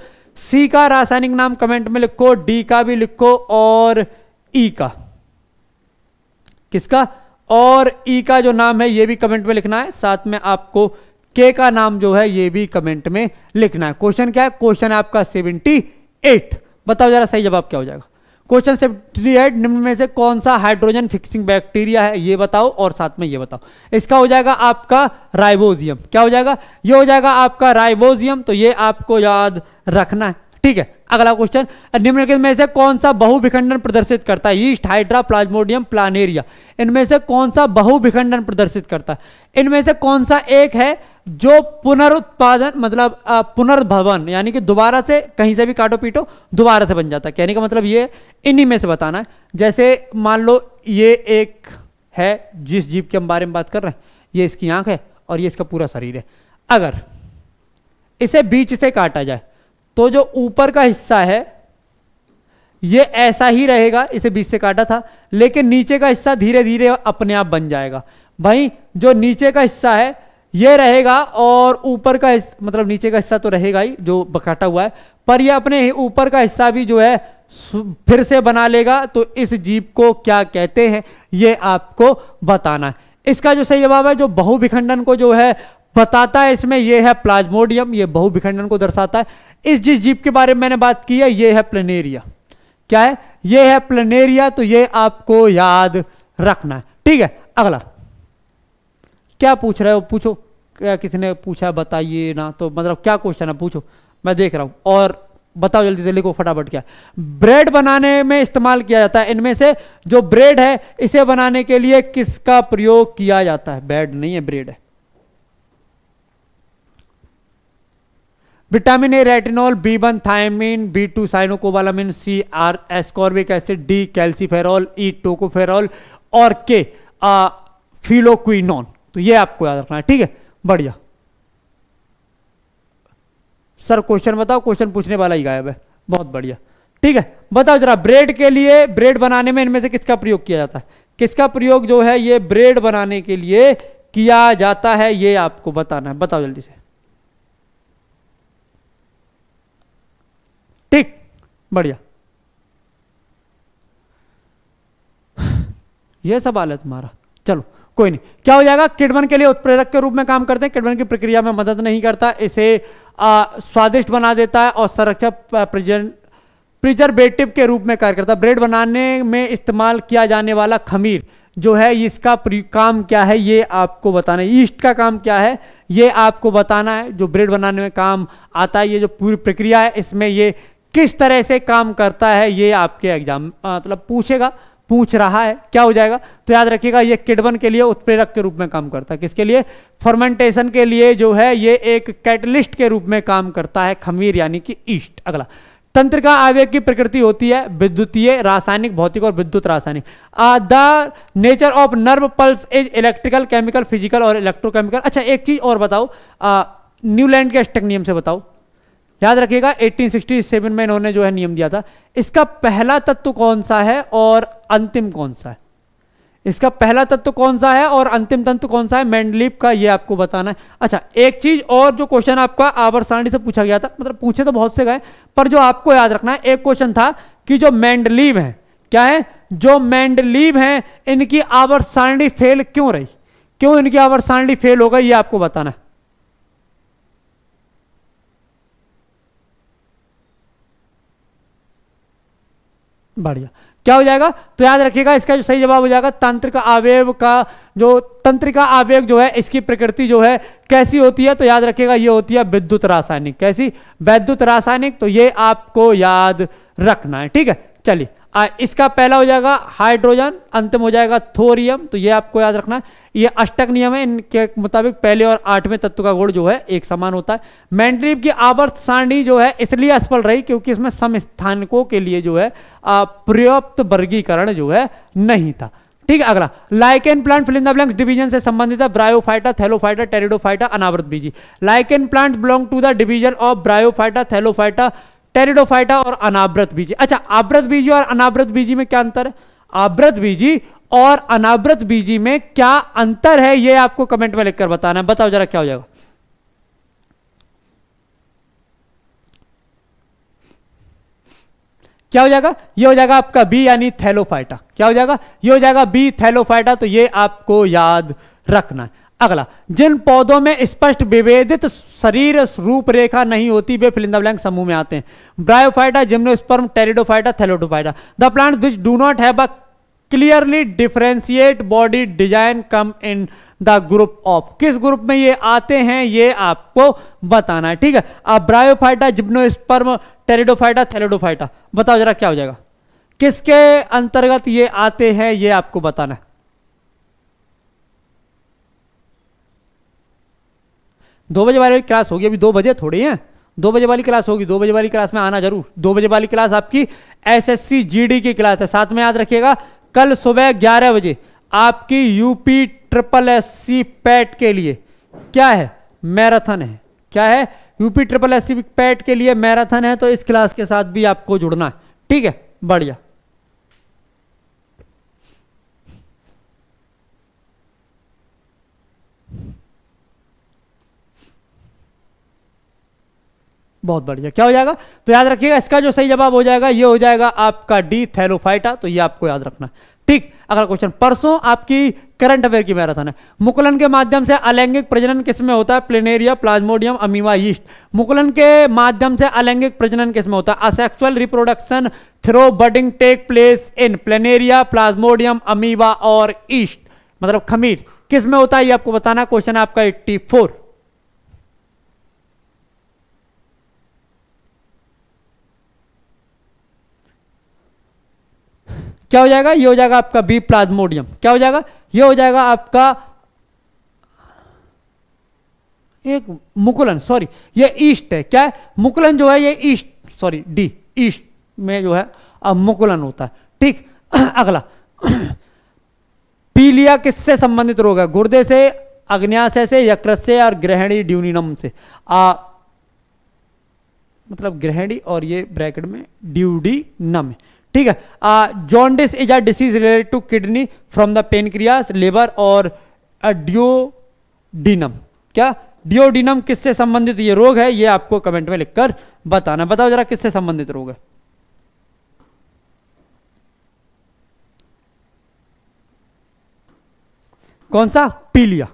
सी का रासायनिक नाम कमेंट में लिखो डी का भी लिखो और ई e का किसका और ई e का जो नाम है ये भी कमेंट में लिखना है साथ में आपको के का नाम जो है ये भी कमेंट में लिखना है क्वेश्चन क्या है क्वेश्चन आपका सेवेंटी एट बताओ जरा सही जवाब क्या हो जाएगा क्वेश्चन सेवेंटी एट निम्न में से कौन सा हाइड्रोजन फिक्सिंग बैक्टीरिया है ये बताओ और साथ में ये बताओ इसका हो जाएगा आपका राइबोजियम क्या हो जाएगा ये हो जाएगा आपका राइबोजियम तो ये आपको याद रखना है ठीक है अगला क्वेश्चन निम्नलिखित में से कौन सा बहुविखंडन प्रदर्शित करता है ईस्ट हाइड्रा प्लाज्मोडियम प्लानेरिया इनमें से कौन सा बहुविखंडन प्रदर्शित करता है इनमें से कौन सा एक है जो पुनरुत्पादन मतलब पुनर्भवन यानी कि दोबारा से कहीं से भी काटो पीटो दोबारा से बन जाता है कहने का मतलब ये इन्हीं में से बताना है जैसे मान लो ये एक है जिस जीव के हम बारे में बात कर रहे हैं ये इसकी आंख है और ये इसका पूरा शरीर है अगर इसे बीच से काटा जाए तो जो ऊपर का हिस्सा है ये ऐसा ही रहेगा इसे बीच से काटा था लेकिन नीचे का हिस्सा धीरे धीरे अपने आप बन जाएगा भाई जो नीचे का हिस्सा है ये रहेगा और ऊपर का मतलब नीचे का हिस्सा तो रहेगा ही जो बकाटा हुआ है पर यह अपने ऊपर का हिस्सा भी जो है फिर से बना लेगा तो इस जीप को क्या कहते हैं ये आपको बताना है इसका जो सही जवाब है जो बहुविखंडन को जो है बताता है इसमें यह है प्लाज्मोडियम ये बहुविखंडन को दर्शाता है इस जिस जीप के बारे में मैंने बात की है ये है प्लेनेरिया क्या है ये है प्लेनेरिया तो ये आपको याद रखना है ठीक है अगला क्या पूछ रहे हो पूछो क्या किसी ने पूछा बताइए ना तो मतलब क्या क्वेश्चन है पूछो मैं देख रहा हूं और बताओ जल्दी से लिखो फटाफट क्या ब्रेड बनाने में इस्तेमाल किया जाता है इनमें से जो ब्रेड है इसे बनाने के लिए किसका प्रयोग किया जाता है ब्रेड नहीं है ब्रेड है vitamin A retinol B one thiamine B two cyanocobalamin C or ascorbic acid D calciferol E tocopherol और के फिलोक्विनोन तो ये आपको याद रखना है ठीक है बढ़िया सर क्वेश्चन बताओ क्वेश्चन पूछने वाला ही गायब है बहुत बढ़िया ठीक है बताओ जरा ब्रेड के लिए ब्रेड बनाने में इनमें से किसका प्रयोग किया जाता है किसका प्रयोग जो है ये ब्रेड बनाने के लिए किया जाता है ये आपको बताना है बताओ जल्दी से बढ़िया यह सवाल है तुम्हारा चलो कोई नहीं क्या हो जाएगा किडबन के लिए उत्प्रेरक के रूप में काम करते हैं किडबन की प्रक्रिया में मदद नहीं करता इसे स्वादिष्ट बना देता है और संरक्षक प्रिजर्वेटिव के रूप में कार्य करता है ब्रेड बनाने में इस्तेमाल किया जाने वाला खमीर जो है इसका काम क्या है ये आपको बताना है ईस्ट का काम क्या है ये आपको बताना है जो ब्रेड बनाने में काम आता है ये जो पूरी प्रक्रिया है इसमें ये किस तरह से काम करता है ये आपके एग्जाम मतलब पूछेगा पूछ रहा है क्या हो जाएगा तो याद रखिएगा ये किडबन के लिए उत्प्रेरक के रूप में काम करता है किसके लिए फर्मेंटेशन के लिए जो है ये एक कैटलिस्ट के रूप में काम करता है खमीर यानी कि ईस्ट अगला तंत्र का आवेग की प्रकृति होती है विद्युतीय रासायनिक भौतिक और विद्युत रासायनिक the nature of nerve pulse is electrical chemical physical और इलेक्ट्रोकेमिकल अच्छा एक चीज और बताओ न्यूलैंड के स्टेक नियम से बताओ याद रखिएगा 1867 में इन्होंने जो है नियम दिया था इसका पहला तत्व कौन सा है और अंतिम कौन सा है इसका पहला तत्व कौन सा है और अंतिम तत्व कौन सा है मैंडलीप का ये आपको बताना है अच्छा एक चीज और जो क्वेश्चन आपका आवर सारणी से पूछा गया था मतलब पूछे तो बहुत से गए पर जो आपको याद रखना है एक क्वेश्चन था कि जो मैंडलीव है क्या है जो मैंडलीव है इनकी आवर सारणी फेल क्यों रही क्यों इनकी आवर सारणी फेल हो गई ये आपको बताना है बढ़िया क्या हो जाएगा तो याद रखिएगा इसका जो सही जवाब हो जाएगा तंत्र का आवेग का जो तंत्र का आवेग जो है इसकी प्रकृति जो है कैसी होती है तो याद रखिएगा ये होती है विद्युत रासायनिक कैसी वैद्युत रासायनिक तो ये आपको याद रखना है ठीक है चलिए आ, इसका पहला हो जाएगा हाइड्रोजन अंतिम हो जाएगा थोरियम तो ये आपको याद रखना ये अष्टक नियम है इनके मुताबिक पहले और आठवें तत्व का गुण जो है एक समान होता है मैंड्रीव की आवर्त सारणी जो है इसलिए असफल रही क्योंकि इसमें समस्थानकों के लिए जो है पर्याप्त वर्गीकरण जो है नहीं था ठीक है अगला lichen plant fill in the blank division से संबंधित है ब्रायोफाइटा थैलोफाइटा टेरिडोफाइटा अनावृत बीजी lichen plant belong to the division of bryophyta thallophyta pteridophyta और अनावृत बीजी अच्छा आवृत बीजी और अनाव्रत बीजी में क्या अंतर है आवृत बीजी और अनाव्रत बीजी में क्या अंतर है यह आपको कमेंट में लिखकर बताना है बताओ जरा क्या हो जाएगा क्या हो जाएगा ये हो जाएगा आपका बी यानी थैलोफाइटा क्या हो जाएगा ये हो जाएगा बी थैलोफाइटा तो ये आपको याद रखना है अगला जिन पौधों में स्पष्ट विभेदित शरीर रूपरेखा नहीं होती वे फिलिंदा ब्लैंक समूह में आते हैं bryophyta gymnosperm pteridophyta thallophyta the plants which do not have a clearly differentiate body design come in the group of किस ग्रुप में ये आते हैं ये आपको बताना है ठीक है अब ब्रायोफाइटा जिम्नोस्पर्म टेरिडोफाइटा थेलोडोफाइटा बताओ जरा क्या हो जाएगा किसके अंतर्गत ये आते हैं ये आपको बताना है दो बजे वाली क्लास होगी अभी दो बजे थोड़ी है दो बजे वाली क्लास होगी दो बजे वाली क्लास में आना जरूर दो बजे वाली क्लास आपकी एसएससी जीडी की क्लास है साथ में याद रखिएगा कल सुबह ग्यारह बजे आपकी UP triple S C PET के लिए क्या है मैराथन है क्या है UP triple S C PET के लिए मैराथन है तो इस क्लास के साथ भी आपको जुड़ना है ठीक है बढ़िया बहुत बढ़िया क्या हो जाएगा तो याद रखिएगा इसका जो सही जवाब हो जाएगा ये हो जाएगा आपका डी थैलोफाइटा तो ये आपको याद रखना ठीक अगला क्वेश्चन परसों आपकी करंट अफेयर की मैराथन है मुकुलन के माध्यम से अलैंगिक प्रजनन किसमें होता है प्लेनेरिया प्लाज्मोडियम अमीवा यीस्ट मुकुलन के माध्यम से अलैंगिक प्रजनन किसमें होता है asexual reproduction through budding take place in planaria plasmodium amoeba और ईस्ट मतलब खमीर किसमें होता है ये आपको बताना क्वेश्चन आपका एट्टी फोर क्या हो जाएगा ये हो जाएगा आपका बी प्लाज्मोडियम क्या हो जाएगा ये हो जाएगा आपका एक मुकुलन सॉरी ये ईस्ट है क्या है मुकुलन जो है ये ईस्ट सॉरी डी ईस्ट में जो है अब मुकुलन होता है ठीक अगला पीलिया किससे संबंधित रोग है गुर्दे से अग्न्याशय से यकृत से और ग्रहणी ड्यूनिनम से आ, मतलब ग्रहणी और ये ब्रैकेट में ड्यूडी नम ठीक है jaundice is a disease related to kidney from the pancreas liver और ड्योडिनम क्या डियोडिनम किससे संबंधित ये रोग है ये आपको कमेंट में लिखकर बताना बताओ जरा किससे संबंधित रोग है कौन सा पीलिया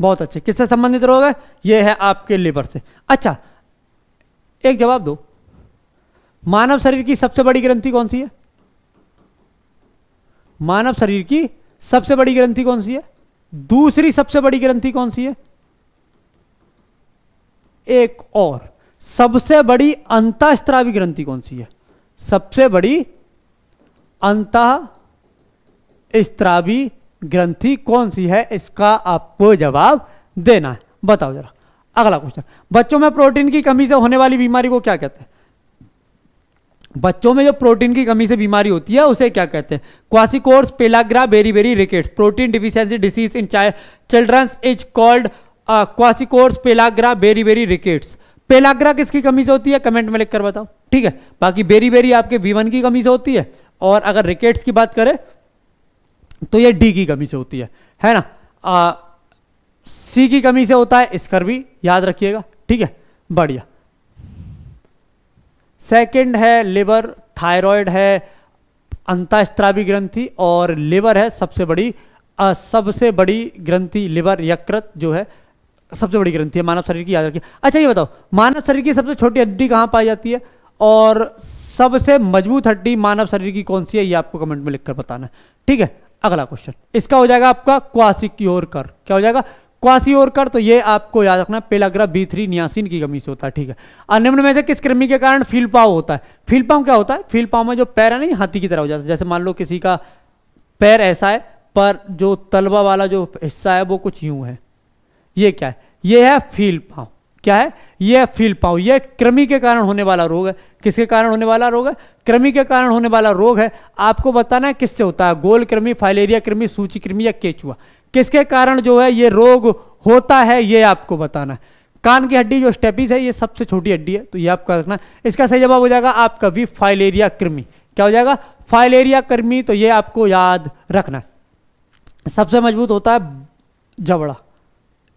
बहुत अच्छे किससे संबंधित रोग है ये है आपके लिवर से अच्छा एक जवाब दो मानव शरीर की सबसे बड़ी ग्रंथि कौन सी है मानव शरीर की सबसे बड़ी ग्रंथि कौन सी है दूसरी सबसे बड़ी ग्रंथि कौन सी है एक और सबसे बड़ी अंतःस्त्रावी ग्रंथि कौन सी है सबसे बड़ी अंतः स्त्रावी ग्रंथि कौन सी है इसका आपको जवाब देना है बताओ जरा अगला क्वेश्चन बच्चों में प्रोटीन की कमी से होने वाली बीमारी को क्या कहते हैं बच्चों में जो प्रोटीन की कमी से बीमारी होती है उसे क्या कहते हैं kwashiorkor pellagra beri beri rickets protein deficiency disease in childrens is called kwashiorkor pellagra beri beri rickets pellagra किसकी कमी से होती है कमेंट में लिखकर बताओ ठीक है बाकी बेरी बेरी आपके बी की कमी से होती है और अगर रिकेट्स की बात करें तो यह डी की कमी से होती है है ना आ, सी की कमी से होता है स्कर भी याद रखिएगा ठीक है बढ़िया सेकंड है लिवर थायराइड है अंतास्त्रावी ग्रंथि और लिवर है सबसे बड़ी सबसे बड़ी ग्रंथि लिवर यकृत जो है सबसे बड़ी ग्रंथि है मानव शरीर की याद रखिए अच्छा ये बताओ मानव शरीर की सबसे छोटी हड्डी कहाँ पाई जाती है और सबसे मजबूत हड्डी मानव शरीर की कौन सी है ये आपको कमेंट में लिखकर बताना ठीक है अगला क्वेश्चन इसका हो जाएगा आपका क्वासिक्योर कर क्या हो जाएगा क्वासी और कर तो ये आपको याद रखना पेलाग्रा बी थ्री नियासिन की कमी से होता है ठीक है और निम्न में से किस कृमि के कारण फिलपाव होता है फिलपाव क्या होता है फिलपाव में जो पैर है ना हाथी की तरह हो जाता है जैसे मान लो किसी का पैर ऐसा है पर जो तलबा वाला जो हिस्सा है वो कुछ यूं है ये क्या है ये है फील पाव क्या है यह फील पाओ यह कृमि के कारण होने वाला रोग है किसके कारण होने वाला रोग है कृमि के कारण होने वाला रोग है आपको बताना है किससे होता है गोल कृमि फाइलेरिया कृमि सूची कृमि या केचुआ किसके कारण जो है ये रोग होता है ये आपको बताना है कान की हड्डी जो स्टेपिस है ये सबसे छोटी हड्डी है तो ये आपको रखना इसका सही जवाब हो जाएगा आपका भी फाइलेरिया कृमि क्या हो जाएगा फाइलेरिया कृमि तो ये आपको याद रखना सबसे मजबूत होता है जबड़ा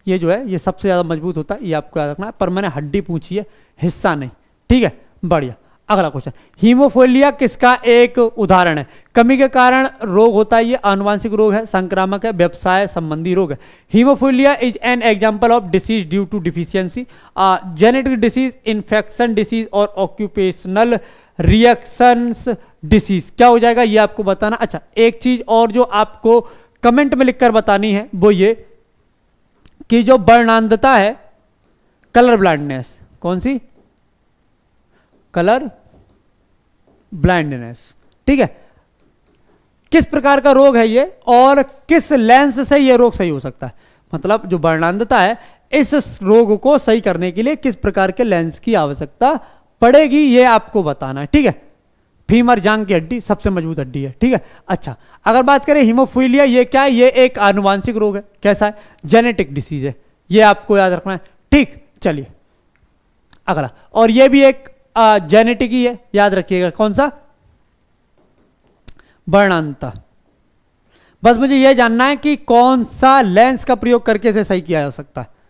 ये जो है ये सबसे ज़्यादा मजबूत होता है ये आपको याद रखना है पर मैंने हड्डी पूछी है हिस्सा नहीं ठीक है बढ़िया अगला क्वेश्चन हीमोफोलिया किसका एक उदाहरण है कमी के कारण रोग होता है ये आनुवांशिक रोग है संक्रामक है व्यवसाय संबंधी रोग है haemophilia is an example of disease due to deficiency genetic disease infection disease और ऑक्यूपेशनल रिएक्शंस डिसीज क्या हो जाएगा ये आपको बताना अच्छा एक चीज और जो आपको कमेंट में लिखकर बतानी है वो ये कि जो वर्णांधता है कलर ब्लाइंडनेस कौन सी कलर ब्लाइंडनेस ठीक है किस प्रकार का रोग है ये और किस लेंस से ये रोग सही हो सकता है मतलब जो वर्णांधता है इस रोग को सही करने के लिए किस प्रकार के लेंस की आवश्यकता पड़ेगी ये आपको बताना है ठीक है फीमर जांग की हड्डी सबसे मजबूत हड्डी है ठीक है अच्छा अगर बात करें हिमोफीलिया ये क्या है ये एक आनुवांशिक रोग है कैसा है जेनेटिक डिसीज है ये आपको याद रखना है ठीक चलिए अगला और ये भी एक जेनेटिक ही है याद रखिएगा कौन सा वर्णांता बस मुझे यह जानना है कि कौन सा लेंस का प्रयोग करके इसे सही किया जा सकता है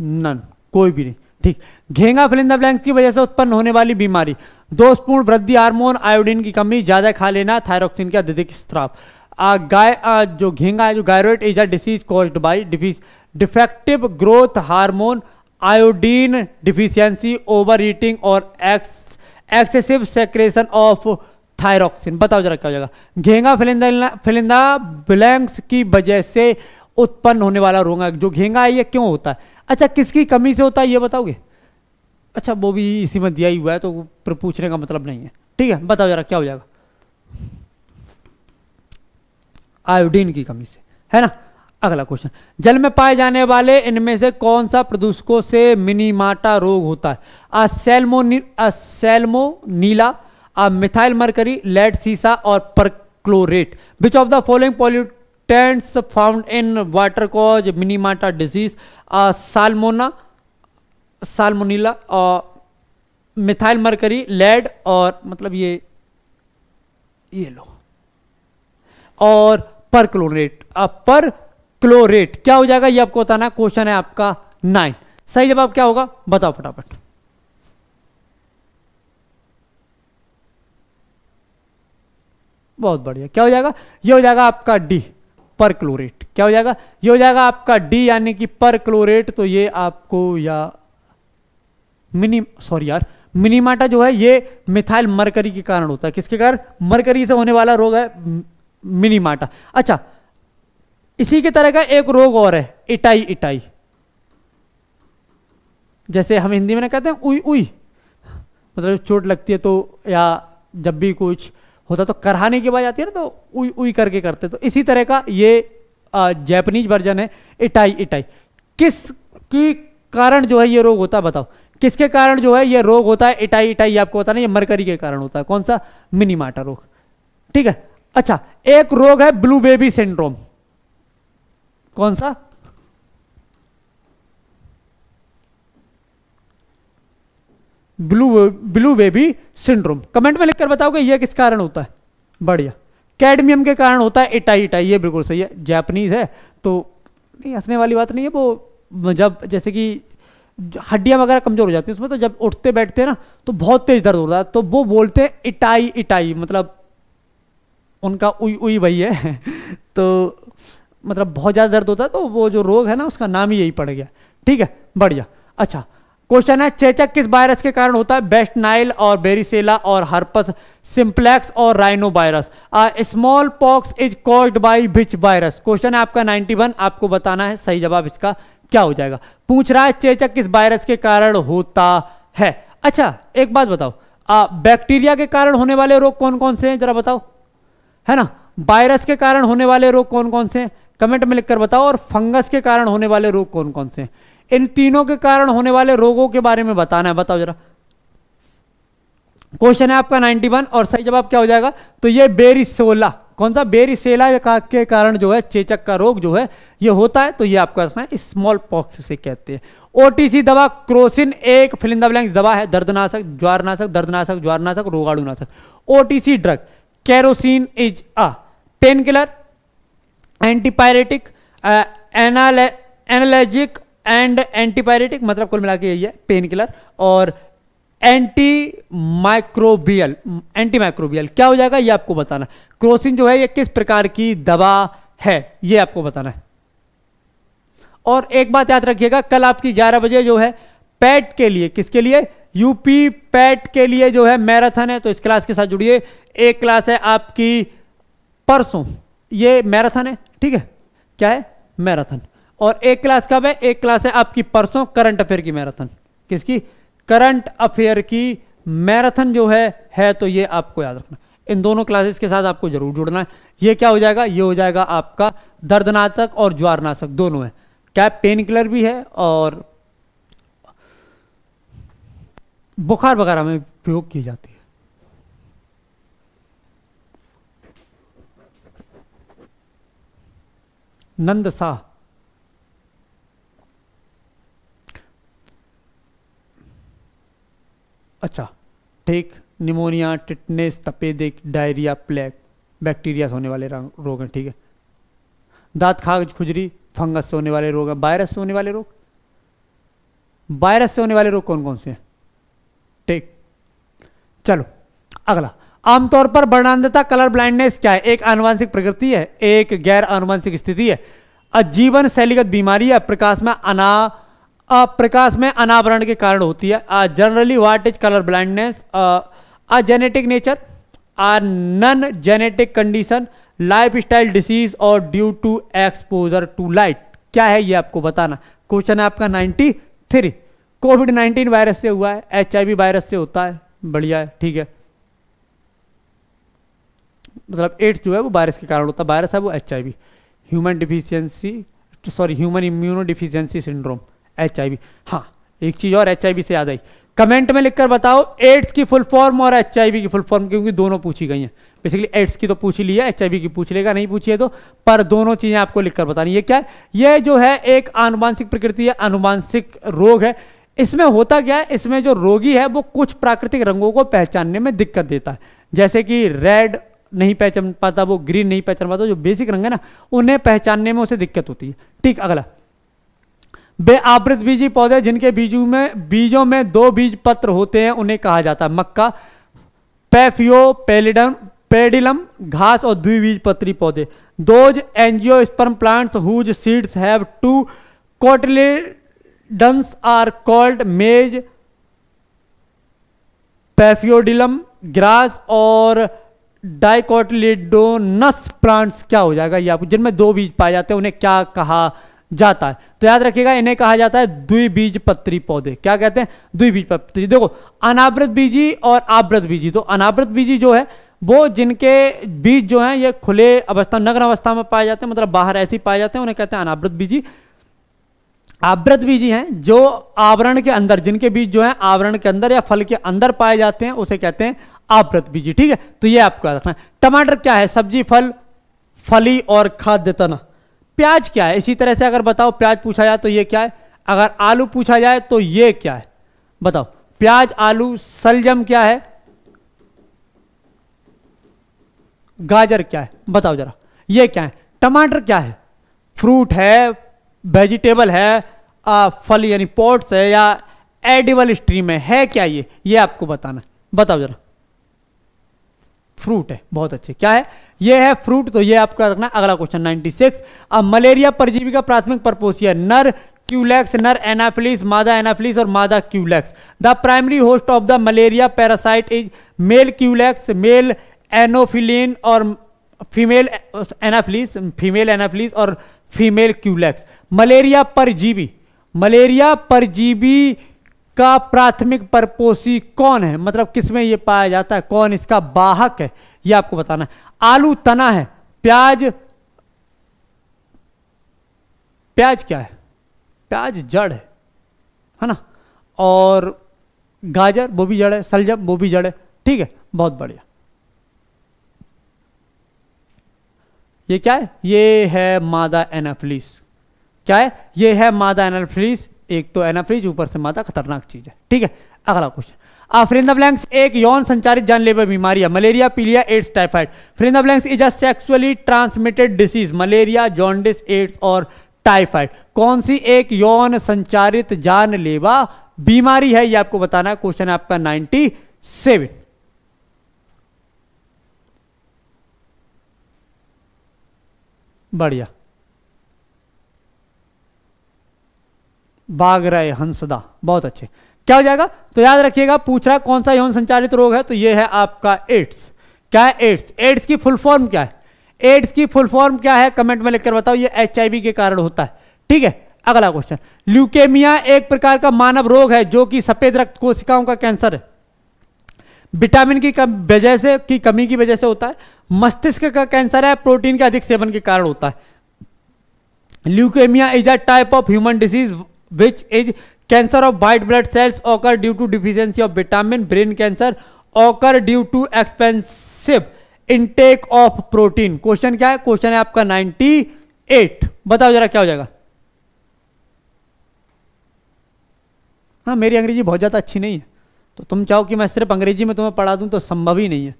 नन कोई भी नहीं ठीक घेंगा फिलिंदा ब्लैंक की वजह से उत्पन्न होने वाली बीमारी दोषपूर्ण वृद्धि हार्मोन आयोडीन की कमी ज्यादा खा लेना थायरोक्सिन का अत्यधिक स्त्राव गाय जो घेंगा है जो गायरोइड is a disease caused by defective growth hormone iodine deficiency over eating और ex excessive secretion of thyroxine बताओ जरा क्या हो जाएगा घेंगा फिलिंदा फिलिंदा ब्लैंक्स की वजह से उत्पन्न होने वाला रोगा जो घेंगा है ये क्यों होता है अच्छा किसकी कमी से होता है ये बताओगे अच्छा वो भी इसी में दिया ही हुआ है तो पूछने का मतलब नहीं है ठीक है बताओ जरा क्या हो जाएगा आयोडीन की कमी से है ना अगला क्वेश्चन जल में पाए जाने वाले इनमें से कौन सा प्रदूषकों से मिनीमाटा रोग होता है uh salmonella uh uh methyl mercury lead सीसा और perchlorate which of the following pollutants found in water cause Minamata disease uh साल्मोना साल्मोनीला और मिथाइल मरकरी लेड और मतलब ये ये लो और पर क्लोरेट पर क्लोरेट क्या हो जाएगा ये आपको बताना क्वेश्चन है आपका नाइन सही जवाब क्या होगा बताओ फटाफट बहुत बढ़िया क्या हो जाएगा ये हो जाएगा आपका डी पर क्लोरेट क्या हो जाएगा ये हो जाएगा आपका डी यानी कि पर क्लोरेट तो ये आपको या मिनी सॉरी यार मिनीमाटा जो है ये मिथाइल मरकरी के कारण होता है किसके कारण मरकरी से होने वाला रोग है मिनी माटा अच्छा इसी के तरह का एक रोग और है इटाई इटाई जैसे हम हिंदी में ना कहते हैं उई उई मतलब चोट लगती है तो या जब भी कुछ होता तो करहाने की बात आती है ना तो उई उई करके करते तो इसी तरह का ये जैपनीज वर्जन है इटाई इटाई किस की कारण जो है ये रोग होता है बताओ किसके कारण जो है ये रोग होता है इटाई इटाई आपको बताना ये मरकरी के कारण होता है कौन सा मिनीमाटा रोग ठीक है अच्छा एक रोग है ब्लू बेबी सिंड्रोम कौन सा blue blue baby syndrome comment में लिखकर बताओगे यह किस कारण होता है बढ़िया कैडमियम के कारण होता है इटाई इटाई ये बिल्कुल सही है जैपनीज है तो नहीं हंसने वाली बात नहीं है वो जब जैसे कि हड्डियां वगैरह कमज़ोर हो जाती है उसमें तो जब उठते बैठते हैं ना तो बहुत तेज़ दर्द होता है तो वो बोलते हैं इटाई इटाई मतलब उनका उई उई भाई है तो मतलब बहुत ज़्यादा दर्द होता है तो वो जो रोग है ना उसका नाम ही यही पड़ गया ठीक है बढ़िया अच्छा क्वेश्चन है चेचक किस वायरस के कारण होता है बेस्ट नाइल और बेरीसेला और हर्पस सिंप्लेक्स और rhino virus small pox is called by which virus question है आपका 91 आपको बताना है सही जवाब इसका क्या हो जाएगा पूछ रहा है चेचक किस वायरस के कारण होता है अच्छा एक बात बताओ बैक्टीरिया के कारण होने वाले रोग कौन कौन से हैं जरा बताओ है ना वायरस के कारण होने वाले रोग कौन कौन से कमेंट में लिखकर बताओ और फंगस के कारण होने वाले रोग कौन कौन से इन तीनों के कारण होने वाले रोगों के बारे में बताना है बताओ जरा क्वेश्चन है आपका 91 और सही जवाब क्या हो जाएगा तो ये बेरी सोला कौन सा बेरी सेला का के कारण जो है चेचक का रोग जो है ये होता है तो ये आपका स्मॉल पॉक्स से कहते हैं ओटीसी दवा क्रोसिन एक फिलिंदा दवा है दर्दनाशक ज्वारनाशक दर्दनाशक ज्वारनाशक रोगाणुनाशक OTC drug is a pain killer antipyretic analgesic and antipyretic मतलब कुल मिला के यही है पेन किलर और एंटी माइक्रोबियल एंटी माइक्रोबियल क्या हो जाएगा ये आपको बताना क्रोसिन जो है ये किस प्रकार की दवा है ये आपको बताना है और एक बात याद रखिएगा कल आपकी 11 बजे जो है पेट के लिए किसके लिए यूपी पैट के लिए जो है मैराथन है तो इस क्लास के साथ जुड़िए एक क्लास है आपकी परसों ये मैराथन है ठीक है क्या है मैराथन और एक क्लास कब है एक क्लास है आपकी परसों करंट अफेयर की मैराथन किसकी करंट अफेयर की मैराथन जो है है तो ये आपको याद रखना इन दोनों क्लासेस के साथ आपको जरूर जुड़ना है ये क्या हो जाएगा ये हो जाएगा आपका दर्दनाशक और ज्वारनाशक दोनों है क्या पेन किलर भी है और बुखार वगैरह में प्रयोग की जाती है नंद शाह अच्छा ठीक निमोनिया टिटनेस तपेदिक डायरिया प्लेग बैक्टीरिया से होने वाले रोग हैं ठीक है दांत खाग खुजरी फंगस से होने वाले रोग हैं वायरस से होने वाले रोग वायरस से होने वाले रोग कौन कौन से हैं टेक चलो अगला आमतौर पर वर्णांधता कलर ब्लाइंडनेस क्या है एक अनुवांशिक प्रकृति है एक गैर अनुवांशिक स्थिति है अजीवन शैलीगत बीमारी है प्रकाश में अना प्रकाश में अनावरण के कारण होती है generally what is colour blindness uh genetic nature uh non genetic condition life style disease और due to exposure to light क्या है ये आपको बताना क्वेश्चन है आपका ninety three covid nineteen virus से हुआ है एच वायरस से होता है बढ़िया है ठीक है मतलब एड्स जो है वो वायरस के कारण होता है वायरस है वो H human deficiency sorry human immuno deficiency syndrome H हाँ एक चीज़ और एच से याद आई कमेंट में लिखकर बताओ एड्स की फुल फॉर्म और एच की फुल फॉर्म क्योंकि दोनों पूछी गई हैं बेसिकली एड्स की तो पूछ ली है एच की पूछ लेगा नहीं पूछिए तो पर दोनों चीज़ें आपको लिखकर बतानी ये क्या है ये जो है एक आनुवांशिक प्रकृति है आनुवांशिक रोग है इसमें होता क्या है इसमें जो रोगी है वो कुछ प्राकृतिक रंगों को पहचानने में दिक्कत देता है जैसे कि रेड नहीं पहचान पाता वो ग्रीन नहीं पहचान पाता जो बेसिक रंग है ना उन्हें पहचानने में उसे दिक्कत होती है ठीक अगला बेआवृत बीजी पौधे जिनके बीजों में बीजों में दो बीज पत्र होते हैं उन्हें कहा जाता है मक्का पैफियो पेलिडम पेडिलम घास और द्विबीज पत्री पौधे those angiosperm plants whose seeds have two cotyledons are called maize paphiopedilum grass और डाइकोटलिडोनस प्लांट्स क्या हो जाएगा ये आपको जिनमें दो बीज पाए जाते हैं उन्हें क्या कहा जाता है तो याद रखिएगा इन्हें कहा जाता है बीज पत्री पौधे क्या कहते हैं बीज पत्री देखो अनावृत बीजी और आवृत बीजी तो अनावृत बीजी जो है वो जिनके बीज जो हैं ये खुले अवस्था नग्न अवस्था में पाए जाते हैं मतलब बाहर ऐसे ही पाए जाते हैं उन्हें कहते हैं अनावृत बीजी आवृत बीजी हैं जो आवरण के अंदर जिनके बीज जो है आवरण के अंदर या फल के अंदर पाए जाते हैं उसे कहते हैं आवृत बीजी ठीक है तो ये आपको याद रखना टमाटर क्या है सब्जी फल फली और खाद्य तना प्याज क्या है इसी तरह से अगर बताओ प्याज पूछा जाए तो ये क्या है अगर आलू पूछा जाए तो ये क्या है बताओ प्याज आलू सलजम क्या है गाजर क्या है बताओ जरा ये क्या है टमाटर क्या है फ्रूट है वेजिटेबल है फल यानी पॉट्स है या एडिबल स्ट्रीम है है क्या ये ये आपको बताना बताओ जरा फ्रूट है बहुत अच्छे क्या है ये है फ्रूट तो ये आपको रखना अगला क्वेश्चन 96 अब मलेरिया परजीवी का प्राथमिक परपोसिया नर क्यूलेक्स नर एनाफिलिस मादा एनाफिलिस और मादा culex the primary host of the malaria parasite is male culex male anopheline और फीमेल एनाफिलिस फीमेल एनाफिलिस और फीमेल क्यूलेक्स मलेरिया परजीवी मलेरिया परजीवी का प्राथमिक परपोषी कौन है मतलब किसमें यह पाया जाता है कौन इसका वाहक है यह आपको बताना है आलू तना है प्याज प्याज क्या है प्याज जड़ है है ना और गाजर वो भी जड़ है सलजम वो भी जड़ है ठीक है बहुत बढ़िया ये क्या है ये है मादा एनाफ्लिस क्या है ये है मादा एनाफ्रीज एक तो एनाफ्रीज ऊपर से मादा खतरनाक चीज है ठीक है अगला क्वेश्चन फ्रिंदा ब्लैंक्स एक यौन संचारित जानलेवा बीमारी है मलेरिया पीलिया AIDS typhoid fill in the blanks is a sexually transmitted disease malaria jaundice AIDS और टाइफाइड कौन सी एक यौन संचारित जानलेवा बीमारी है ये आपको बताना है क्वेश्चन आपका नाइनटी सेवन बढ़िया भाग रहे हंसदा बहुत अच्छे क्या हो जाएगा तो याद रखिएगा पूछ रहा कौन सा यौन संचालित रोग है तो ये है आपका एड्स क्या है एड्स एड्स की फुल फॉर्म क्या है एड्स की फुल फॉर्म क्या है कमेंट में लिखकर बताओ ये एच के कारण होता है ठीक है अगला क्वेश्चन ल्यूकेमिया एक प्रकार का मानव रोग है जो कि सफेद रक्त कोशिकाओं का कैंसर है विटामिन की वजह से की कमी की वजह से होता है मस्तिष्क का कैंसर है प्रोटीन के अधिक सेवन के कारण होता है leukaemia is a type of human disease which is cancer of white blood cells occur due to deficiency of vitamin brain cancer occur due to expensive intake of protein question क्या है क्वेश्चन है आपका 98 बताओ जरा क्या हो जाएगा हाँ मेरी अंग्रेजी बहुत ज़्यादा अच्छी नहीं है तो तुम चाहो कि मैं सिर्फ अंग्रेजी में तुम्हें पढ़ा दूं तो संभव ही नहीं है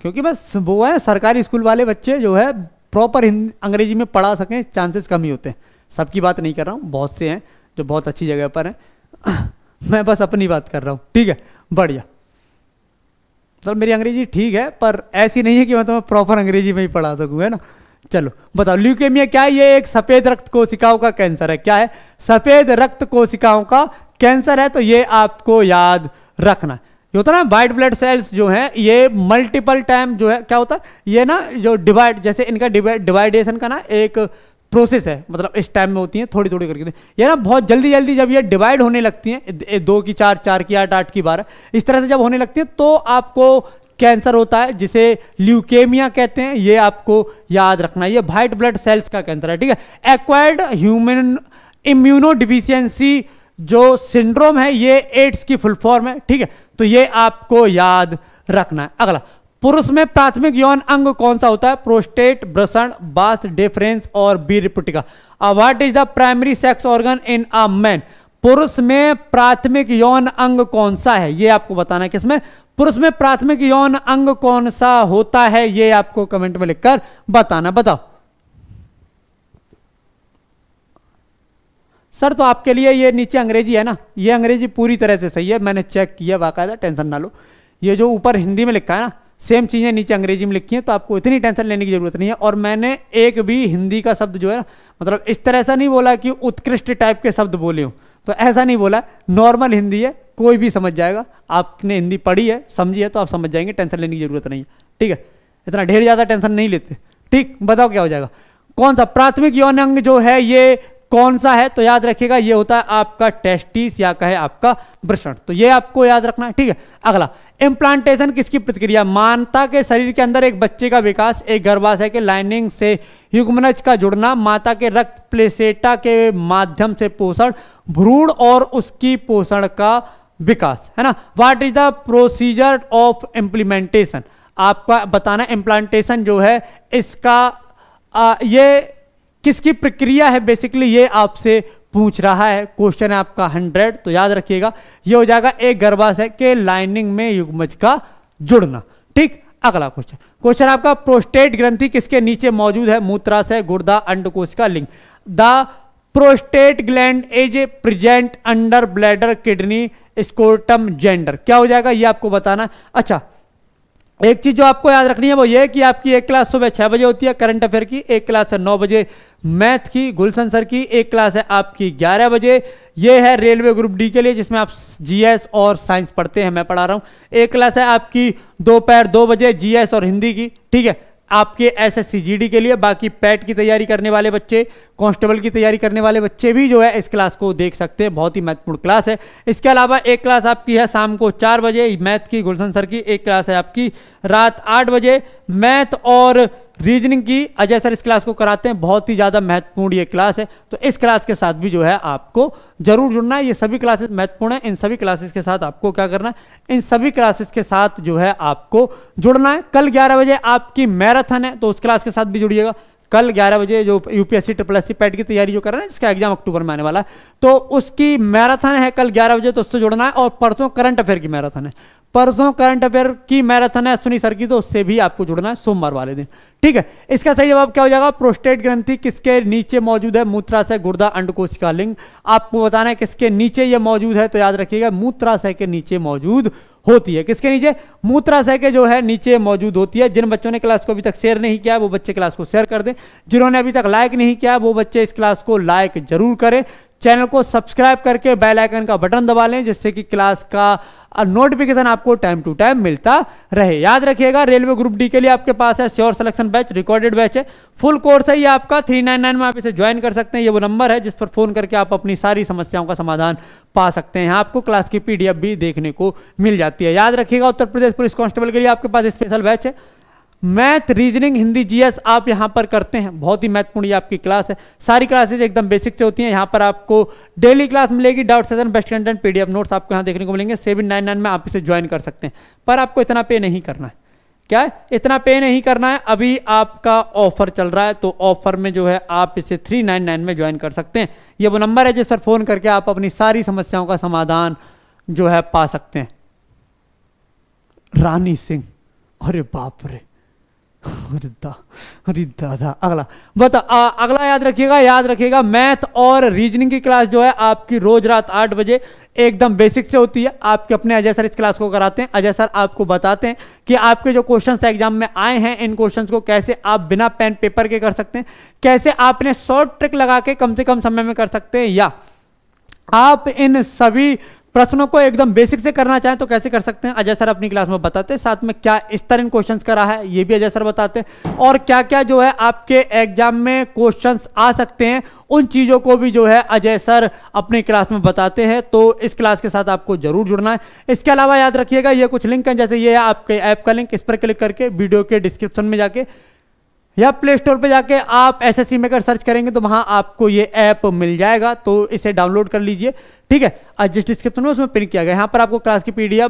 क्योंकि बस वो है सरकारी स्कूल वाले बच्चे जो है प्रॉपर अंग्रेजी में पढ़ा सकें चांसेस कम ही होते हैं सबकी बात नहीं कर रहा हूँ बहुत से हैं जो बहुत अच्छी जगह पर हैं मैं बस अपनी बात कर रहा हूँ ठीक है बढ़िया मतलब तो मेरी अंग्रेजी ठीक है पर ऐसी नहीं है कि मैं तुम्हें तो प्रॉपर अंग्रेजी में ही पढ़ा सकूँ है ना चलो बताओ ल्यूकेमिया क्या है ये एक सफ़ेद रक्त कोशिकाओं का कैंसर है क्या है सफ़ेद रक्त कोशिकाओं का कैंसर है तो ये आपको याद रखना ये होता है ना वाइट ब्लड सेल्स जो हैं ये मल्टीपल टाइम जो है क्या होता है ये ना जो डिवाइड जैसे इनका डिवाइडेशन का ना एक प्रोसेस है मतलब इस टाइम में होती हैं थोड़ी थोड़ी करके ये ना बहुत जल्दी जल्दी जब ये डिवाइड होने लगती हैं दो की चार चार की आठ आठ की बारह इस तरह से जब होने लगती है तो आपको कैंसर होता है जिसे ल्यूकेमिया कहते हैं ये आपको याद रखना है ये वाइट ब्लड सेल्स का कैंसर है ठीक है एक्वायर्ड ह्यूमन इम्यूनो डिफिशियंसी जो सिंड्रोम है ये एड्स की फुल फॉर्म है ठीक है तो ये आपको याद रखना है अगला पुरुष में प्राथमिक यौन अंग कौन सा होता है प्रोस्टेट ब्रसण बास डिफरेंस और बीर पुटिका what is the primary sex organ in a man पुरुष में प्राथमिक यौन अंग कौन सा है यह आपको बताना है किसमें पुरुष में प्राथमिक यौन अंग कौन सा होता है यह आपको कमेंट में लिखकर बताना बताओ सर तो आपके लिए ये नीचे अंग्रेजी है ना ये अंग्रेजी पूरी तरह से सही है मैंने चेक किया बाकायदा टेंशन ना लो ये जो ऊपर हिंदी में लिखा है ना सेम चीज़ें नीचे अंग्रेजी में लिखी हैं तो आपको इतनी टेंशन लेने की ज़रूरत नहीं है और मैंने एक भी हिंदी का शब्द जो है ना मतलब इस तरह से नहीं बोला कि उत्कृष्ट टाइप के शब्द बोले हूँ तो ऐसा नहीं बोला नॉर्मल हिंदी है कोई भी समझ जाएगा आपने हिंदी पढ़ी है समझी है तो आप समझ जाएंगे टेंशन लेने की ज़रूरत नहीं है ठीक है इतना ढेर ज़्यादा टेंशन नहीं लेते ठीक बताओ क्या हो जाएगा कौन सा प्राथमिक यौन अंग जो है ये कौन सा है तो याद रखिएगा ये होता है आपका टेस्टिस या कहे आपका वृषण तो ये आपको याद रखना है ठीक है अगला इम्प्लांटेशन किसकी प्रतिक्रिया मानता के शरीर के अंदर एक बच्चे का विकास एक गर्भाशय के लाइनिंग से ह्यूमनज का जुड़ना माता के रक्त प्लेसेटा के माध्यम से पोषण भ्रूण और उसकी पोषण का विकास है ना what is the procedure of implementation आपका बताना इम्प्लांटेशन जो है इसका आ, ये किसकी प्रक्रिया है बेसिकली ये आपसे पूछ रहा है क्वेश्चन है आपका हंड्रेड तो याद रखिएगा ये हो जाएगा एक गर्भाशय के लाइनिंग में युग्मज का जुड़ना ठीक अगला क्वेश्चन क्वेश्चन आपका प्रोस्टेट ग्रंथि किसके नीचे मौजूद है मूत्राशय गुर्दा अंडकोश का लिंग the prostate gland is present under bladder kidney scrotum gender क्या हो जाएगा ये आपको बताना अच्छा एक चीज जो आपको याद रखनी है वो ये कि आपकी एक क्लास सुबह छह बजे होती है करंट अफेयर की एक क्लास है नौ बजे मैथ की गुलशन सर की एक क्लास है आपकी ग्यारह बजे ये है रेलवे ग्रुप डी के लिए जिसमें आप जीएस और साइंस पढ़ते हैं मैं पढ़ा रहा हूं एक क्लास है आपकी दोपहर दो, दो बजे जीएस और हिंदी की ठीक है आपके एस एस के लिए बाकी पैट की तैयारी करने वाले बच्चे कांस्टेबल की तैयारी करने वाले बच्चे भी जो है इस क्लास को देख सकते हैं बहुत ही महत्वपूर्ण क्लास है इसके अलावा एक क्लास आपकी है शाम को चार बजे मैथ की गुलशन सर की एक क्लास है आपकी रात आठ बजे मैथ और रीजनिंग की अजय सर इस क्लास को कराते हैं बहुत ही ज़्यादा महत्वपूर्ण ये क्लास है तो इस क्लास के साथ भी जो है आपको जरूर जुड़ना है ये सभी क्लासेस महत्वपूर्ण है इन सभी क्लासेस के साथ आपको क्या करना है इन सभी क्लासेस के साथ जो है आपको जुड़ना है कल ग्यारह बजे आपकी मैराथन है तो उस क्लास के साथ भी जुड़िएगा कल 11 बजे जो यूपीएससी ट्रिपल एस पैट की तैयारी जो कर रहे हैं जिसका एग्जाम अक्टूबर में आने वाला है तो उसकी मैराथन है कल 11 बजे तो उससे जुड़ना है और परसों करंट अफेयर की मैराथन है परसों करंट अफेयर की मैराथन है सुनी सर की तो उससे भी आपको जुड़ना है सोमवार वाले दिन ठीक है इसका सही जवाब क्या हो जाएगा प्रोस्टेट ग्रंथि किसके नीचे मौजूद है मूत्राशय गुर्दा अंडकोशिका लिंग आपको बताना है किसके नीचे यह मौजूद है तो याद रखिएगा मूत्राशय के नीचे मौजूद होती है किसके नीचे मूत्राशय के जो है नीचे मौजूद होती है जिन बच्चों ने क्लास को अभी तक शेयर नहीं किया वो बच्चे क्लास को शेयर कर दें जिन्होंने अभी तक लाइक नहीं किया वो बच्चे इस क्लास को लाइक जरूर करें चैनल को सब्सक्राइब करके बेल आइकन का बटन दबा लें जिससे कि क्लास का नोटिफिकेशन आपको टाइम टू टाइम मिलता रहे याद रखिएगा रेलवे ग्रुप डी के लिए आपके पास है sure selection batch recorded batch है फुल कोर्स है ये आपका 399 में आप इसे ज्वाइन कर सकते हैं ये वो नंबर है जिस पर फोन करके आप अपनी सारी समस्याओं का समाधान पा सकते हैं आपको क्लास की पीडीएफ भी देखने को मिल जाती है याद रखिएगा उत्तर प्रदेश पुलिस कांस्टेबल के लिए आपके पास स्पेशल बैच है मैथ रीजनिंग हिंदी जीएस आप यहां पर करते हैं बहुत ही महत्वपूर्ण ये आपकी क्लास है सारी क्लासेज एकदम बेसिक से होती हैं यहां पर आपको डेली क्लास मिलेगी doubt session best content PDF notes आपको यहां देखने को मिलेंगे सेवन नाइन नाइन में आप इसे ज्वाइन कर सकते हैं पर आपको इतना पे नहीं करना है क्या है इतना पे नहीं करना है अभी आपका ऑफर चल रहा है तो ऑफर में जो है आप इसे थ्री नाइन नाइन में ज्वाइन कर सकते हैं ये वो नंबर है जिस पर फ़ोन करके आप अपनी सारी समस्याओं का समाधान जो है पा सकते हैं रानी सिंह अरे बाप रे रिद्धा था अगला बता आ, अगला याद रखिएगा याद रखिएगा मैथ और रीजनिंग की क्लास जो है आपकी रोज रात आठ बजे एकदम बेसिक से होती है आपके अपने अजय सर इस क्लास को कराते हैं अजय सर आपको बताते हैं कि आपके जो क्वेश्चंस एग्जाम में आए हैं इन क्वेश्चंस को कैसे आप बिना पेन पेपर के कर सकते हैं कैसे आपने शॉर्ट ट्रिक लगा के कम से कम समय में कर सकते हैं या आप इन सभी प्रश्नों को एकदम बेसिक से करना चाहें तो कैसे कर सकते हैं अजय सर अपनी क्लास में बताते हैं साथ में क्या इस तरह क्वेश्चन करा है ये भी अजय सर बताते हैं और क्या क्या जो है आपके एग्जाम में क्वेश्चन आ सकते हैं उन चीज़ों को भी जो है अजय सर अपनी क्लास में बताते हैं तो इस क्लास के साथ आपको जरूर जुड़ना है इसके अलावा याद रखिएगा ये कुछ लिंक हैं जैसे ये है आपके ऐप का लिंक इस पर क्लिक करके वीडियो के डिस्क्रिप्शन में जाके या प्ले स्टोर पर जाके आप एस एस मेकर सर्च करेंगे तो वहाँ आपको ये ऐप मिल जाएगा तो इसे डाउनलोड कर लीजिए ठीक है जिस डिस्क्रिप्शन में उसमें प्रिंट किया गया यहाँ पर आपको क्लास की P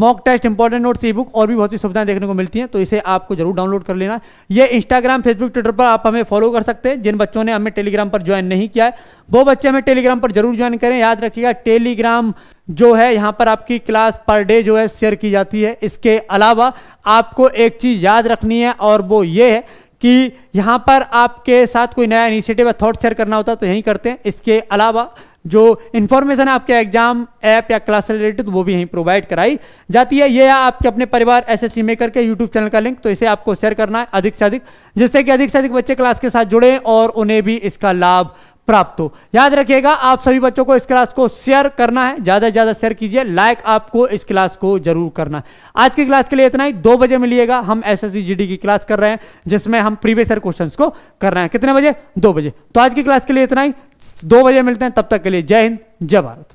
mock test important notes ebook और भी बहुत सी सुविधाएं देखने को मिलती हैं तो इसे आपको जरूर डाउनलोड कर लेना ये इंस्टाग्राम फेसबुक ट्विटर पर आप हमें फॉलो कर सकते हैं जिन बच्चों ने हमें टेलीग्राम पर ज्वाइन नहीं किया है वो बच्चे हमें टेलीग्राम पर जरूर ज्वाइन करें याद रखिएगा टेलीग्राम जो है यहाँ पर आपकी क्लास पर डे जो है शेयर की जाती है इसके अलावा आपको एक चीज़ याद रखनी है और वो ये है कि यहाँ पर आपके साथ कोई नया इनिशिएटिव या थॉट शेयर करना होता है तो यहीं करते हैं इसके अलावा जो इन्फॉर्मेशन है आपके एग्जाम ऐप या क्लास रिलेटेड वो भी यहीं प्रोवाइड कराई जाती है ये है आपके अपने परिवार एस एस मेकर के यूट्यूब चैनल का लिंक तो इसे आपको शेयर करना है अधिक से अधिक जिससे कि अधिक से अधिक बच्चे क्लास के साथ जुड़े और उन्हें भी इसका लाभ प्राप्त हो याद रखिएगा आप सभी बच्चों को इस क्लास को शेयर करना है ज़्यादा से ज़्यादा शेयर कीजिए लाइक आपको इस क्लास को जरूर करना है आज की क्लास के लिए इतना ही दो बजे मिलिएगा हम एस एस की क्लास कर रहे हैं जिसमें हम प्रीवियस ईयर क्वेश्चन को कर रहे हैं कितने बजे दो बजे तो आज की क्लास के लिए इतना ही दो बजे मिलते हैं तब तक के लिए जय हिंद जय भारत